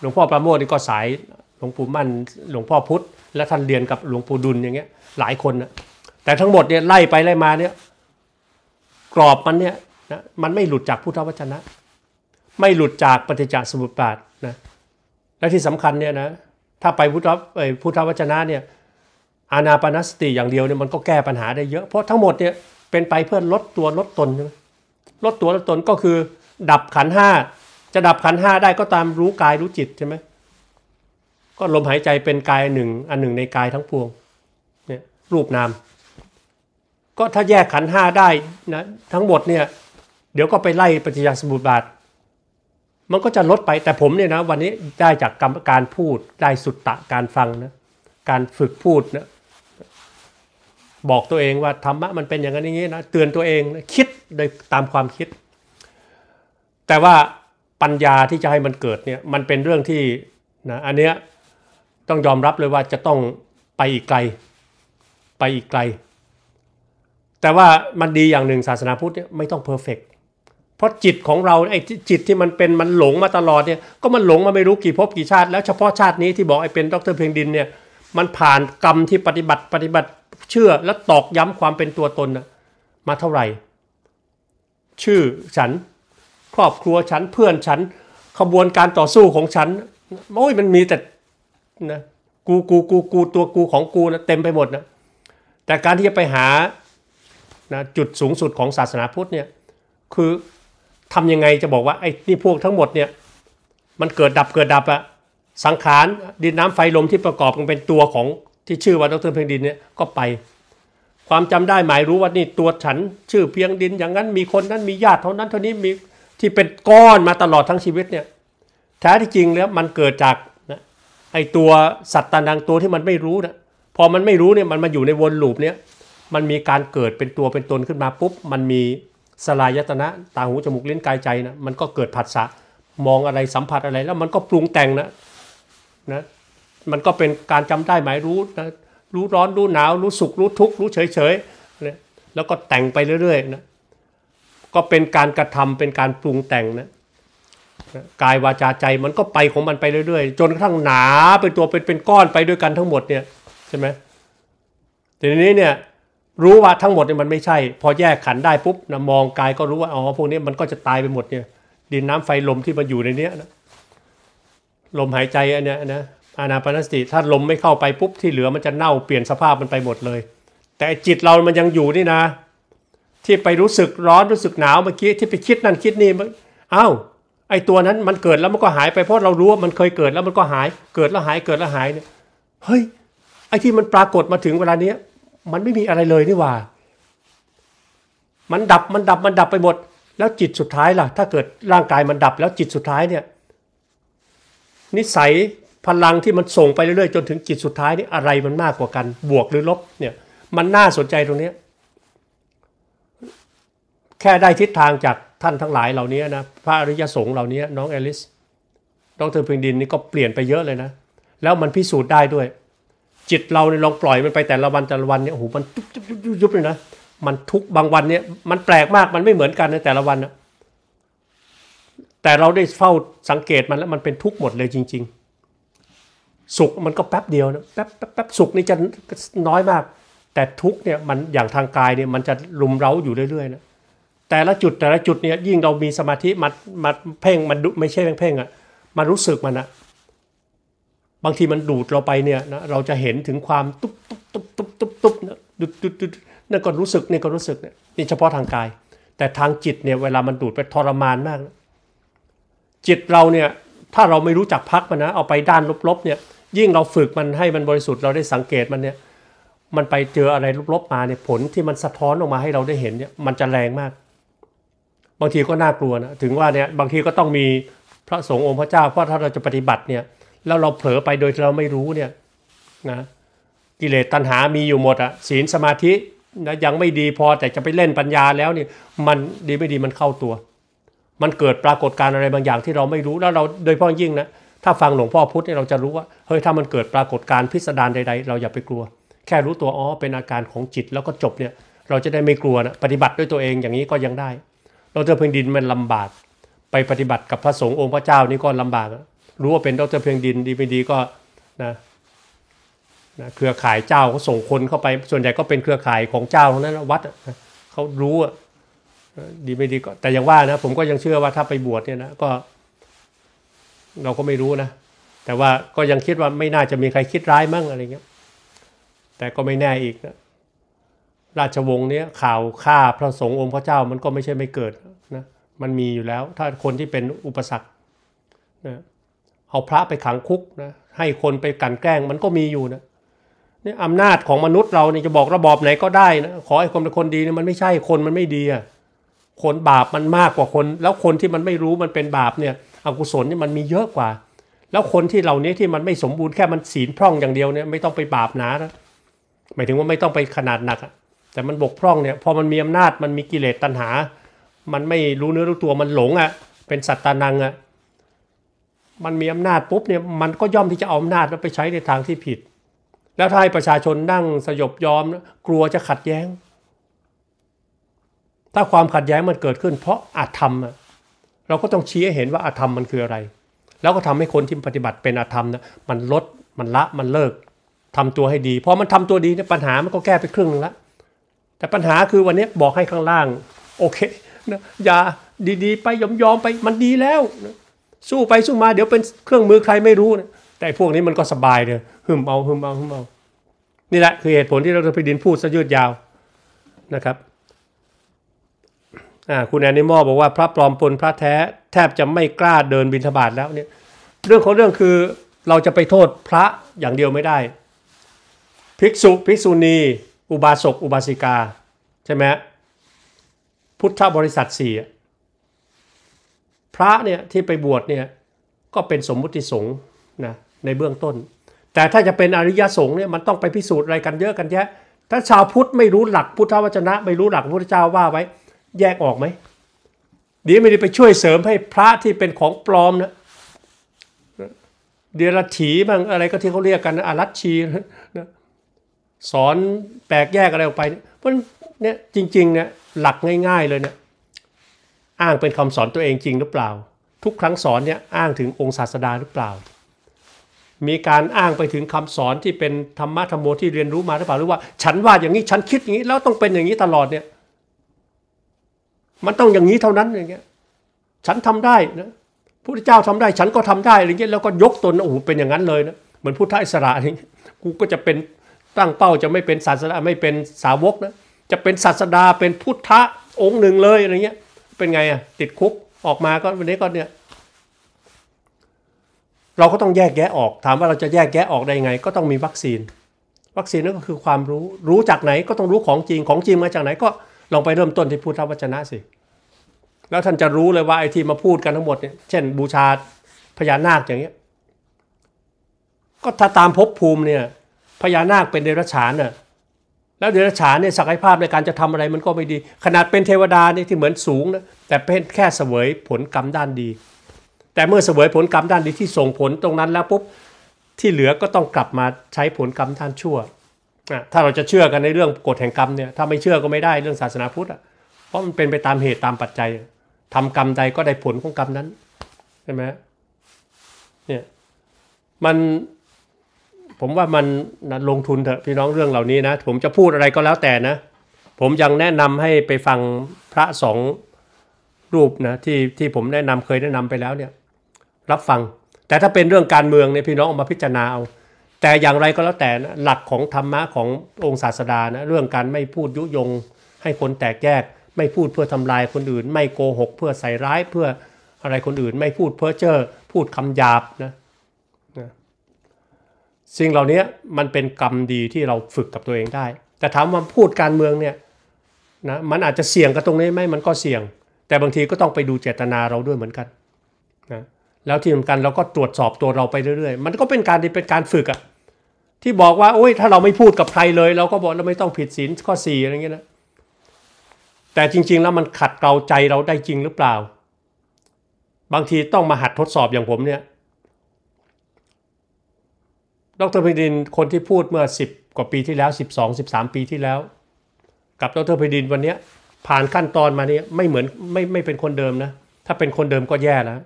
หลวงพ่อประโมทนี่ก็สายหลวงปู่มั่นหลวงพ่อพุทธและท่านเรียนกับหลวงปู่ดุลอย่างเงี้ยหลายคนนะแต่ทั้งหมดเนี่ยไล่ไปไล่มาเนี่ยกรอบมันเนี่ยนะมันไม่หลุดจากพุทธวจนะ ไม่หลุดจากปฏิจจสมุปบาทนะและที่สำคัญเนี่ยนะถ้าไปพุทธไปพุทธวจนะเนี่ยอานาปนสติอย่างเดียวเนี่ยมันก็แก้ปัญหาได้เยอะเพราะทั้งหมดเนี่ยเป็นไปเพื่อลดตัวลดตนใช่ไหมลดตัว ลดตนก็คือดับขันห้าจะดับขันห้าได้ก็ตามรู้กายรู้จิตใช่ไหมก็ลมหายใจเป็นกายหนึ่งอันหนึ่งในกายทั้งปวงเนี่ยรูปนาม ก็ถ้าแยกขันห้าได้นะทั้งหมดเนี่ยเดี๋ยวก็ไปไล่ปฏิจจสมุปบาท มันก็จะลดไปแต่ผมเนี่ยนะวันนี้ได้จากกรรมการพูดได้สุตตะการฟังนะการฝึกพูดนะบอกตัวเองว่า ธรรมะมันเป็นอย่างนี้นี่นี้นะ เตือนตัวเองนะคิด โดยตามความคิด แต่ว่าปัญญาที่จะให้มันเกิดเนี่ยมันเป็นเรื่องที่นะอันเนี้ยต้องยอมรับเลยว่าจะต้องไปอีกไกล ไปอีกไกล แต่ว่ามันดีอย่างหนึ่งศาสนาพุทธเนี่ยไม่ต้องเพอร์เฟกเพราะจิตของเราไอ้จิตที่มันเป็นมันหลงมาตลอดเนี่ยก็มันหลงมาไม่รู้กี่ภพกี่ชาติ แล้วเฉพาะชาตินี้ที่บอกไอ้เป็นดรเพียงดินเนี่ย มันผ่านกรรมที่ปฏิบัติปฏิบัติเชื่อแล้วตอกย้ำความเป็นตัวตนนะมาเท่าไหร่ ชื่อฉันครอบครัวฉันเพื่อนฉันขบวนการต่อสู้ของฉันโอ้ยมันมีแต่นะกูกูกูกูตัวกูของกูนะเต็มไปหมดนะแต่การที่จะไปหานะจุดสูงสุดของศาสนาพุทธเนี่ยคือทำยังไงจะบอกว่าไอ้นี่พวกทั้งหมดเนี่ยมันเกิดดับเกิดดับอะสังขารดินน้ำไฟลมที่ประกอบกันเป็นตัวของที่ชื่อว่าดรเพียงดินเนี่ยก็ไป ความจำได้หมายรู้ว่านี่ ตัวฉันชื่อเพียงดิน อย่างนั้นมีคนนั้นมีญาติเท่านั้น เท่านี้มีที่เป็นก้อนมาตลอดทั้งชีวิตเนี่ยแท้ที่จริงแล้วมันเกิดจากไอตัวสัตว์ตานังตัวที่มันไม่รู้นะพอมันไม่รู้เนี่ยมันมาอยู่ในวนลูปเนี่ยมันมีการเกิดเป็นตัวเป็นตนขึ้นมาปุ๊บ มันมีสลายยตนะตาหูจมูกลิ้นกายใจนะมันก็เกิดผัสสะมองอะไรสัมผัสอะไรแล้วมันก็ปรุงแต่งนะนะมันก็เป็นการจำได้หมายรู้นะรู้ร้อนรู้หนาวรู้สุขรู้ทุกข์รู้เฉยเฉยนะแล้วก็แต่งไปเรื่อยๆนะก็เป็นการกระทำเป็นการปรุงแต่งนะกายวาจาใจมันก็ไปของมันไปเรื่อยๆจนกระทั่งหนาเป็นตัวเป็นเป็นก้อนไปด้วยกันทั้งหมดเนี่ยใช่ไหมแต่ทีนี้เนี่ยรู้ว่าทั้งหมดเนี่ยมันไม่ใช่ พอแยกขันได้ปุ๊บนะมองกายก็รู้ว่าอ๋อพวกนี้มันก็จะตายไปหมดเนี่ยดินน้ำไฟลมที่มันอยู่ในเนี้ยนะลมหายใจอันเนี้ยนะอานาปนสติ ถ้าลมไม่เข้าไปปุ๊บที่เหลือมันจะเน่าเปลี่ยนสภาพมันไปหมดเลย แต่จิตเรามันยังอยู่นี่นะ ที่ไปรู้สึกร้อนรู้สึกหนาวเมื่อกี้ที่ไปคิดนั่นคิดนี่อ้าวไอ้ตัวนั้นมันเกิดแล้วมันก็หายไปเพราะเรารู้ว่ามันเคยเกิดแล้วมันก็หายเกิดแล้วหายเกิดแล้วหายเนี่ยเฮ้ยไอ้ที่มันปรากฏมาถึงเวลาเนี้ยมันไม่มีอะไรเลยนี่ว่า มันดับมันดับมันดับไปหมด แล้วจิตสุดท้ายล่ะ ถ้าเกิดร่างกายมันดับแล้วจิตสุดท้ายเนี่ยนิสัยพลังที่มันส่งไปเรื่อยๆจนถึงจิตสุดท้ายนี่อะไรมันมากกว่ากัน บวกหรือลบเนี่ยมันน่าสนใจตรงเนี้ยแค่ได้ทิศทางจากท่านทั้งหลายเหล่านี้นะพระอริยสงฆ์เหล่านี้น้องเอลิสดรพิงดินนี่ก็เปลี่ยนไปเยอะเลยนะแล้วมันพิสูจน์ได้ด้วย จิตเราเนี่ยลองปล่อยมันไปแต่ละวันแต่ละวันเนี่ยโอ้โหมันยุบยุบยุบยุบเลยนะมันทุกบางวันเนี่ยมันแปลกมากมันไม่เหมือนกันในแต่ละวันนะแต่เราได้เฝ้าสังเกตมันแล้วมันเป็นทุกหมดเลยจริง ๆ สุขมันก็แป๊บเดียวนะแป๊บแป๊บแป๊บสุขนี่จะน้อยมาก แต่ทุกเนี่ยมันอย่างทางกายเนี่ยมันจะลุมเร้าอยู่เรื่อยๆนะแต่ละจุดแต่ละจุดเนี่ยยิ่งเรามีสมาธิ มัดมัดเพ่งมันไม่ใช่เพ่งเอ่ะมันรู้สึกมันอะบางทีมันดูดเราไปเนี่ยนะเราจะเห็นถึงความตุ๊บตุ๊บตุ๊บตุ๊บตุ๊บตุ๊บดุดดุดดุดนั่นก็รู้สึกนี่ก็รู้สึกเนี่ยนี่เฉพาะทางกาย แต่ทางจิตเนี่ยเวลามันดูดไปทรมานมาก จิตเราเนี่ยถ้าเราไม่รู้จักพักมันนะ เอาไปด้านลบๆเนี่ย ยิ่งเราฝึกมันให้มันบริสุทธิ์เราได้สังเกต มันเนี่ย มันไปเจออะไรลบ ๆมาเนี่ยผลที่มันสะท้อนออกมาให้เราได้เห็นเนี่ยมันจะแรงมากบางทีก็น่ากลัวนะ ถึงว่าเนี่ย บางทีก็ต้องมีพระสงฆ์องค์พระเจ้าเพราะถ้าเราจะปฏิบัติเนี่ย แล้วเราเผลอไปโดยเราไม่รู้เนี่ยนะ กิเลสตัณหามีอยู่หมดอะศีลสมาธินะยังไม่ดีพอ แต่จะไปเล่นปัญญาแล้วเนี่ยมันดีไม่ดีมันเข้าตัว มันเกิดปรากฏการณ์อะไรบางอย่างที่เราไม่รู้ แล้วเราโดยพ้องยิ่งนะ ถ้าฟังหลวงพ่อพุธเนี่ยเราจะรู้ว่า เฮ้ยถ้ามันเกิดปรากฏการณ์พิสดารใด ๆ เราอย่าไปกลัว แค่รู้ตัวอ๋อเป็นอาการของจิตแล้วก็จบเนี่ย เราจะได้ไม่กลัวนะปฏิบัติด้วยตัวเองอย่างนี้ก็ยังได้ดรเพียงดินมันลำบากไปปฏิบัติกับพระสงฆ์องค์พระเจ้า นี่ก็ลำบาก รู้ว่าเป็นดรเพียงดินดีไม่ดีก็นะนะเครือข่ายเจ้าก็ส่งคนเข้าไปส่วนใหญ่ก็เป็นเครือข่ายของเจ้าทั้งนั้นวัด เขารู้ดีไม่ดีก็แต่อย่างว่านะ ผมก็ยังเชื่อว่าถ้าไปบวชเนี่ยนะก็ เราก็ไม่รู้นะ แต่ว่าก็ยังคิดว่าไม่น่าจะมีใครคิดร้ายมั่งอะไรเงี้ย แต่ก็ไม่แน่อีกนะราชวงศ์เนี้ย ข่าวฆ่าพระสงฆ์องค์พระเจ้ามันก็ไม่ใช่ไม่เกิดนะมันมีอยู่แล้ว ถ้าคนที่เป็นอุปสรรคนะเอาพระไปขังคุกนะให้คนไปกันแกล้งมันก็มีอยู่นะนี่อำนาจของมนุษย์เราเนี่ยจะบอกระบอบไหนก็ได้นะขอให้คนเป็นคนดีเนี่ยมันไม่ใช่คนมันไม่ดีอะคนบาปมันมากกว่าคน แล้วคนที่มันไม่รู้มันเป็นบาปเนี่ยอกุศลเนี่ยมันมีเยอะกว่า แล้วคนที่เหล่านี้ที่มันไม่สมบูรณ์แค่มันศีลพร่องอย่างเดียวเนี่ยไม่ต้องไปบาปานะหมายถึงว่าไม่ต้องไปขนาดหนักอะแต่มันบกพร่องเนี่ยพอมันมีอำนาจมันมีกิเลสตัณหา มันไม่รู้เนื้อรู้ตัวมันหลงอะ่ะ เป็นสัตตานังอะ่ะ มันมีอำนาจปุ๊บเนี่ยมันก็ย่อมที่จะเอาอำนาจไปใช้ในทางที่ผิด แล้วถ้าให้ประชาชนนั่งสยบยอมกลัวจะขัดแย้ง ถ้าความขัดแย้งมันเกิดขึ้น เพราะอาธรรม เราก็ต้องชี้ให้เห็นว่าอาธรรมมันคืออะไร แล้วก็ทำให้คนที่ปฏิบัติเป็นอาธรรมนะมันลดมันละมันเลิก ทำตัวให้ดีพอมันทำตัวดีเนี่ยปัญหามันก็แก้ไปครึ่งนึงแล้วแต่ปัญหาคือวันนี้บอกให้ข้างล่าง โอเคนะอย่าดีๆ ไปยอมๆไปมันดีแล้วนะสู้ไป สู้มาเดี๋ยวเป็นเครื่องมือใครไม่รู้นะแต่พวกนี้มันก็สบายเลยหึมเอาหึมเอาหึมเอานี่แหละคือเหตุผลที่เราจะไปดินพูดซะยืดยาวนะครับคุณแอนนิมอลบอกว่าพระปลอมปนพระแท้แทบจะไม่กล้าเดินบินธบาตแล้วเนี่ยเรื่องของเรื่องคือเราจะไปโทษพระอย่างเดียวไม่ได้ภิกษุภิกษุณีอุบาสกอุบาสิกาใช่ไหมพุทธบริษัทสี่พระเนี่ยที่ไปบวชเนี่ยก็เป็นสมมุติสงฆ์นะในเบื้องต้น แต่ถ้าจะเป็นอริยสงฆ์เนี่ยมันต้องไปพิสูจน์อะไรกันเยอะกันแยะ ถ้าชาวพุทธไม่รู้หลัก พุทธวจนะ ไม่รู้หลักพระเจ้าว่าไว้แยกออกไหมดีไม่ได้ไปช่วยเสริมให้พระที่เป็นของปลอมนะเดรัจฉีบ้างอะไรก็ที่เขาเรียกกัน อารัชชีนะสอนแปลกแยกอะไรออกไป เพราะนี่ยจริงๆ เนี่ยหลักง่าย ๆ เลยเนี่ย อ้างเป็นคำสอนตัวเองจริงหรือเปล่า ทุกครั้งสอนเนี่ยอ้างถึงองค์ศาสดาหรือเปล่า มีการอ้างไปถึงคำสอนที่เป็นธรรมะธรรมโมที่เรียนรู้มาหรือเปล่า หรือว่า ฉันว่าอย่างนี้ฉันคิดอย่างนี้ แล้วต้องเป็นอย่างนี้ตลอดเนี่ย มันต้องอย่างนี้เท่านั้นอย่างเงี้ย ฉันทำได้นะพระเจ้าทำได้ ฉันก็ทำได้อะไรเงี้ยแล้วก็ยกตนโอ้โหเป็นอย่างนั้นเลยนะเหมือนพุทธอิสระอะไรี่กูก็จะเป็นตั้งเป้าจะไม่เป็นศาสนาไม่เป็นสาวกนะจะเป็นศาสดาเป็นพุทธะองค์หนึ่งเลยอะไรเงี้ยเป็นไงอ่ะติดคุกออกมาก็วันนี้ก็เนี่ยเราก็ต้องแยกแยะออกถามว่าเราจะแยกแยะออกได้ยังไงก็ต้องมีวัคซีน วัคซีนนั่นก็คือความรู้รู้จากไหนก็ต้องรู้ของจริงของจริงมาจากไหนก็ลองไปเริ่มต้นที่พุทธวจนะสิแล้วท่านจะรู้เลยว่าไอ้ที่มาพูดกันทั้งหมดเนี่ยเช่นบูชาพญานาคอย่างเงี้ยก็ถ้าตามภพภูมิเนี่ยพญานาคเป็นเดรัจฉานน่ะแล้วเดรัจฉานเนี่ยศักยภาพในการจะทำอะไรมันก็ไม่ดี ขนาดเป็นเทวดานี่ที่เหมือนสูงนะ แต่เป็นแค่เสวยผลกรรมด้านดี แต่เมื่อเสวยผลกรรมด้านดีที่ส่งผลตรงนั้นแล้วปุ๊บที่เหลือก็ต้องกลับมาใช้ผลกรรมท่านชั่วถ้าเราจะเชื่อกันในเรื่องกฎแห่งกรรมเนี่ย ถ้าไม่เชื่อก็ไม่ได้เรื่องศาสนาพุทธอะเพราะมันเป็นไปตามเหตุตามปัจจัยทำกรรมใดก็ได้ผลของกรรมนั้นใช่ไหมเนี่ย มันผมว่ามันนะลงทุนเถอะพี่น้องเรื่องเหล่านี้นะผมจะพูดอะไรก็แล้วแต่นะ ผมยังแนะนำให้ไปฟังพระสองรูปนะที่ที่ผมแนะนำเคยแนะนำไปแล้วเนี่ยรับฟัง แต่ถ้าเป็นเรื่องการเมืองเนี่ยพี่น้องออกมาพิจารณาเอาแต่อย่างไรก็แล้วแต่นะหลักของธรรมะขององค์ศาสดานะเรื่องการไม่พูดยุยง ให้คนแตกแยกไม่พูดเพื่อทำลายคนอื่น ไม่โกหกเพื่อใส่ร้าย เพื่ออะไรคนอื่น ไม่พูดเพ้อเจ้อพูดคำหยาบนะสิ่งเหล่านี้มันเป็นกรรมดีที่เราฝึกกับตัวเองได้ แต่ถามว่าพูดการเมืองเนี่ยนะมันอาจจะเสี่ยงกับตรงนี้ไหมมันก็เสี่ยงแต่บางทีก็ต้องไปดูเจตนาเราด้วยเหมือนกันนะแล้วที่สำคัญเราก็ตรวจสอบตัวเราไปเรื่อย ๆ มันก็เป็นการเป็นการฝึกอะที่บอกว่าโอ้ยถ้าเราไม่พูดกับใครเลยเราก็บอกเราไม่ต้องผิดศีลข้อสี่อะไรเงี้ยนะแต่จริง ๆ แล้วมันขัดเกลาใจเราได้จริงหรือเปล่า บางทีต้องมาหัดทดสอบอย่างผมเนี่ยดรพิดินคนที่พูดเมื่อ 10 กว่าปีที่แล้ว12 13 ปีที่แล้ว กับดรพิดินวันนี้ผ่านขั้นตอนมาเนี้ยไม่เหมือนไม่ไม่เป็นคนเดิมนะ ถ้าเป็นคนเดิมก็แย่แล้ว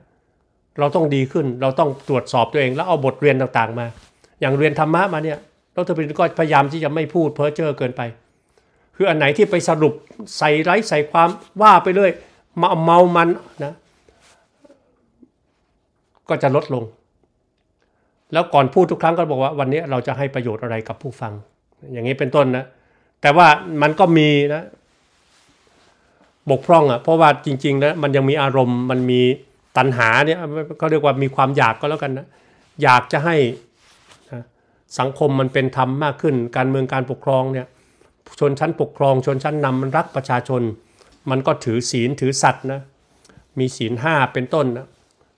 เราต้องดีขึ้นเราต้องตรวจสอบตัวเองแล้วเอาบทเรียนต่างๆมา อย่างเรียนธรรมะมาเนี่ยดรพิดินก็พยายามที่จะไม่พูดเพ้อเจ้อเกินไปคืออันไหนที่ไปสรุปใส่ไร้ใส่ความว่าไปเรื่อยมาเมามันนะ ก็จะลดลงแล้วก่อนพูดทุกครั้งก็บอกว่า วันนี้เราจะให้ประโยชน์อะไรกับผู้ฟังอย่างนี้เป็นต้นนะ แต่ว่ามันก็มีนะบกพร่องอะ่ะ เพราะว่าจริงๆแล้วมันยังมีอารมณ์ มันมีตัณหาเนี่ยเขาเรียกว่ามีความอยากก็แล้วกันนะ อยากจะให้สังคมมันเป็นธรรมมากขึ้น การเมืองการปกครองเนี่ยชนชั้นปกครองชนชั้นนำมันรักประชาชน มันก็ถือศีลถือสัตว์นะมีศีลห้าเป็นต้นนะ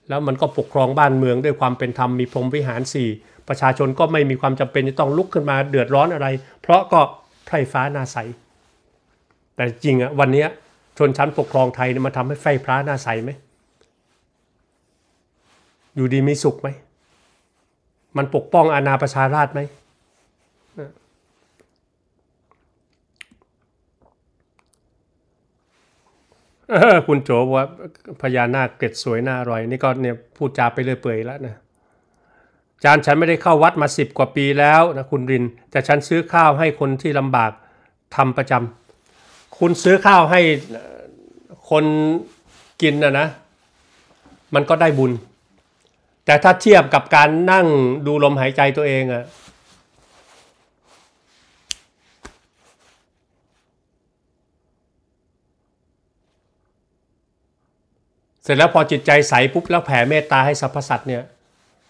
แล้วมันก็ปกครองบ้านเมืองด้วยความเป็นธรรมมีพรมวิหารสี่ ประชาชนก็ไม่มีความจำเป็นจะต้องลุกขึ้นมาเดือดร้อนอะไร เพราะก็ไพร่ฟ้านาใส แต่จริงอะวันนี้ชนชั้นปกครองไทยมันทำให้ไฟพรานาใสไหมอยู่ดีมีสุขไหมมันปกป้องอาณาประชาราชไหมคุณโจว่าพญานาคเกล็ดสวยน่าอร่อย นี่ก็เนี่ยพูดจาไปเรื่อยเปื่อยแล้วนะจานฉันไม่ได้เข้าวัดมาสิบกว่าปีแล้วนะ คุณริน แต่ฉันซื้อข้าวให้คนที่ลำบากทำประจำคุณซื้อข้าวให้คนกินนะนะ มันก็ได้บุญ แต่ถ้าเทียบกับการนั่งดูลมหายใจตัวเองอะเสร็จแล้วพอจิตใจใสปุ๊บแล้วแผ่เมตตาให้สรรพสัตว์เนี่ย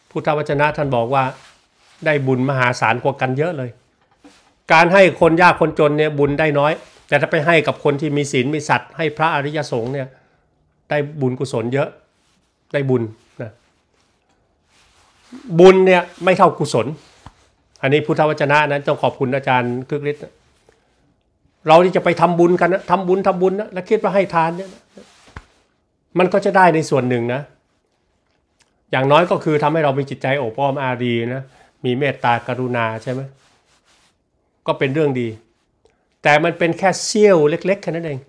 พุทธวจนะท่านบอกว่าได้บุญมหาศาลกว่ากันเยอะเลย การให้คนยากคนจนเนี่ยบุญได้น้อย แต่ถ้าไปให้กับคนที่มีศีลมีสัตว์ ให้พระอริยสงฆ์เนี่ยได้บุญกุศลเยอะได้บุญนะบุญเนี่ยไม่เท่ากุศล อันนี้พุทธวจนะนั้นต้องขอบคุณอาจารย์คึกฤทธิ์เราที่จะไปทำบุญกันนะทำบุญทำบุญนะแล้วคิดว่าให้ทานเนี่ยมันก็จะได้ในส่วนหนึ่งนะ อย่างน้อยก็คือทำให้เรามีจิตใจโอบอ้อมอารีนะ มีเมตตากรุณาใช่ไหม ก็เป็นเรื่องดี แต่มันเป็นแค่เซี่ยวเล็ก ๆ แค่นั้นเอง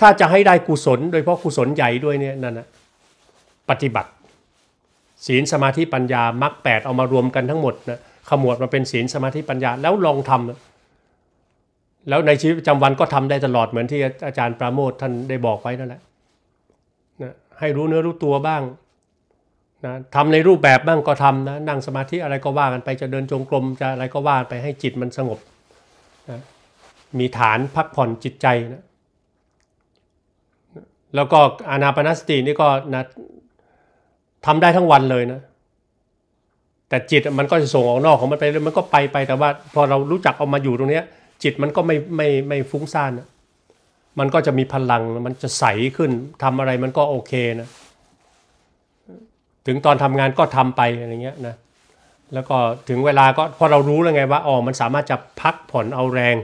ถ้าจะให้ได้กุศลโดยเฉพาะกุศลใหญ่ด้วยเนี่ยนั่นนะปฏิบัติศีลสมาธิปัญญามรรคแปดเอามารวมกันทั้งหมดนะขมวดมาเป็นศีลสมาธิปัญญาแล้วลองทำแล้วในชีวิตประจำวันก็ทำได้ตลอดเหมือนที่อาจารย์ปราโมทท่านได้บอกไว้นั่นแหละนะให้รู้เนื้อรู้ตัวบ้างนะทำในรูปแบบบ้างก็ทำนะนั่งสมาธิอะไรก็ว่ากันไปจะเดินจงกรมจะอะไรก็ว่าไปให้จิตมันสงบนะมีฐานพักผ่อนจิตใจนะ แล้วก็อานาปนสตินี่ก็นะทำได้ทั้งวันเลยนะ แต่จิตมันก็จะส่งออกนอกของมันไปมันก็ไปไปแต่ว่า พอเรารู้จักเอามาอยู่ตรงเนี้ยจิตมันก็ไม่ไม่ไม่ฟุ้งซ่านมันก็จะมีพลัง มันจะใสขึ้นทำอะไรมันก็โอเคนะ ถึงตอนทำงานก็ทำไปอะไรเงี้ยนะ แล้วก็ถึงเวลาก็พอเรารู้แล้วไงว่าอ๋อ มันสามารถจะพักผ่อนเอาแรง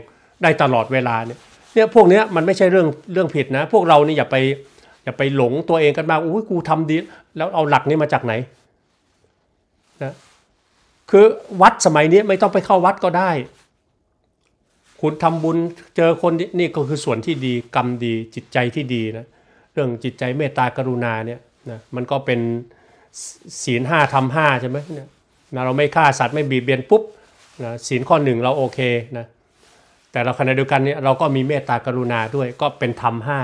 ได้ตลอดเวลาเนี่ย เนี่ยพวกเนี้ยมันไม่ใช่เรื่องเรื่องผิดนะ พวกเรานี่อย่าไปอย่าไปหลงตัวเองกันมากอุ้ยกูทำดี แล้วเอาหลักนี้มาจากไหนนะ คือวัดสมัยนี้ไม่ต้องไปเข้าวัดก็ได้คุณทำบุญเจอคนนี่ก็คือส่วนที่ดีกรรมดีจิตใจที่ดีนะเรื่องจิตใจเมตตากรุณาเนี่ยนะมันก็เป็นศีลห้าทำห้าใช่ไหมเนี่ยนะเราไม่ฆ่าสัตว์ไม่บีบเบียนปุ๊บนะศีลข้อหนึ่งเราโอเคนะแต่เราขณะเดียวกันเนี่ยเราก็มีเมตตากรุณาด้วยก็เป็นธรรมห้า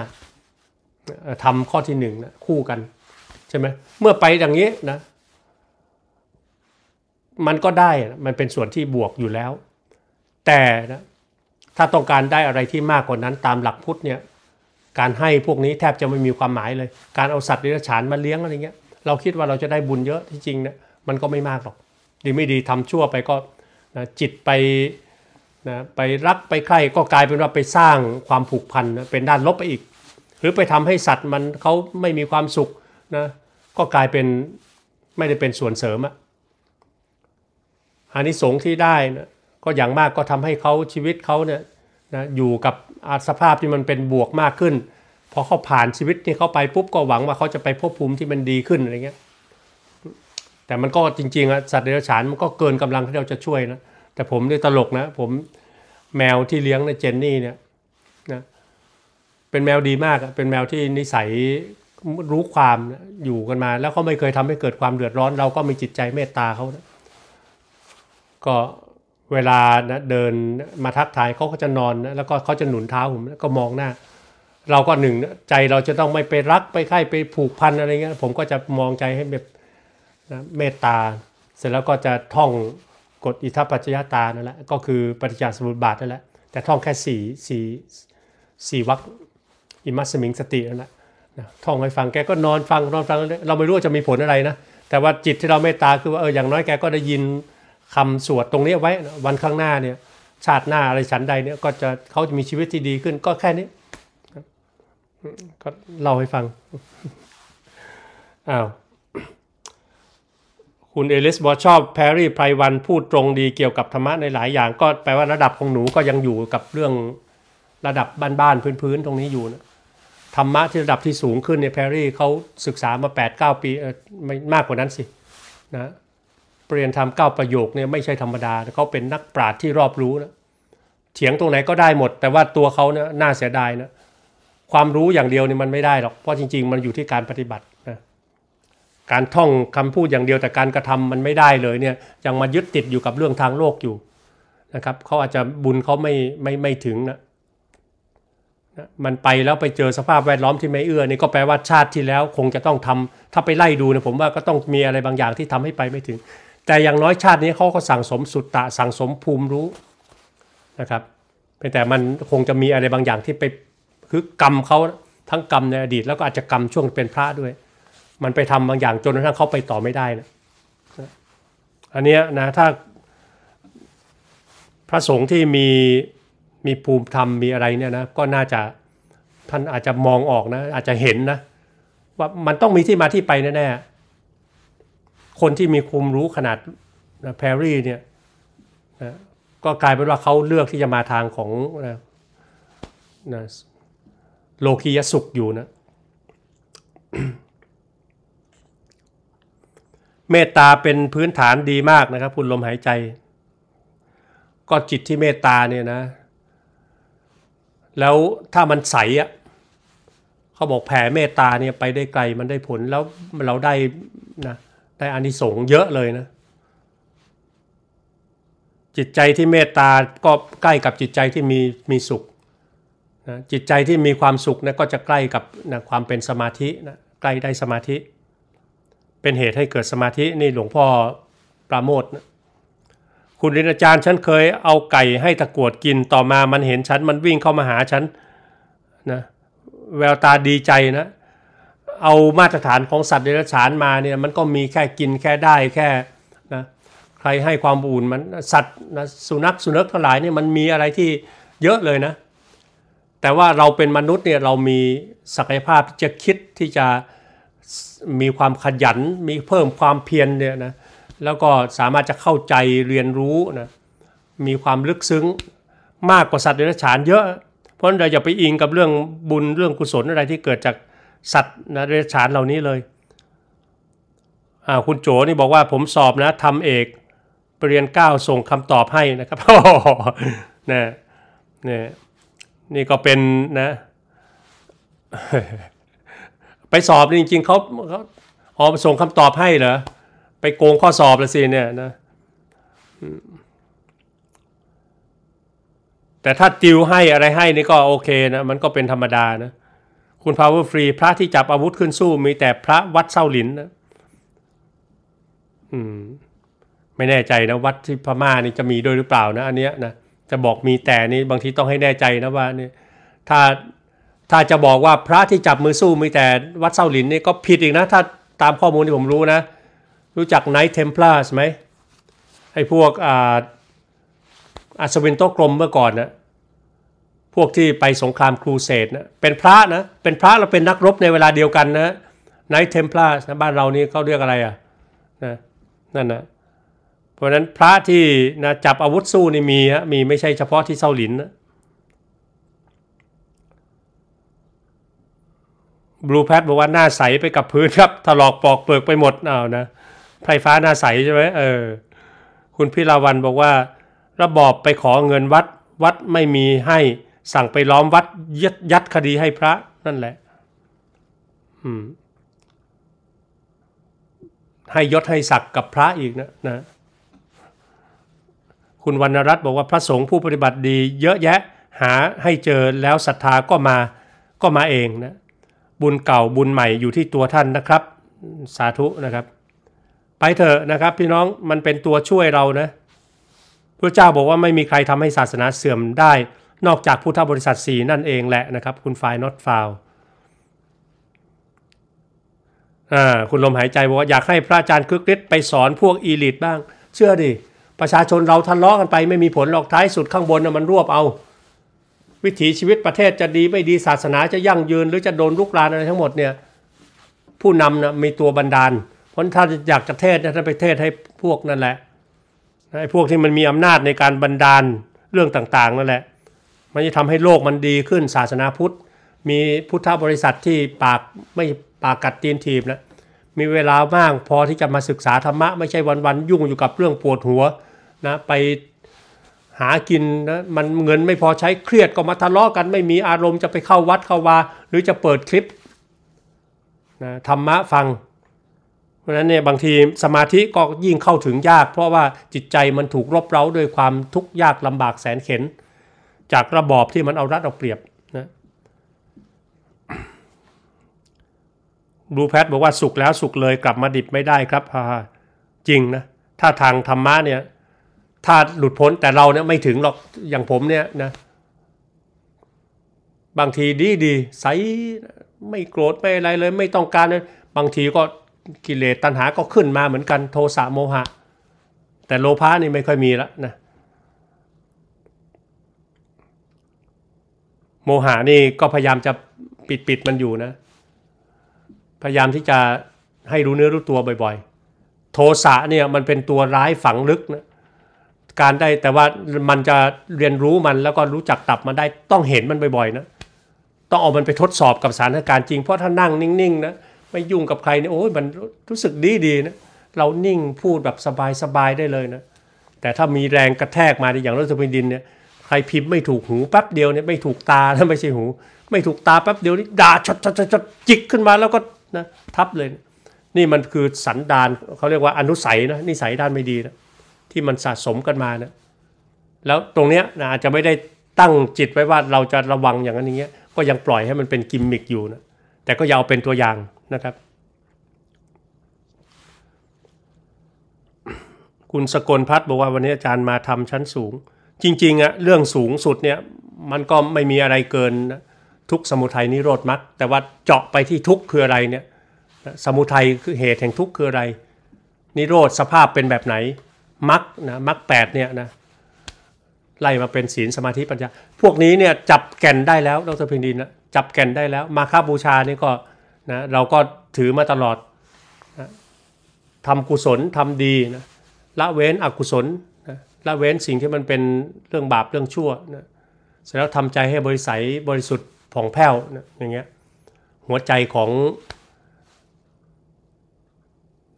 ธรรมข้อที่หนึ่งนะคู่กันใช่ไหมเมื่อไปอย่างนี้นะ มันก็ได้มันเป็นส่วนที่บวกอยู่แล้ว แต่นะถ้าต้องการได้อะไรที่มากกว่านั้นตามหลักพุทธเนี่ย การให้พวกนี้แทบจะไม่มีความหมายเลยการเอาสัตว์เลี้ยงฉานมาเลี้ยงอะไรเงี้ยเราคิดว่าเราจะได้บุญเยอะที่จริงเนี่ยมันก็ไม่มากหรอกดีไม่ดีทำชั่วไปก็นะจิตไปนะไปรักไปใคร่ก็กลายเป็นว่าไปสร้างความผูกพันนะเป็นด้านลบไปอีก หรือไปทำให้สัตว์มันเขาไม่มีความสุขนะก็กลายเป็นไม่ได้เป็นส่วนเสริมอะอันนี้สงที่ได้นะก็อย่างมากก็ทำให้เขาชีวิตเขาเนี่ยนะอยู่กับสภาพที่มันเป็นบวกมากขึ้นพอเขาผ่านชีวิตนี่เขาไปปุ๊บก็หวังว่าเขาจะไปพบภูมิที่มันดีขึ้นอะไรเงี้ยแต่มันก็จริงๆอะสัตว์เดรัจฉานมันก็เกินกำลังที่เราจะช่วยนะแต่ผมไนี่ตลกนะ ผมแมวที่เลี้ยงในเจนนี่เนี่ยนะเป็นแมวดีมากเป็นแมวที่นิสัยรู้ความนะอยู่กันมา แล้วเขาไม่เคยทำให้เกิดความเดือดร้อน เราก็มีจิตใจเมตตาเขานะก็เวลานะเดินมาทักทายเขาก็จะนอนแล้วก็เขาจะหนุนเท้าผมแล้วก็มองหน้า เราก็หนึ่งใจเราจะต้องไม่ไปรักไปใครไปผูกพันอะไรเงี้ยผมก็จะมองใจให้แบบนะเมตตา เสร็จแล้วก็จะท่องกฎอิทัปปัจจยตานั่นแหละก็คือปฏิจจสมุปบาทนั่นแหละแต่ท่องแค่สี่สี่สี่วักอิมัสมิงสตินั่นแหละนะท่องให้ฟังแกก็นอนฟังนอนฟังเราไม่รู้ว่าจะมีผลอะไรนะแต่ว่าจิตที่เราเมตตาคือว่าเอออย่างน้อยแกก็ได้ยินคำสวดตรงนี้ไว้วันข้างหน้าเนี่ยชาติหน้าอะไรฉันใดเนี่ย ก็จะเขาจะมีชีวิตที่ดีขึ้น ก็แค่นี้ก็เล่าให้ฟังอ้าวคุณเอลิสบอกชอบแพรรี่ไพรวันพูดตรงดีเกี่ยวกับธรรมะในหลายอย่าง ก็แปลว่าระดับของหนูก็ยังอยู่กับเรื่องระดับบ้านๆพื้นๆ ตรงนี้อยู่นะธรรมะที่ระดับที่สูงขึ้นเนี่ยแพรรี่เขาศึกษามา 8-9 ปีไม่มากกว่านั้นสิ นะปรี่ยนธรรมเก้าประโยคเนี่ยไม่ใช่ธรรมดาเขาเป็นนักปราชญ์ที่รอบรู้นะเถียงตรงไหนก็ได้หมด แต่ว่าตัวเขาเนี่ยน่าเสียดายนะ ความรู้อย่างเดียวเนี่ยมันไม่ได้หรอก เพราะจริงๆ มันอยู่ที่การปฏิบัตินะ การท่องคำพูดอย่างเดียวแต่การกระทำมันไม่ได้เลยเนี่ย ยังมายึดติดอยู่กับเรื่องทางโลกอยู่นะครับ เขาอาจจะบุญเขาไม่ไม่ไม่ถึงนะนะ มันไปแล้วไปเจอสภาพแวดล้อมที่ไม่เอื้อ นี่ก็แปลว่าชาติที่แล้วคงจะต้องทำถ้าไปไล่ดูนะผมว่าก็ต้องมีอะไรบางอย่างที่ทำให้ไปไม่ถึงแต่อย่างน้อยชาตินี้เขาก็สั่งสมสุตตะสั่งสมภูมิรู้นะครับเแต่มันคงจะมีอะไรบางอย่างที่ไป คือกรรมเขาทั้งกรรมในอดีต แล้วก็อาจจะกรรมช่วงเป็นพระด้วย มันไปทำบางอย่างจนกระทั่งเขาไปต่อไม่ได้นะอันนี้นะถ้าพระสงฆ์ที่มีมีภูมิธรรมมีอะไรเนี่ยนะก็น่าจะท่านอาจจะมองออกนะอาจจะเห็นนะ ว่ามันต้องมีที่มาที่ไปแน่ๆคนที่มีความรู้ขนาด แพรรี่เนี่ยนะก็กลายเป็นว่าเขาเลือกที่จะมาทางของนะนะโลคียสุขอยู่นะ เมตตาเป็นพื้นฐานดีมากนะครับคุณลมหายใจ ก็จิตที่เมตตาเนี่ยนะ แล้วถ้ามันใสอ่ะเขาบอกแผ่เมตตาเนี่ยไปได้ไกลมันได้ผลแล้วเราได้นะได้อานิสงส์เยอะเลยนะ จิตใจที่เมตตาก็ใกล้กับจิตใจที่มีมีสุขนะจิตใจที่มีความสุขนะก็จะใกล้กับนะความเป็นสมาธินะใกล้ได้สมาธิ เป็นเหตุให้เกิดสมาธินี่หลวงพ่อประโมทนะคุณลรีนอาจารย์ฉันเคยเอาไก่ให้ตะกวดกินต่อมามันเห็นฉัน มันวิ่งเข้ามาหาฉันนะแววตาดีใจนะเอามาตรฐานของสัตว์เดรัจฉานมาเนี่ยมันก็มีแค่กินแค่ได้แค่ นะ ใครให้ความอุ่นมัน สัตว์นะสุนัขสุนัขทั้งหลายเนี่ยมันมีอะไรที่เยอะเลยนะ แต่ว่าเราเป็นมนุษย์เนี่ยเรามีศักยภาพที่จะคิดที่จะมีความขยัน มีเพิ่มความเพียรเนี่ยนะ แล้วก็สามารถจะเข้าใจเรียนรู้นะ มีความลึกซึ้ง มากกว่าสัตว์เดรัจฉานเยอะ เพราะเราอย่าไปอิงกับเรื่องบุญเรื่องกุศลอะไรที่เกิดจากสัตว์นะเดรัจฉานเหล่านี้เลย อ่า คุณโจ นี่บอกว่าผมสอบนะทำเอกปรรเก้าส่งคำตอบให้นะครับโอ้นะนี่นี่ก็เป็นนะ ไปสอบจริง ๆเขาเขาออมส่งคำตอบให้เหรอ ไปโกงข้อสอบละสิเนี่ย นะ แต่ถ้าติวให้อะไรให้นี่ก็โอเคนะ มันก็เป็นธรรมดา นะคุณวเวอร์ฟรีพระที่จับอาวุธขึ้นสู้มีแต่พระวัดเซาหลินนะอืมไม่แน่ใจนะ วัดที่พม่านี่จะมีด้วยหรือเปล่านะ อันเนี้ยนะจะบอกมีแต่นี่บางทีต้องให้แน่ใจนะว่านี่ถ้าถ้าจะบอกว่าพระที่จับมือสู้มีแต่วัดเซาหลินนี่ก็ผิดอีกนะ ถ้าตามข้อมูลที่ผมรู้นะ รู้จักไนท์เทมเพลสไหมไอ้พวกอ่าอัศวินโตกลมเมื่อก่อนนะพวกที่ไปสงครามครูเสดนะเป็นพระนะ เป็นพระเราเป็นนักรบในเวลาเดียวกันนะในเทมเพลานะบ้านเรานี่เขาเรียกอะไรอ่ะนะนั่นนะเพราะนั้นพระที่นะจับอาวุธสู้นี่มีฮะ มีไม่ใช่เฉพาะที่เซาหลินนะบลูแพทบอกว่าหน้าใสไปกับพื้นครับ ถลอกปอกเปลือกไปหมด เอานะ ไฟฟ้าหน้าใสใช่ไหมเออ คุณพิลาวันบอกว่า ระบอบไปขอเงินวัด วัดไม่มีให้สั่งไปล้อมวัดยัดยัดคดีให้พระนั่นแหละ ให้ยศให้ศักดิ์กับพระอีกนะนะ คุณวรรณรัตน์บอกว่าพระสงฆ์ผู้ปฏิบัติดี เยอะแยะหาให้เจอแล้วศรัทธาก็มา ก็มาเองนะ บุญเก่าบุญใหม่อยู่ที่ตัวท่านนะครับ สาธุนะครับ ไปเถอะนะครับ พี่น้องมันเป็นตัวช่วยเรานะพระเจ้าบอกว่าไม่มีใครทำให้ศาสนาเสื่อมได้นอกจากพุทธบริษัท4นั่นเองแหละนะครับ คุณไฟล์นอตฟาวคุณลมหายใจบอกว่าอยากให้พระอาจารย์คึกฤทธิ์ไปสอนพวกอีลิตบ้าง เชื่อดิ ประชาชนเราทะเลาะกันไปไม่มีผลหรอกท้ายสุดข้างบนนมันรวบเอา วิถีชีวิตประเทศจะดีไม่ดีศาสนาจะยั่งยืนหรือจะโดนลุกลานอะไรทั้งหมดเนี่ย ผู้นำนะมีตัวบันดาลเพราะถ้าอยากจะเทศนะถ้าไปเทศให้พวกนั่นแหละไอ้พวกที่มันมีอำนาจในการบันดาลเรื่องต่างๆนั่นแหละมันจะทำให้โลกมันดีขึ้นศาสนาพุทธ มีพุทธบริษัทที่ปากไม่ปากกัดตีนทีบนะมีเวลามากพอที่จะมาศึกษาธรรมะ ไม่ใช่วันวันยุ่งอยู่กับเรื่องปวดหัวนะไปหากินนะมันเงินไม่พอใช้เครียดก็มาทะเลาะกัน ไม่มีอารมณ์จะไปเข้าวัดเข้าวา หรือจะเปิดคลิปนะธรรมะฟัง เพราะฉะนั้นเนี่ยบางทีสมาธิก็ยิ่งเข้าถึงยาก เพราะว่าจิตใจมันถูกรบเร้าด้วยความทุกข์ยากลำบากแสนเข็นจากระบอบที่มันเอารัดเอาเปรียบนะบลูแพทบอกว่าสุกแล้วสุกเลยกลับมาดิบไม่ได้ครับจริงนะ ถ้าทางธรรมะเนี่ย ถ้าหลุดพ้นแต่เราเนี่ยไม่ถึงหรอกอย่างผมเนี่ยนะบางทีดีดี ใสไม่โกรธ ไม่อะไรเลย ไม่ต้องการเลยบางทีก็กิเลสตัณหาก็ขึ้นมาเหมือนกันโทสะโมหะ แต่โลภะนี่ไม่ค่อยมีแล้วนะโมหะนี่ ก็พยายามจะปิดปิดมันอยู่นะ พยายามที่จะให้รู้เนื้อรู้ตัวบ่อยๆ โทสะเนี่ยมันเป็นตัวร้ายฝังลึกนะการได้แต่ว่ามันจะเรียนรู้มันแล้วก็รู้จักตับมันได้ต้องเห็นมันบ่อยๆนะต้องเอามันไปทดสอบกับสถานการณ์จริงเพราะถ้านั่งนิ่งๆนะไม่ยุ่งกับใครเนี่ยโอ้ยมันรู้สึกดีดีนะเรานิ่งพูดแบบสบายๆได้เลยนะแต่ถ้ามีแรงกระแทกมาอย่างรถสปินดินเนี่ยใครพิมพ์ไม่ถูกหูแป๊บเดียวเนี่ยไม่ถูกตาแล้วไม่ใช่หู ไม่ถูกตาแป๊บเดียวนี่ด่าชดชดชดจิกขึ้นมาแล้วก็นะทับเลยนี่มันคือสันดานเขาเรียกว่าอนุสัยนะนิสัยด้านไม่ดีนะที่มันสะสมกันมานะแล้วตรงเนี้ยนะอาจจะไม่ได้ตั้งจิตไว้ว่าเราจะระวังอย่างนั้นอย่างเงี้ยก็ยังปล่อยให้มันเป็นกิมมิคอยู่นะแต่ก็อย่าเอาเป็นตัวอย่างนะครับ คุณสกลพัฒน์บอกว่า วันนี้อาจารย์มาทำชั้นสูงจริงๆอะเรื่องสูงสุดเนี่ยมันก็ไม่มีอะไรเกินทุกสมุทัยนิโรธมรรคแต่ว่าเจาะไปที่ทุกคืออะไรเนี่ยสมุทัยคือเหตุแห่งทุกคืออะไร นิโรธสภาพเป็นแบบไหนมรรคนะมรรคแปดเนี่ยนะไล่มาเป็นศีลสมาธิปัญญา พวกนี้เนี่ยจับแก่นได้แล้วดรพินดินนะจับแก่นได้แล้ว มาค้าบูชานี่ก็นะเราก็ถือมาตลอดนะทำกุศลทำดีนะละเว้นอกุศลละเว้นสิ่งที่มันเป็นเรื่องบาปเรื่องชั่วนะเสร็จแล้วทำใจให้บริสัยบริสุทธิ์ผ่องแผ้วนะอย่างเงี้ย หัวใจของ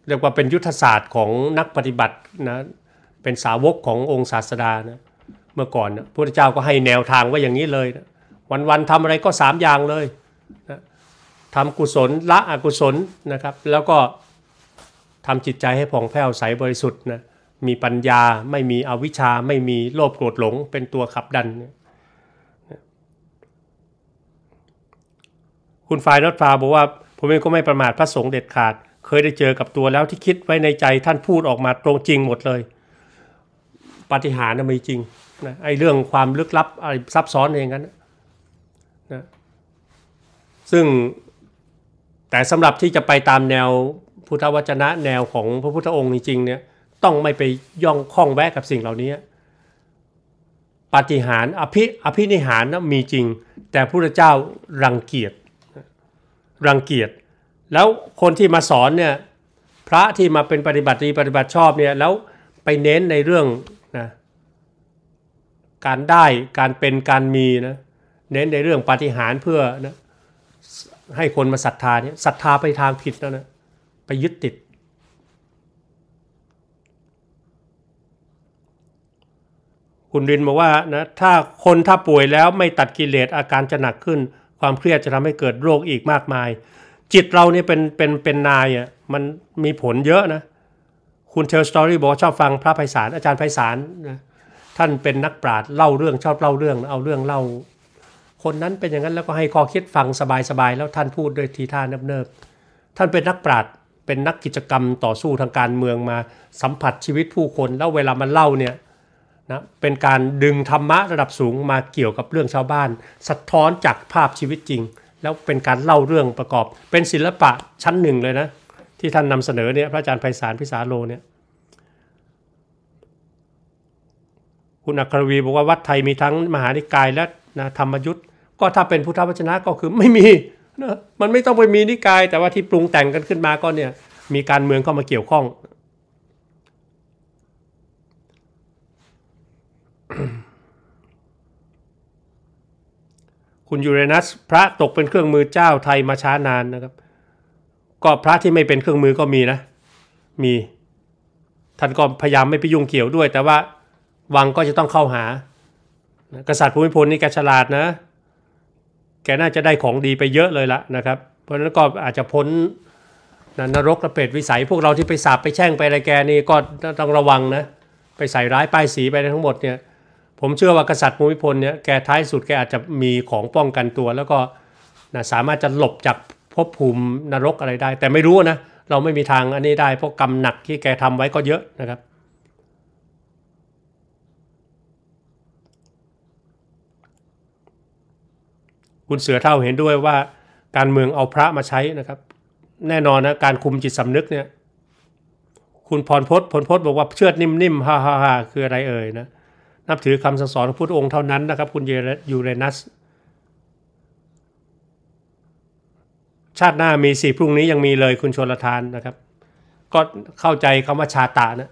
เรียกว่าเป็นยุทธศาสตร์ของนักปฏิบัตินะ เป็นสาวกขององค์ศาสดานะ เมื่อก่อนนะพระพุทธเจ้าก็ให้แนวทางว่าอย่างนี้เลยนะวันๆทำอะไรก็สามอย่างเลยนะทำกุศลละอกุศลนะครับ แล้วก็ทำจิตใจให้ผ่องแผ้วใสบริสุทธิ์นะมีปัญญาไม่มีอวิชชาไม่มีโลภโกรธหลงเป็นตัวขับดัน คุณฟ่ายนอดฟ้าบอกว่า ผมเองก็ไม่ประมาทพระสงฆ์เด็ดขาด เคยได้เจอกับตัวแล้วที่คิดไว้ในใจท่านพูดออกมาตรงจริงหมดเลยปฏิหารนะมีจริงนะไอ้เรื่องความลึกลับ อะไรซับซ้อนเองกันนะซึ่งแต่สำหรับที่จะไปตามแนวพุทธวจนะแนวของพระพุทธองค์จริงๆเนี่ยต้องไม่ไปย่องคล้องแวะกับสิ่งเหล่านี้ปฏิหารอภิอภินิหารนะมีจริง แต่พระเจ้ารังเกียจ รังเกียจ แล้วคนที่มาสอนเนี่ย พระที่มาเป็นปฏิบัติดีปฏิบัติชอบเนี่ย แล้วไปเน้นในเรื่องนะการได้ การเป็น การมีนะ เน้นในเรื่องปฏิหารเพื่อนะให้คนมาศรัทธาเนี่ย ศรัทธาไปทางผิดแล้วนะ ไปยึดติดคุณรินบอกว่านะถ้าคนถ้าป่วยแล้วไม่ตัดกิเลสอาการจะหนักขึ้น ความเครียดจะทำให้เกิดโรคอีกมากมาย จิตเราเนี่ยเป็นเป็นเป็นนายอ่ะมันมีผลเยอะนะ คุณเทลสตอรี่บอกชอบฟังพระไพศาลอาจารย์ไพศาลนะท่านเป็นนักปราชญ์เล่าเรื่อง ชอบเล่าเรื่องเอาเรื่องเล่า คนนั้นเป็นอย่างนั้นแล้วก็ให้คอคิดฟังสบายๆแล้วท่านพูดด้วยทีท่านเนิบๆท่านเป็นนักปราชญ์เป็นนักกิจกรรมต่อสู้ทางการเมืองมาสัมผัสชีวิตผู้คนแล้วเวลามันเล่าเนี่ยนะเป็นการดึงธรรมะระดับสูงมาเกี่ยวกับเรื่องชาวบ้าน สะท้อนจากภาพชีวิตจริง แล้วเป็นการเล่าเรื่องประกอบ เป็นศิลปะชั้นหนึ่งเลยนะ ที่ท่านนำเสนอเนี่ยพระอาจารย์ไพศาลพิสาโลเนี่ยคุณอัครวีบอกว่าวัดไทยมีทั้งมหานิกายและนะธรรมยุทธ์ก็ถ้าเป็นพุทธวจนะก็คือไม่มีนะมันไม่ต้องไปมีนิกาย แต่ว่าที่ปรุงแต่งกันขึ้นมาก็เนี่ยมีการเมืองเข้ามาเกี่ยวข้องคุณยูเรนัสพระตกเป็นเครื่องมือเจ้าไทยมาช้านานนะครับ ก็พระที่ไม่เป็นเครื่องมือก็มีนะมีท่านก็พยายามไม่ไปยุ่งเกี่ยวด้วย แต่ว่าวังก็จะต้องเข้าหากษัตริย์ภูมิพลนี่แกฉลาดนะ แกน่าจะได้ของดีไปเยอะเลยละนะครับ เพราะนั้นก็อาจจะพ้นนรกระเปดวิสัย พวกเราที่ไปสาบไปแช่งไปอะไรแกนี่ก็ต้องระวังนะไปใส่ร้ายป้ายสีไปทั้งหมดเนี่ยผมเชื่อว่ากษัตริย์ภูมิพลเนี่ย แกท้ายสุดแกอาจจะมีของป้องกันตัว แล้วก็นะสามารถจะหลบจากภพภูมินรกอะไรได้ แต่ไม่รู้นะ เราไม่มีทางอันนี้ได้ เพราะกรรมหนักที่แกทำไว้ก็เยอะนะครับ คุณเสือเท่าเห็นด้วยว่าการเมืองเอาพระมาใช้นะครับ แน่นอนนะการคุมจิตสำนึกเนี่ย คุณพรพศพรพศบอกว่าเชือดนิ่มๆ ฮ่าๆคืออะไรเอ่ยนะนับถือคำสั่งสอนของพุทธองค์เท่านั้นนะครับคุณยูเรนัสชาติหน้ามีสี่พรุ่งนี้ยังมีเลยคุณชนละทานนะครับก็เข้าใจคำว่าชาตานะ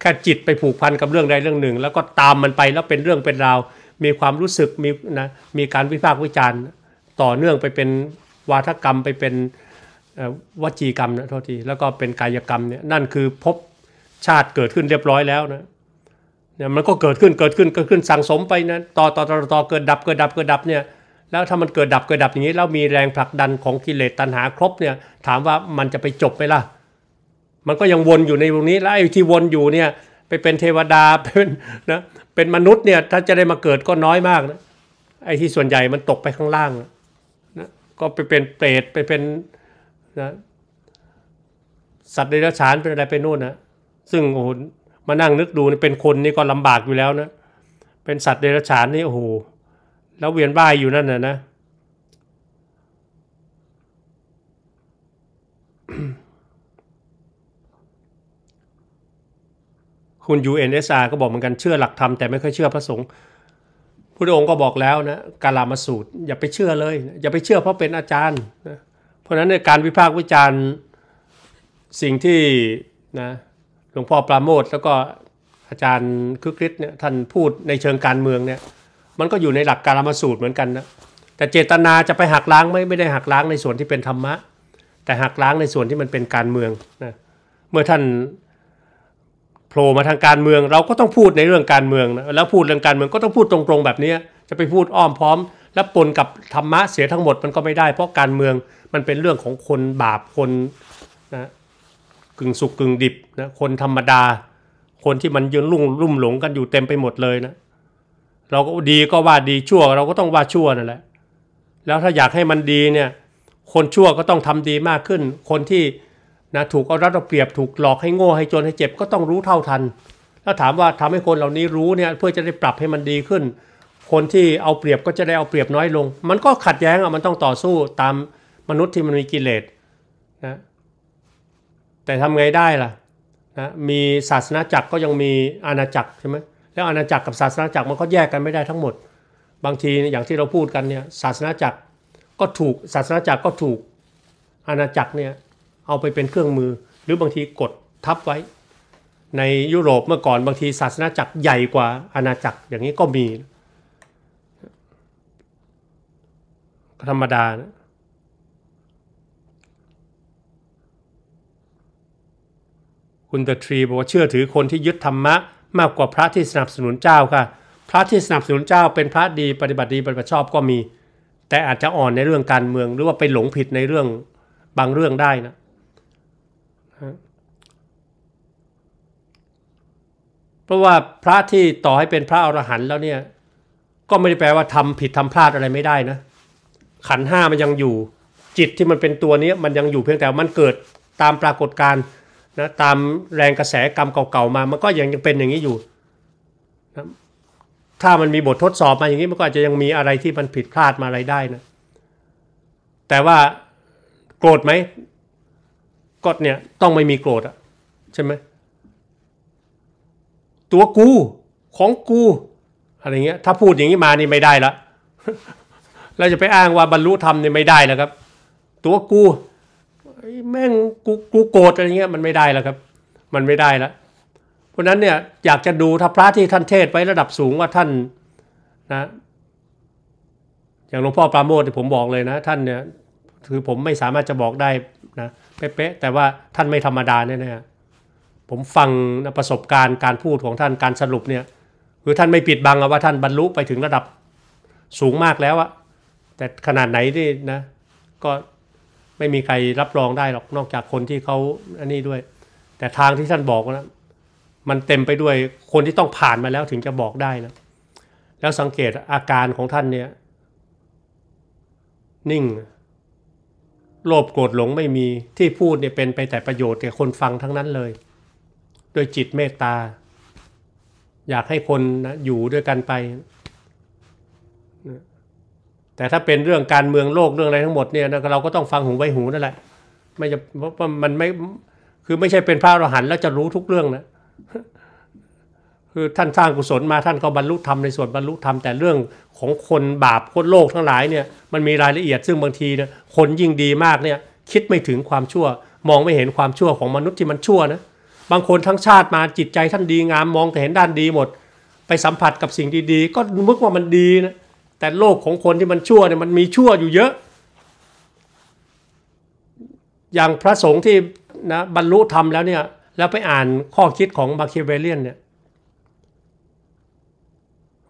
แค่จิตไปผูกพันกับเรื่องใดเรื่องหนึ่ง แล้วก็ตามมันไปแล้วเป็นเรื่องเป็นราวมีความรู้สึกมีนะมีการวิพากษ์วิจารณ์ ต่อเนื่องไปเป็นวาทกรรมไปเป็นวจีกรรมนะโทษทีแล้วก็เป็นกายกรรมเนี่ยนั่นคือพบชาติเกิดขึ้นเรียบร้อยแล้วนะเนี่ยมันก็เกิดขึ้นเกิดขึ้นเกิดขึ้นสั่งสมไปนะต่อต่อต่อต่อเกิดดับเกิดดับเกิดดับเนี่ย แล้วถ้ามันเกิดดับเกิดดับอย่างนี้แล้วมีแรงผลักดันของกิเลสตัณหาครบเนี่ย ถามว่ามันจะไปจบไหมล่ะ มันก็ยังวนอยู่ในตรงนี้ แล้วไอ้ที่วนอยู่เนี่ยไปเป็นเทวดาเป็นนะเป็นมนุษย์เนี่ย ถ้าจะได้มาเกิดก็น้อยมากนะ ไอ้ที่ส่วนใหญ่มันตกไปข้างล่างนะก็ไปเป็นเปรตไปเป็นนะสัตว์เดรัจฉานเป็นอะไรไปโน่นนะซึ่งโอ้มานั่งนึกดูเป็นคนนี่ก็ลำบากอยู่แล้วนะเป็นสัตว์เดรัจฉานนี่โอ้โหแล้วเวียนว่ายอยู่นั่นน่ะนะคุณ UNSR ก็บอกเหมือนกันเชื่อหลักธรรมแต่ไม่ค่อยเชื่อพระสงฆ์พระองค์ก็บอกแล้วนะกาลามาสูตร อย่าไปเชื่อเลยอย่าไปเชื่อเพราะเป็นอาจารย์นะเพราะฉะนั้นในการวิพากษ์วิจารณ์สิ่งที่นะหลวงพ่อปราโมทแล้วก็อาจารย์คึกฤทธิ์เนี่ยท่านพูดในเชิงการเมืองเนี่ยมันก็อยู่ในหลักการมาสูตรเหมือนกันนะแต่เจตนาจะไปหักล้างไม่ไม่ได้หักล้างในส่วนที่เป็นธรรมะ แต่หักล้างในส่วนที่มันเป็นการเมืองนะเมื่อท่านโผล่มาทางการเมืองเราก็ต้องพูดในเรื่องการเมืองนะแล้วพูดเรื่องการเมืองก็ต้องพูดตรงๆแบบนี้จะไปพูดอ้อมพร้อม และปนกับธรรมะเสียทั้งหมดมันก็ไม่ได้ เพราะการเมืองมันเป็นเรื่องของคนบาปคนนะกึ่งสุกกึ่งดิบนะคนธรรมดา คนที่มันยืนลุ่มลุ่มหลงกันอยู่เต็มไปหมดเลยนะ เราก็ดีก็ว่าดีชั่ว เราก็ต้องว่าชั่ว นั่นแหละ แล้วถ้าอยากให้มันดีเนี่ย คนชั่วก็ต้องทำดีมากขึ้น คนที่นะถูกเอารัดเอาเปรียบถูกหลอกให้โง่ให้จนให้เจ็บก็ต้องรู้เท่าทันถ้าถามว่าทำให้คนเหล่านี้รู้เนี่ยเพื่อจะได้ปรับให้มันดีขึ้น คนที่เอาเปรียบก็จะได้เอาเปรียบน้อยลง มันก็ขัดแย้งอ่ะมันต้องต่อสู้ตามมนุษย์ที่มันมีกิเลสนะแต่ทำไงได้ล่ะนะมีศาสนาจักรก็ยังมีอาณาจักรใช่ไหมแล้วอาณาจักรกับศาสนาจักรมันก็แยกกันไม่ได้ทั้งหมด บางทีอย่างที่เราพูดกันเนี่ยศาสนาจักรก็ถูกศาสนาจักรก็ถูกอาณาจักรเนี่ยเอาไปเป็นเครื่องมือหรือบางทีกดทับไว้ ในยุโรปเมื่อก่อนบางทีศาสนาจักรใหญ่กว่าอาณาจักรอย่างนี้ก็มีธรรมดานะคุณตะทรีบอกว่าเชื่อถือคนที่ยึดธรรมะมากกว่าพระที่สนับสนุนเจ้าค่ะ พระที่สนับสนุนเจ้าเป็นพระดี ปฏิบัติดีปฏิบัติชอบก็มี แต่อาจจะอ่อนในเรื่องการเมือง หรือว่าไปหลงผิดในเรื่องบางเรื่องได้นะเพราะว่าพระที่ต่อให้เป็นพระอรหันต์แล้วเนี่ยก็ไม่ได้แปลว่าทำผิดทำพลาดอะไรไม่ได้นะขันห้ามันยังอยู่จิตที่มันเป็นตัวนี้มันยังอยู่เพียงแต่มันเกิดตามปรากฏการณ์นะตามแรงกระแสกรรมเก่าๆมา มันก็ยังยังเป็นอย่างนี้อยู่นะถ้ามันมีบททดสอบมาอย่างนี้ มันก็อาจจะยังมีอะไรที่มันผิดพลาดมาอะไรได้นะ แต่ว่าโกรธไหมก็เนี่ยต้องไม่มีโกรธอะใช่ไหม ตัวกูของกูอะไรเงี้ย ถ้าพูดอย่างนี้มานี่ไม่ได้ละเราจะไปอ้างว่าบรรลุธรรมนี่ไม่ได้แล้วครับ ตัวกูแม่งกูกูโกรธอะไรเงี้ยมันไม่ได้แล้วครับ มันไม่ได้แล้วเพราะนั้นเนี่ย อยากจะดูถ้าพระที่ท่านเทศไว้ระดับสูงว่าท่านนะอย่างหลวงพ่อปราโมทที่ผมบอกเลยนะ ท่านเนี่ยคือผมไม่สามารถจะบอกได้นะเป๊ะแต่ว่าท่านไม่ธรรมดาแน่ๆผมฟังประสบการณ์การพูดของท่านการสรุปเนี่ย คือท่านไม่ปิดบังว่าท่านบรรลุไปถึงระดับสูงมากแล้วอะแต่ขนาดไหนนี่นะ ก็ไม่มีใครรับรองได้หรอกนอกจากคนที่เขาอันนี้ด้วย แต่ทางที่ท่านบอกนะมันเต็มไปด้วยคนที่ต้องผ่านมาแล้วถึงจะบอกได้นะแล้วสังเกตอาการของท่านเนี่ยนิ่งโลภโกรธหลงไม่มีที่พูดเนี่ยเป็นไปแต่ประโยชน์แก่คนฟังทั้งนั้นเลย โดยจิตเมตตาอยากให้คนนะอยู่ด้วยกันไปแต่ถ้าเป็นเรื่องการเมืองโลกเรื่องอะไรทั้งหมดเนี่ยเราก็ต้องฟังหูไว้หูนั่นแหละไม่จะเพราะมันไม่คือไม่ใช่เป็นพระอรหันต์แล้วจะรู้ทุกเรื่องนะ คือท่านสร้างกุศลมาท่านก็บรรลุธรรมในส่วนบรรลุธรรมแต่เรื่องของคนบาปคนโลก ทั้งหลายเนี่ยมันมีรายละเอียดซึ่งบางทีนะคนยิ่งดีมากเนี่ยคิดไม่ถึงความชั่ว มองไม่เห็นความชั่วของมนุษย์ที่มันชั่วนะบางคนทั้งชาติมาจิตใจท่านดีงามมองแต่เห็นด้านดีหมด ไปสัมผัสกับสิ่งดีๆก็มึกว่ามันดีนะแต่โลกของคนที่มันชั่วเนี่ยมันมีชั่วอยู่เยอะ อย่างพระสงฆ์ที่นะบรรลุธรรมแล้วเนี่ยแล้วไปอ่านข้อคิดของมาคิเวเลียนเนี่ย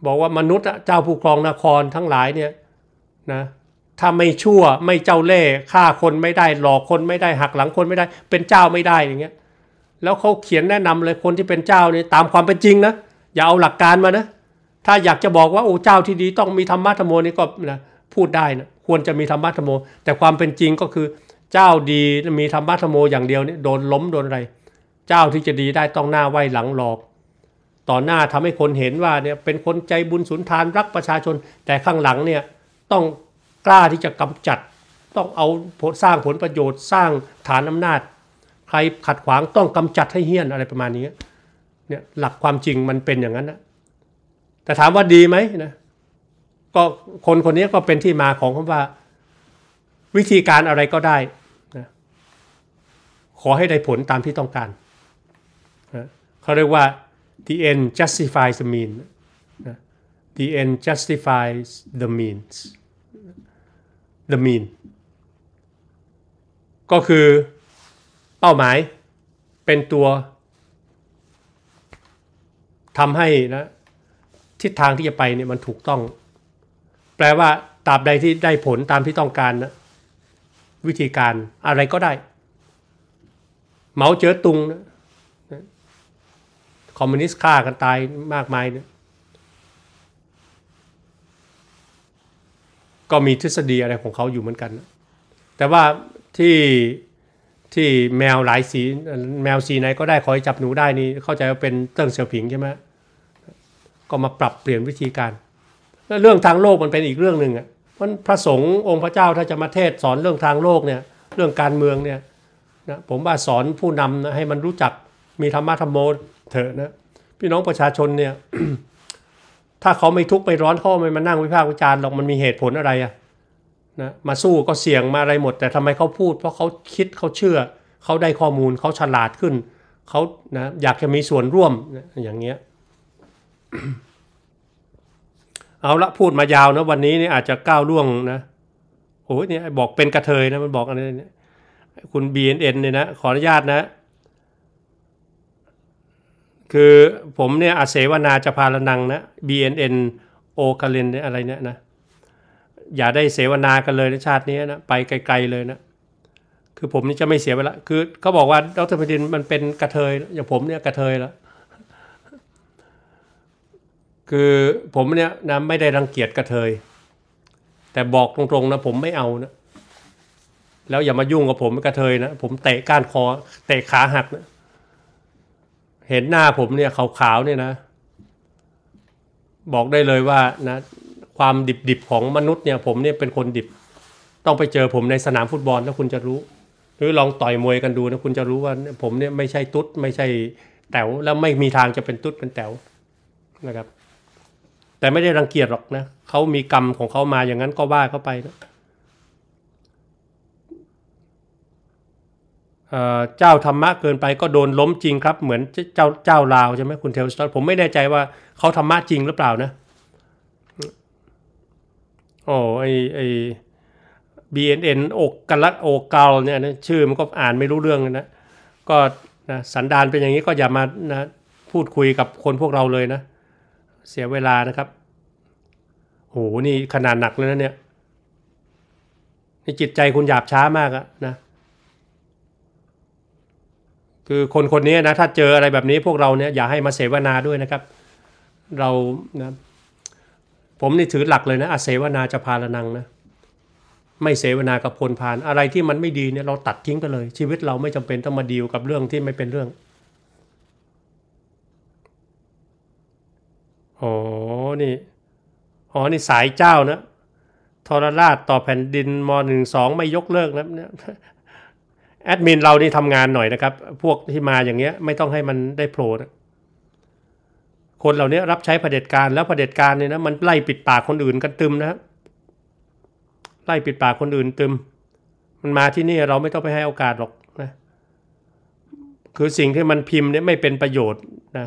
บอกว่ามนุษย์เจ้าผู้ครองนครทั้งหลายเนี่ยนะถ้าไม่ชั่วไม่เจ้าเล่ห์ฆ่าคนไม่ได้หลอกคนไม่ได้หักหลังคนไม่ได้เป็นเจ้าไม่ได้อย่างเงี้ยแล้วเขาเขียนแนะนำเลยคนที่เป็นเจ้านี่ตามความเป็นจริงนะอย่าเอาหลักการมานะถ้าอยากจะบอกว่าโอ้เจ้าที่ดีต้องมีธรรมะธรรมโมนี่ก็นะพูดได้นะควรจะมีธรรมะธรรมโม แต่ความเป็นจริงก็คือ เจ้าดีมีธรรมะธรรมโมอย่างเดียวนี่โดนล้มโดนอะไร เจ้าที่จะดีได้ต้องหน้าไหวหลังหลอกต่อหน้าทำให้คนเห็นว่าเนี่ยเป็นคนใจบุญสุนทานรักประชาชนแต่ข้างหลังเนี่ยต้องกล้าที่จะกำจัด ต้องเอาสร้างผลประโยชน์ สร้างฐานอานาจ ใครขัดขวางต้องกำจัดให้เฮี้ยนอะไรประมาณนี้เนี่ยหลักความจริงมันเป็นอย่างนั้นนะแต่ถามว่าดีไหมนะก็คนคนนี้ก็เป็นที่มาของคำว่าวิธีการอะไรก็ได้นะขอให้ได้ผลตามที่ต้องการนะเขาเรียกว่า the end justifies the mean the end justifies the means the mean ก็คือเป้าหมายเป็นตัวทำให้นะทิศทางที่จะไปเนี่ยมันถูกต้อง แปลว่าตราบใดที่ได้ผลตามที่ต้องการนะวิธีการอะไรก็ได้เหมาเจ๋อตุงนะคอมมิวนิสต์ฆ่ากันตายมากมายนะก็มีทฤษฎีอะไรของเขาอยู่เหมือนกันนะแต่ว่าที่ที่แมวหลายสี แมวสีไหนก็ได้ขอให้จับหนูได้นี่เข้าใจว่าเป็นเติ้งเสี่ยวผิงใช่ไหมก็มาปรับเปลี่ยนวิธีการเรื่องทางโลกมันเป็นอีกเรื่องหนึ่งอ่ะเพราะพระสงฆ์องค์พระเจ้าถ้าจะมาเทศสอนเรื่องทางโลกเนี่ยเรื่องการเมืองเนี่ยนะผมว่าสอนผู้นำนะให้มันรู้จักมีธรรมะธรรมโมเถอะนะพี่น้องประชาชนเนี่ย ถ้าเขาไม่ทุกข์ไม่ร้อนข้อไม่มานั่งวิพากษ์วิจารณ์หรอกมันมีเหตุผลอะไรอะนะมาสู้ก็เสี่ยงมาอะไรหมด แต่ทำไมเขาพูดเพราะเขาคิดเขาเชื่อเขาได้ข้อมูลเขาฉลาดขึ้นเขานะอยากจะมีส่วนร่วมนะอย่างเงี้ยเอาละพูดมายาวนะวันนี้นี่อาจจะก้าวล่วงนะโอ้ยเนี่ยบอกเป็นกระเทยนะมันบอกอะไรเนี่ยคุณ BNN เนี่ยนะขออนุญาตนะ คือผมเนี่ยอาเสวนาจะพาลนังนะ BNN โอคาเรนอะไรเนี่ยนะอย่าได้เสวนากันเลยในชาตินี้นะไปไกลๆเลยนะ คือผมนี่จะไม่เสียเวลาคือเขาบอกว่าดรพดินมันเป็นกระเทย อย่างผมเนี่ยกระเทยแล้วคือผมเนี่ยนะไม่ได้รังเกียจกระเทยแต่บอกตรงๆนะผมไม่เอานะ แล้วอย่ามายุ่งกับผมกระเทยนะผมเตะก้านคอเตะขาหักนะเห็นหน้าผมเนี่ยขาวๆเนี่ยนะ บอกได้เลยว่านะ ความดิบๆของมนุษย์เนี่ย ผมเนี่ยเป็นคนดิบต้องไปเจอผมในสนามฟุตบอลแล้วคุณจะรู้ หรือลองต่อยมวยกันดูนะคุณจะรู้ว่าผมเนี่ยไม่ใช่ตุ๊ดไม่ใช่แต๋วแล้วไม่มีทางจะเป็นตุ๊ดเป็นแต๋วนะครับแต่ไม่ได้รังเกียจหรอกนะเขามีกรรมของเขามาอย่างนั้นก็ว่าเขาไปนะเจ้าธรรมะเกินไปก็โดนล้มจริงครับ เหมือนเจ้าเจ้าลาวใช่ไหมคุณเทลสตอผมไม่แน่ใจว่าเขาธรรมะจริงหรือเปล่านะโอ้ไอไอ BNN อกกลักโอกเกลเนี่ยนะชื่อมันก็อ่านไม่รู้เรื่องนะก็นะสันดานเป็นอย่างนี้ก็อย่ามานะพูดคุยกับคนพวกเราเลยนะเสียเวลานะครับ โห นี่ขนาดหนักเลยนะเนี่ยนี่จิตใจคุณหยาบช้ามากอะนะ คือคนคนนี้นะถ้าเจออะไรแบบนี้พวกเราเนี่ยอย่าให้มาเสวนาด้วยนะครับ เรานะ ผมนี่ถือหลักเลยนะอาเสวนาจะพาละนังนะ ไม่เสวนากับพลพาน อะไรที่มันไม่ดีเนี่ยเราตัดทิ้งไปเลย ชีวิตเราไม่จำเป็นต้องมาดีลกับเรื่องที่ไม่เป็นเรื่องอ๋อนี่อ๋อนี่สายเจ้านะ ทรราชต่อแผ่นดินมหนึ่งสองไม่ยกเลิกนะเนี่ยแอดมินเรานี่ทำงานหน่อยนะครับ พวกที่มาอย่างเงี้ย ไม่ต้องให้มันได้โผล่นะคนเหล่านี้รับใช้เผด็จการแล้วเผด็จการเนี่ยนะมันไล่ปิดปากคนอื่นกันตึมนะ ไล่ปิดปากคนอื่นตึม มันมาที่นี่เราไม่ต้องไปให้โอกาสหรอกนะคือสิ่งที่มันพิมพ์เนี่ยไม่เป็นประโยชน์นะ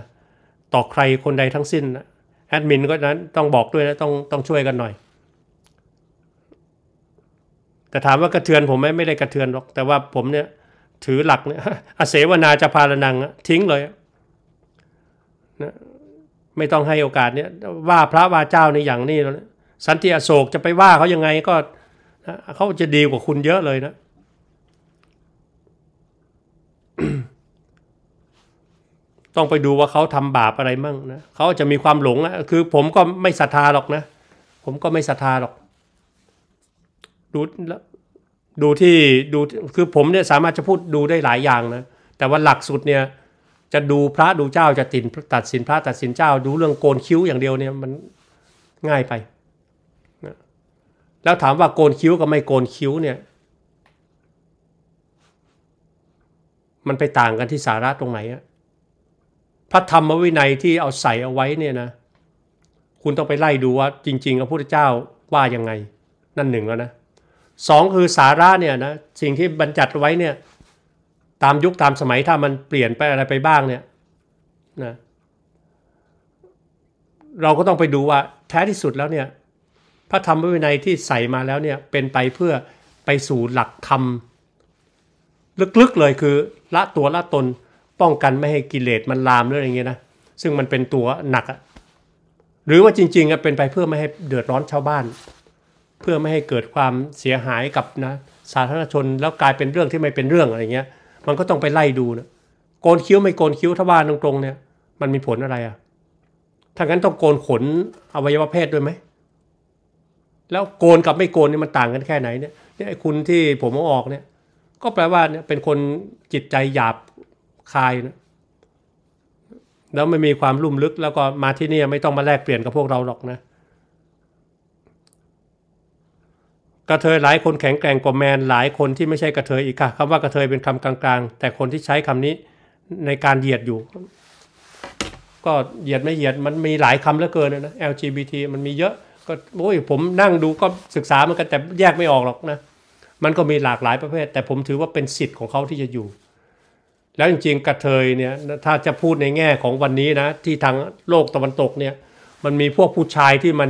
ต่อใครคนใดทั้งสิ้นนะแอดมินก็นั้นต้องบอกด้วยนะต้องต้องช่วยกันหน่อย แต่ถามว่ากระเทือนผมไหมไม่ได้กระเทือนหรอก แต่ว่าผมเนี่ย ถือหลักเนี่ยอาเสวนาจะพาลนังทิ้งเลยนะไม่ต้องให้โอกาสเนี่ย ว่าพระว่าเจ้าในอย่างนี้แล้วสันติอโศกจะไปว่าเขายังไงก็ เขาจะดีกว่าคุณเยอะเลยนะต้องไปดูว่าเขาทำบาปอะไรมั่งนะเขาจะมีความหลงนะคือผมก็ไม่ศรัทธาหรอกนะผมก็ไม่ศรัทธาหรอกดูแลดูที่ดูคือผมเนี่ยสามารถจะพูดดูได้หลายอย่างนะแต่ว่าหลักสุดเนี่ยจะดูพระดูเจ้าจะตินตัดสินพระตัดสินเจ้า ดูเรื่องโกนคิ้วอย่างเดียวเนี่ยมันง่ายไปนะแล้วถามว่าโกนคิ้วกับไม่โกนคิ้วเนี่ย มันไปต่างกันที่สาระตรงไหนอะพระธรรมวินัยที่เอาใส่เอาไว้เนี่ยนะคุณต้องไปไล่ดูว่าจริง ๆพระพุทธเจ้าว่ายังไง นั่นหนึ่งแล้วนะสองคือสาระเนี่ยนะสิ่งที่บัญจัดไว้เนี่ยตามยุคตามสมัย ถ้ามันเปลี่ยนไปอะไรไปบ้างเนี่ยนะเราก็ต้องไปดูว่าแท้ที่สุดแล้วเนี่ยพระธรรมวินัยที่ใส่มาแล้วเนี่ยเป็นไปเพื่อไปสู่หลักธรรมลึกๆเลยคือละตัวละตนป้องกันไม่ให้กิเลสมันลามหรืออะไรเงี้ยนะซึ่งมันเป็นตัวหนักอะหรือว่าจริงๆอะเป็นไปเพื่อไม่ให้เดือดร้อนชาวบ้าน เพื่อไม่ให้เกิดความเสียหายกับนะสาธารณชนแล้วกลายเป็นเรื่องที่ไม่เป็นเรื่องอะไรเงี้ยมันก็ต้องไปไล่ดูนะโกนคิ้วไม่โกนคิ้วถ้าว่าตรงๆเนี่ย มันมีผลอะไรอะถ้างั้นต้องโกนขนอวัยวะเพศด้วยไหมแล้วโกนกับไม่โกนนี่มันต่างกันแค่ไหนเนี่ยเนี่ยไอ้คุณที่ผมเอาออกเนี่ย ก็แปลว่าเนี่ยเป็นคนจิตใจหยาบคายนะแล้วไม่มีความลุ่มลึกแล้วก็มาที่นี่ไม่ต้องมาแลกเปลี่ยนกับพวกเราหรอกนะกระเทยหลายคนแข็งแกร่งกว่าแมนหลายคนที่ไม่ใช่กระเทยอีกค่ะคำว่ากระเทยเป็นคำกลาง ๆ แต่คนที่ใช้คำนี้ในการเหยียดอยู่ ก็เหยียดไม่เหยียดมันมีหลายคำเหลือเกินนะ LGBT มันมีเยอะก็โอ้ยผมนั่งดูก็ศึกษามันกันแต่แยกไม่ออกหรอกนะ มันก็มีหลากหลายประเภทแต่ผมถือว่าเป็นสิทธิ์ของเขาที่จะอยู่แล้วจริงๆกระเทยเนี่ยถ้าจะพูดในแง่ของวันนี้นะ ที่ทางโลกตะวันตกเนี่ยมันมีพวกผู้ชายที่มัน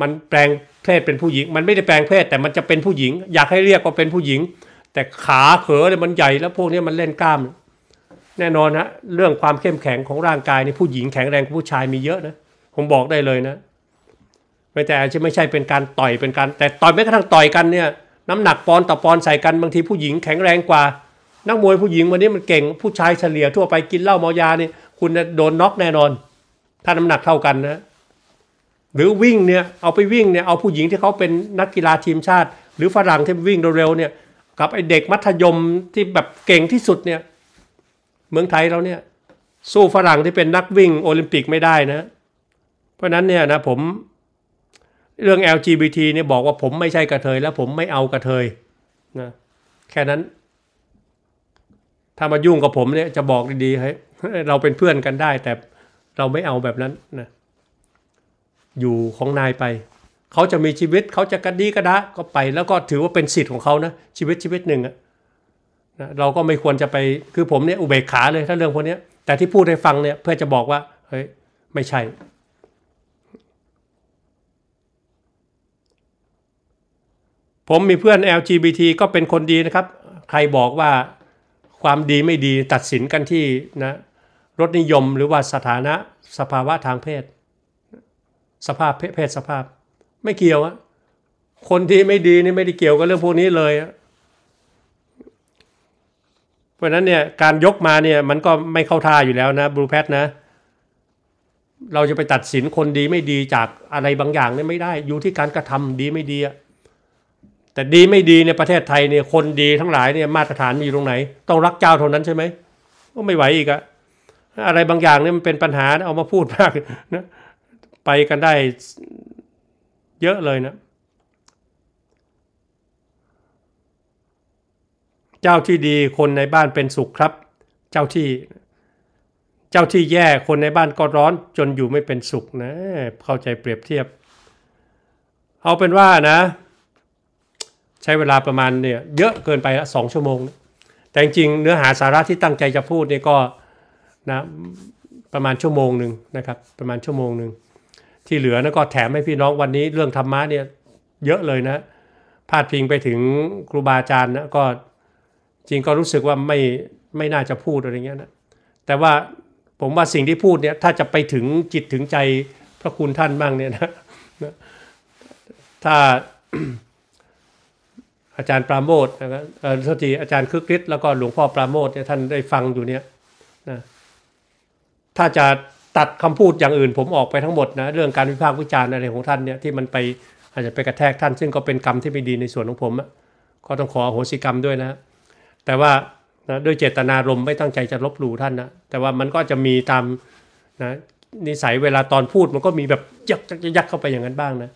มันแปลงเพศเป็นผู้หญิง มันไม่ได้แปลงเพศแต่มันจะเป็นผู้หญิง อยากให้เรียกว่าเป็นผู้หญิง แต่ขาเขอเ่ยมันใหญ่แล้วพวกนี้มันเล่นกล้าม แน่นอนนะเรื่องความเข้มแข็งของร่างกายในผู้หญิงแข็งแรงกว่าผู้ชายมีเยอะนะผมบอกได้เลยนะ ไม่แต่อาจจะไม่ใช่เป็นการต่อยเป็นการแต่ต่อยไม่กระทั่งต่อยกันเนี่ย น้ำหนักปอนต่อปอนใส่กันบางทีผู้หญิงแข็งแรงกว่านักมวยผู้หญิงวันนี้มันเก่งผู้ชายเฉลี่ยทั่วไปกินเหล้าเมายาเนี่ยคุณโดนน็อกแน่นอน ถ้าน้ำหนักเท่ากันนะหรือวิ่งเนี่ยเอาไปวิ่งเนี่ยเอาผู้หญิงที่เขาเป็นนักกีฬาทีมชาติ หรือฝรั่งที่วิ่งเร็วๆเนี่ยกับไอเด็กมัธยมที่แบบเก่งที่สุดเนี่ยเมืองไทยเราเนี่ยสู้ฝรั่งที่เป็นนักวิ่งโอลิมปิกไม่ได้นะ เพราะนั้นเนี่ยนะผมเรื่อง LGBT เนี่ยบอกว่าผมไม่ใช่กระเทยแล้วผมไม่เอากระเทยนะแค่นั้นถ้ามายุ่งกับผมเนี่ยจะบอกดีๆให้เราเป็นเพื่อนกันได้แต่เราไม่เอาแบบนั้นนะอยู่ของนายไป เขาจะมีชีวิตเขาจะกระดีกระดะก็ไป แล้วก็ถือว่าเป็นสิทธิ์ของเขานะชีวิตชีวิตหนึ่งอะนะเราก็ไม่ควรจะไปคือผมเนี่ยอุเบกขาเลยถ้าเรื่องพวกนี้ แต่ที่พูดให้ฟังเนี่ยเพื่อจะบอกว่าเฮ้ยไม่ใช่ ผมมีเพื่อน LGBT ก็เป็นคนดีนะครับ ใครบอกว่าความดีไม่ดีตัดสินกันที่นะรสนิยมหรือว่าสถานะสภาวะทางเพศ สภาพเพศสภาพ ไม่เกี่ยวอะคนที่ไม่ดีนี่ไม่ได้เกี่ยวกับเรื่องพวกนี้เลยเพราะนั้นเนี่ยการยกมาเนี่ยมันก็ไม่เข้าท่าอยู่แล้วนะบลูแพทนะ เราจะไปตัดสินคนดีไม่ดีจากอะไรบางอย่างนี่ไม่ได้อยู่ที่การกระทำดีไม่ดีอะแต่ดีไม่ดีเนี่ยประเทศไทยเนี่ยคนดีทั้งหลายเนี่ยมาตรฐานมีอยู่ตรงไหน ต้องรักเจ้าเท่านั้นใช่ไหมก็ไม่ไหวอีกอะอะไรบางอย่างเนี่ยมันเป็นปัญหา เอามาพูดมาก นะ ไปกันได้ เยอะเลยนะ เจ้าที่ดีคนในบ้านเป็นสุขครับ เจ้าที่ เจ้าที่แย่คนในบ้านก็ร้อน จนอยู่ไม่เป็นสุขนะเข้าใจเปรียบเทียบ เอาเป็นว่านะใช้เวลาประมาณเนี่ยเยอะเกินไปละสองชั่วโมง แต่จริงเนื้อหาสาระที่ตั้งใจจะพูดเนี่ยก็นะประมาณชั่วโมงหนึ่งนะครับ ประมาณชั่วโมงหนึ่งที่เหลือนะก็แถมให้พี่น้องวันนี้เรื่องธรรมะเนี่ย เยอะเลยนะพาดพิงไปถึงครูบาอาจารย์นะก็ จริงก็รู้สึกว่าไม่ไม่น่าจะพูดอะไรเงี้ยนะแต่ว่าผมว่าสิ่งที่พูดเนี่ย ถ้าจะไปถึงจิตถึงใจพระคุณท่านบ้างเนี่ยนะถ้าอาจารย์ปราโมทนะครับเออสติอาจารย์คึกฤทธิ์แล้วก็หลวงพ่อปราโมทเนี่ยท่านได้ฟังอยู่เนี่ยนะถ้าจะตัดคำพูดอย่างอื่น ผมออกไปทั้งหมดนะเรื่องการวิพากษ์วิจารณ์ อะไรของท่านเนี่ยที่มันไปอาจจะไปกระแทกท่าน ซึ่งก็เป็นกรรมที่ไม่ดีในส่วนของผมก็ต้องขอโหสิกรรมด้วยนะ แต่ว่านะด้วยเจตนารมณ์ไม่ตั้งใจจะลบหลู่ท่านนะแต่ว่ามันก็จะมีตามนะนิสัยเวลาตอนพูดมันก็มีแบบยักยักยักเข้าไปอย่างนั้นบ้างนะ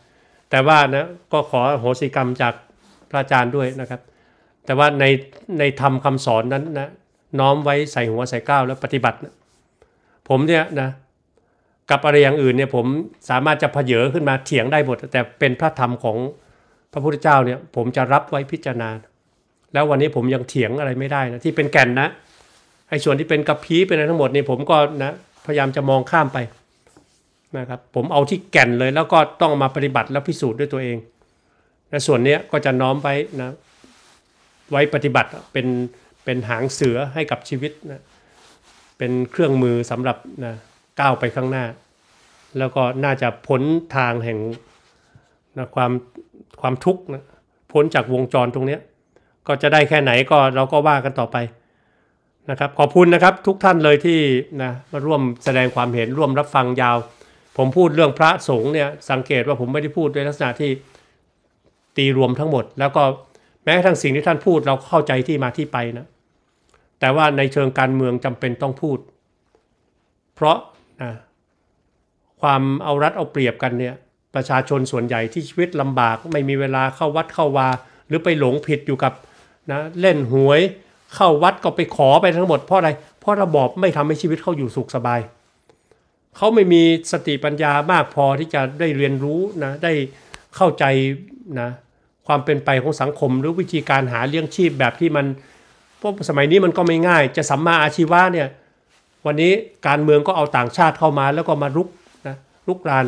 แต่ว่านะก็ขอโหสิกรรมจากพระอาจารย์ด้วยนะครับ แต่ว่าในในธรรมคำสอนนั้นนะน้อมไว้ใส่หัวใส่ก้าวแล้วปฏิบัตินะผมเนี่ยนะกับอะไรอย่างอื่นเนี่ยผมสามารถจะเผยอขึ้นมาเถียงได้หมดแต่เป็นพระธรรมของพระพุทธเจ้าเนี่ยผมจะรับไว้พิจารณา แล้ววันนี้ผมยังเถียงอะไรไม่ได้นะที่เป็นแก่นนะไอ้ส่วนที่เป็นกระพี้เป็นอะไรทั้งหมดนี่ ผมก็นะพยายามจะมองข้ามไปนะครับผมเอาที่แก่นเลย แล้วก็ต้องมาปฏิบัติแล้วพิสูจน์ด้วยตัวเองนะส่วนนี้ก็จะน้อมไว้นะไว้ปฏิบัติเป็นเป็นหางเสือให้กับชีวิตนะเป็นเครื่องมือสำหรับนะก้าวไปข้างหน้า แล้วก็น่าจะพ้นทางแห่งนะความความทุกข์นะพ้นจากวงจรตรงนี้ ก็จะได้แค่ไหนก็เราก็ว่ากันต่อไปนะครับขอบคุณนะครับทุกท่านเลยที่นะมาร่วมแสดงความเห็นร่วมรับฟังยาว ผมพูดเรื่องพระสงฆ์เนี่ยสังเกตว่าผมไม่ได้พูดในลักษณะที่ีรวมทั้งหมดแล้วก็แม้กระทั่งสิ่งที่ท่านพูดเราเข้าใจที่มาที่ไปนะ แต่ว่าในเชิงการเมืองจำเป็นต้องพูด เพราะนะความเอารัดเอาเปรียบกันเนี่ย ประชาชนส่วนใหญ่ที่ชีวิตลำบากไม่มีเวลาเข้าวัดเข้าวา หรือไปหลงผิดอยู่กับนะเล่นหวยเข้าวัดก็ไปขอไปทั้งหมด เพราะอะไรเพราะระบอบไม่ทำให้ชีวิตเขาอยู่สุขสบาย เขาไม่มีสติปัญญามากพอที่จะได้เรียนรู้นะได้เข้าใจนะความเป็นไปของสังคม หรือวิธีการหาเลี้ยงชีพแบบที่มันพวกสมัยนี้มันก็ไม่ง่าย จะสัมมาอาชีวะเนี่ยวันนี้การเมืองก็เอาต่างชาติเข้ามาแล้วก็มารุกนะรุกราน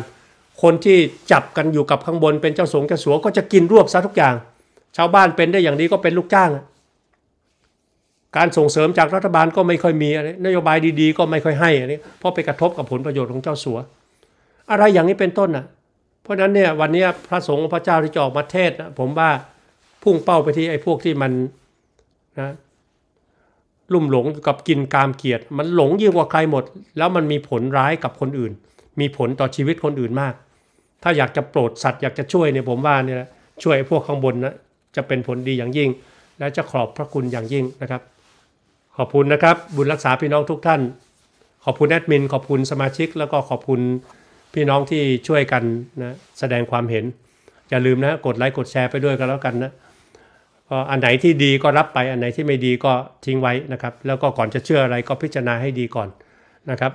คนที่จับกันอยู่กับข้างบนเป็นเจ้าสงเจ้าสัวก็จะกินรวบซะทุกอย่าง ชาวบ้านเป็นได้อย่างนี้ก็เป็นลูกจ้าง การส่งเสริมจากรัฐบาลก็ไม่ค่อยมีอะไรนโยบายดีๆก็ไม่ค่อยให้อันนี้เพราะไปกระทบกับผลประโยชน์ของเจ้าสัว อะไรอย่างนี้เป็นต้นนะเพราะนั้นเนี่ยวันนี้พระสงฆ์พระเจ้าที่จะออกมาเทศนะผมว่าพุ่งเป้าไปที่ไอ้พวกที่มันนะลุ่มหลงกับกินกามเกียรติ มันหลงยิ่งกว่าใครหมด แล้วมันมีผลร้ายกับคนอื่น มีผลต่อชีวิตคนอื่นมาก ถ้าอยากจะโปรดสัตว์อยากจะช่วยเนี่ยผมว่าเนี่ยช่วยพวกข้างบนนะจะเป็นผลดีอย่างยิ่ง และจะขอบพระคุณอย่างยิ่งนะครับ ขอบคุณนะครับบุญรักษาพี่น้องทุกท่าน ขอบคุณแอดมิน ขอบคุณสมาชิกแล้วก็ขอบคุณพี่น้องที่ช่วยกันนะแสดงความเห็น อย่าลืมนะกดไลค์ กดแชร์ไปด้วยก็แล้วกันนะก็อันไหนที่ดีก็รับไปอันไหนที่ไม่ดีก็ทิ้งไว้นะครับ แล้วก็ก่อนจะเชื่ออะไรก็พิจารณาให้ดีก่อนนะครับ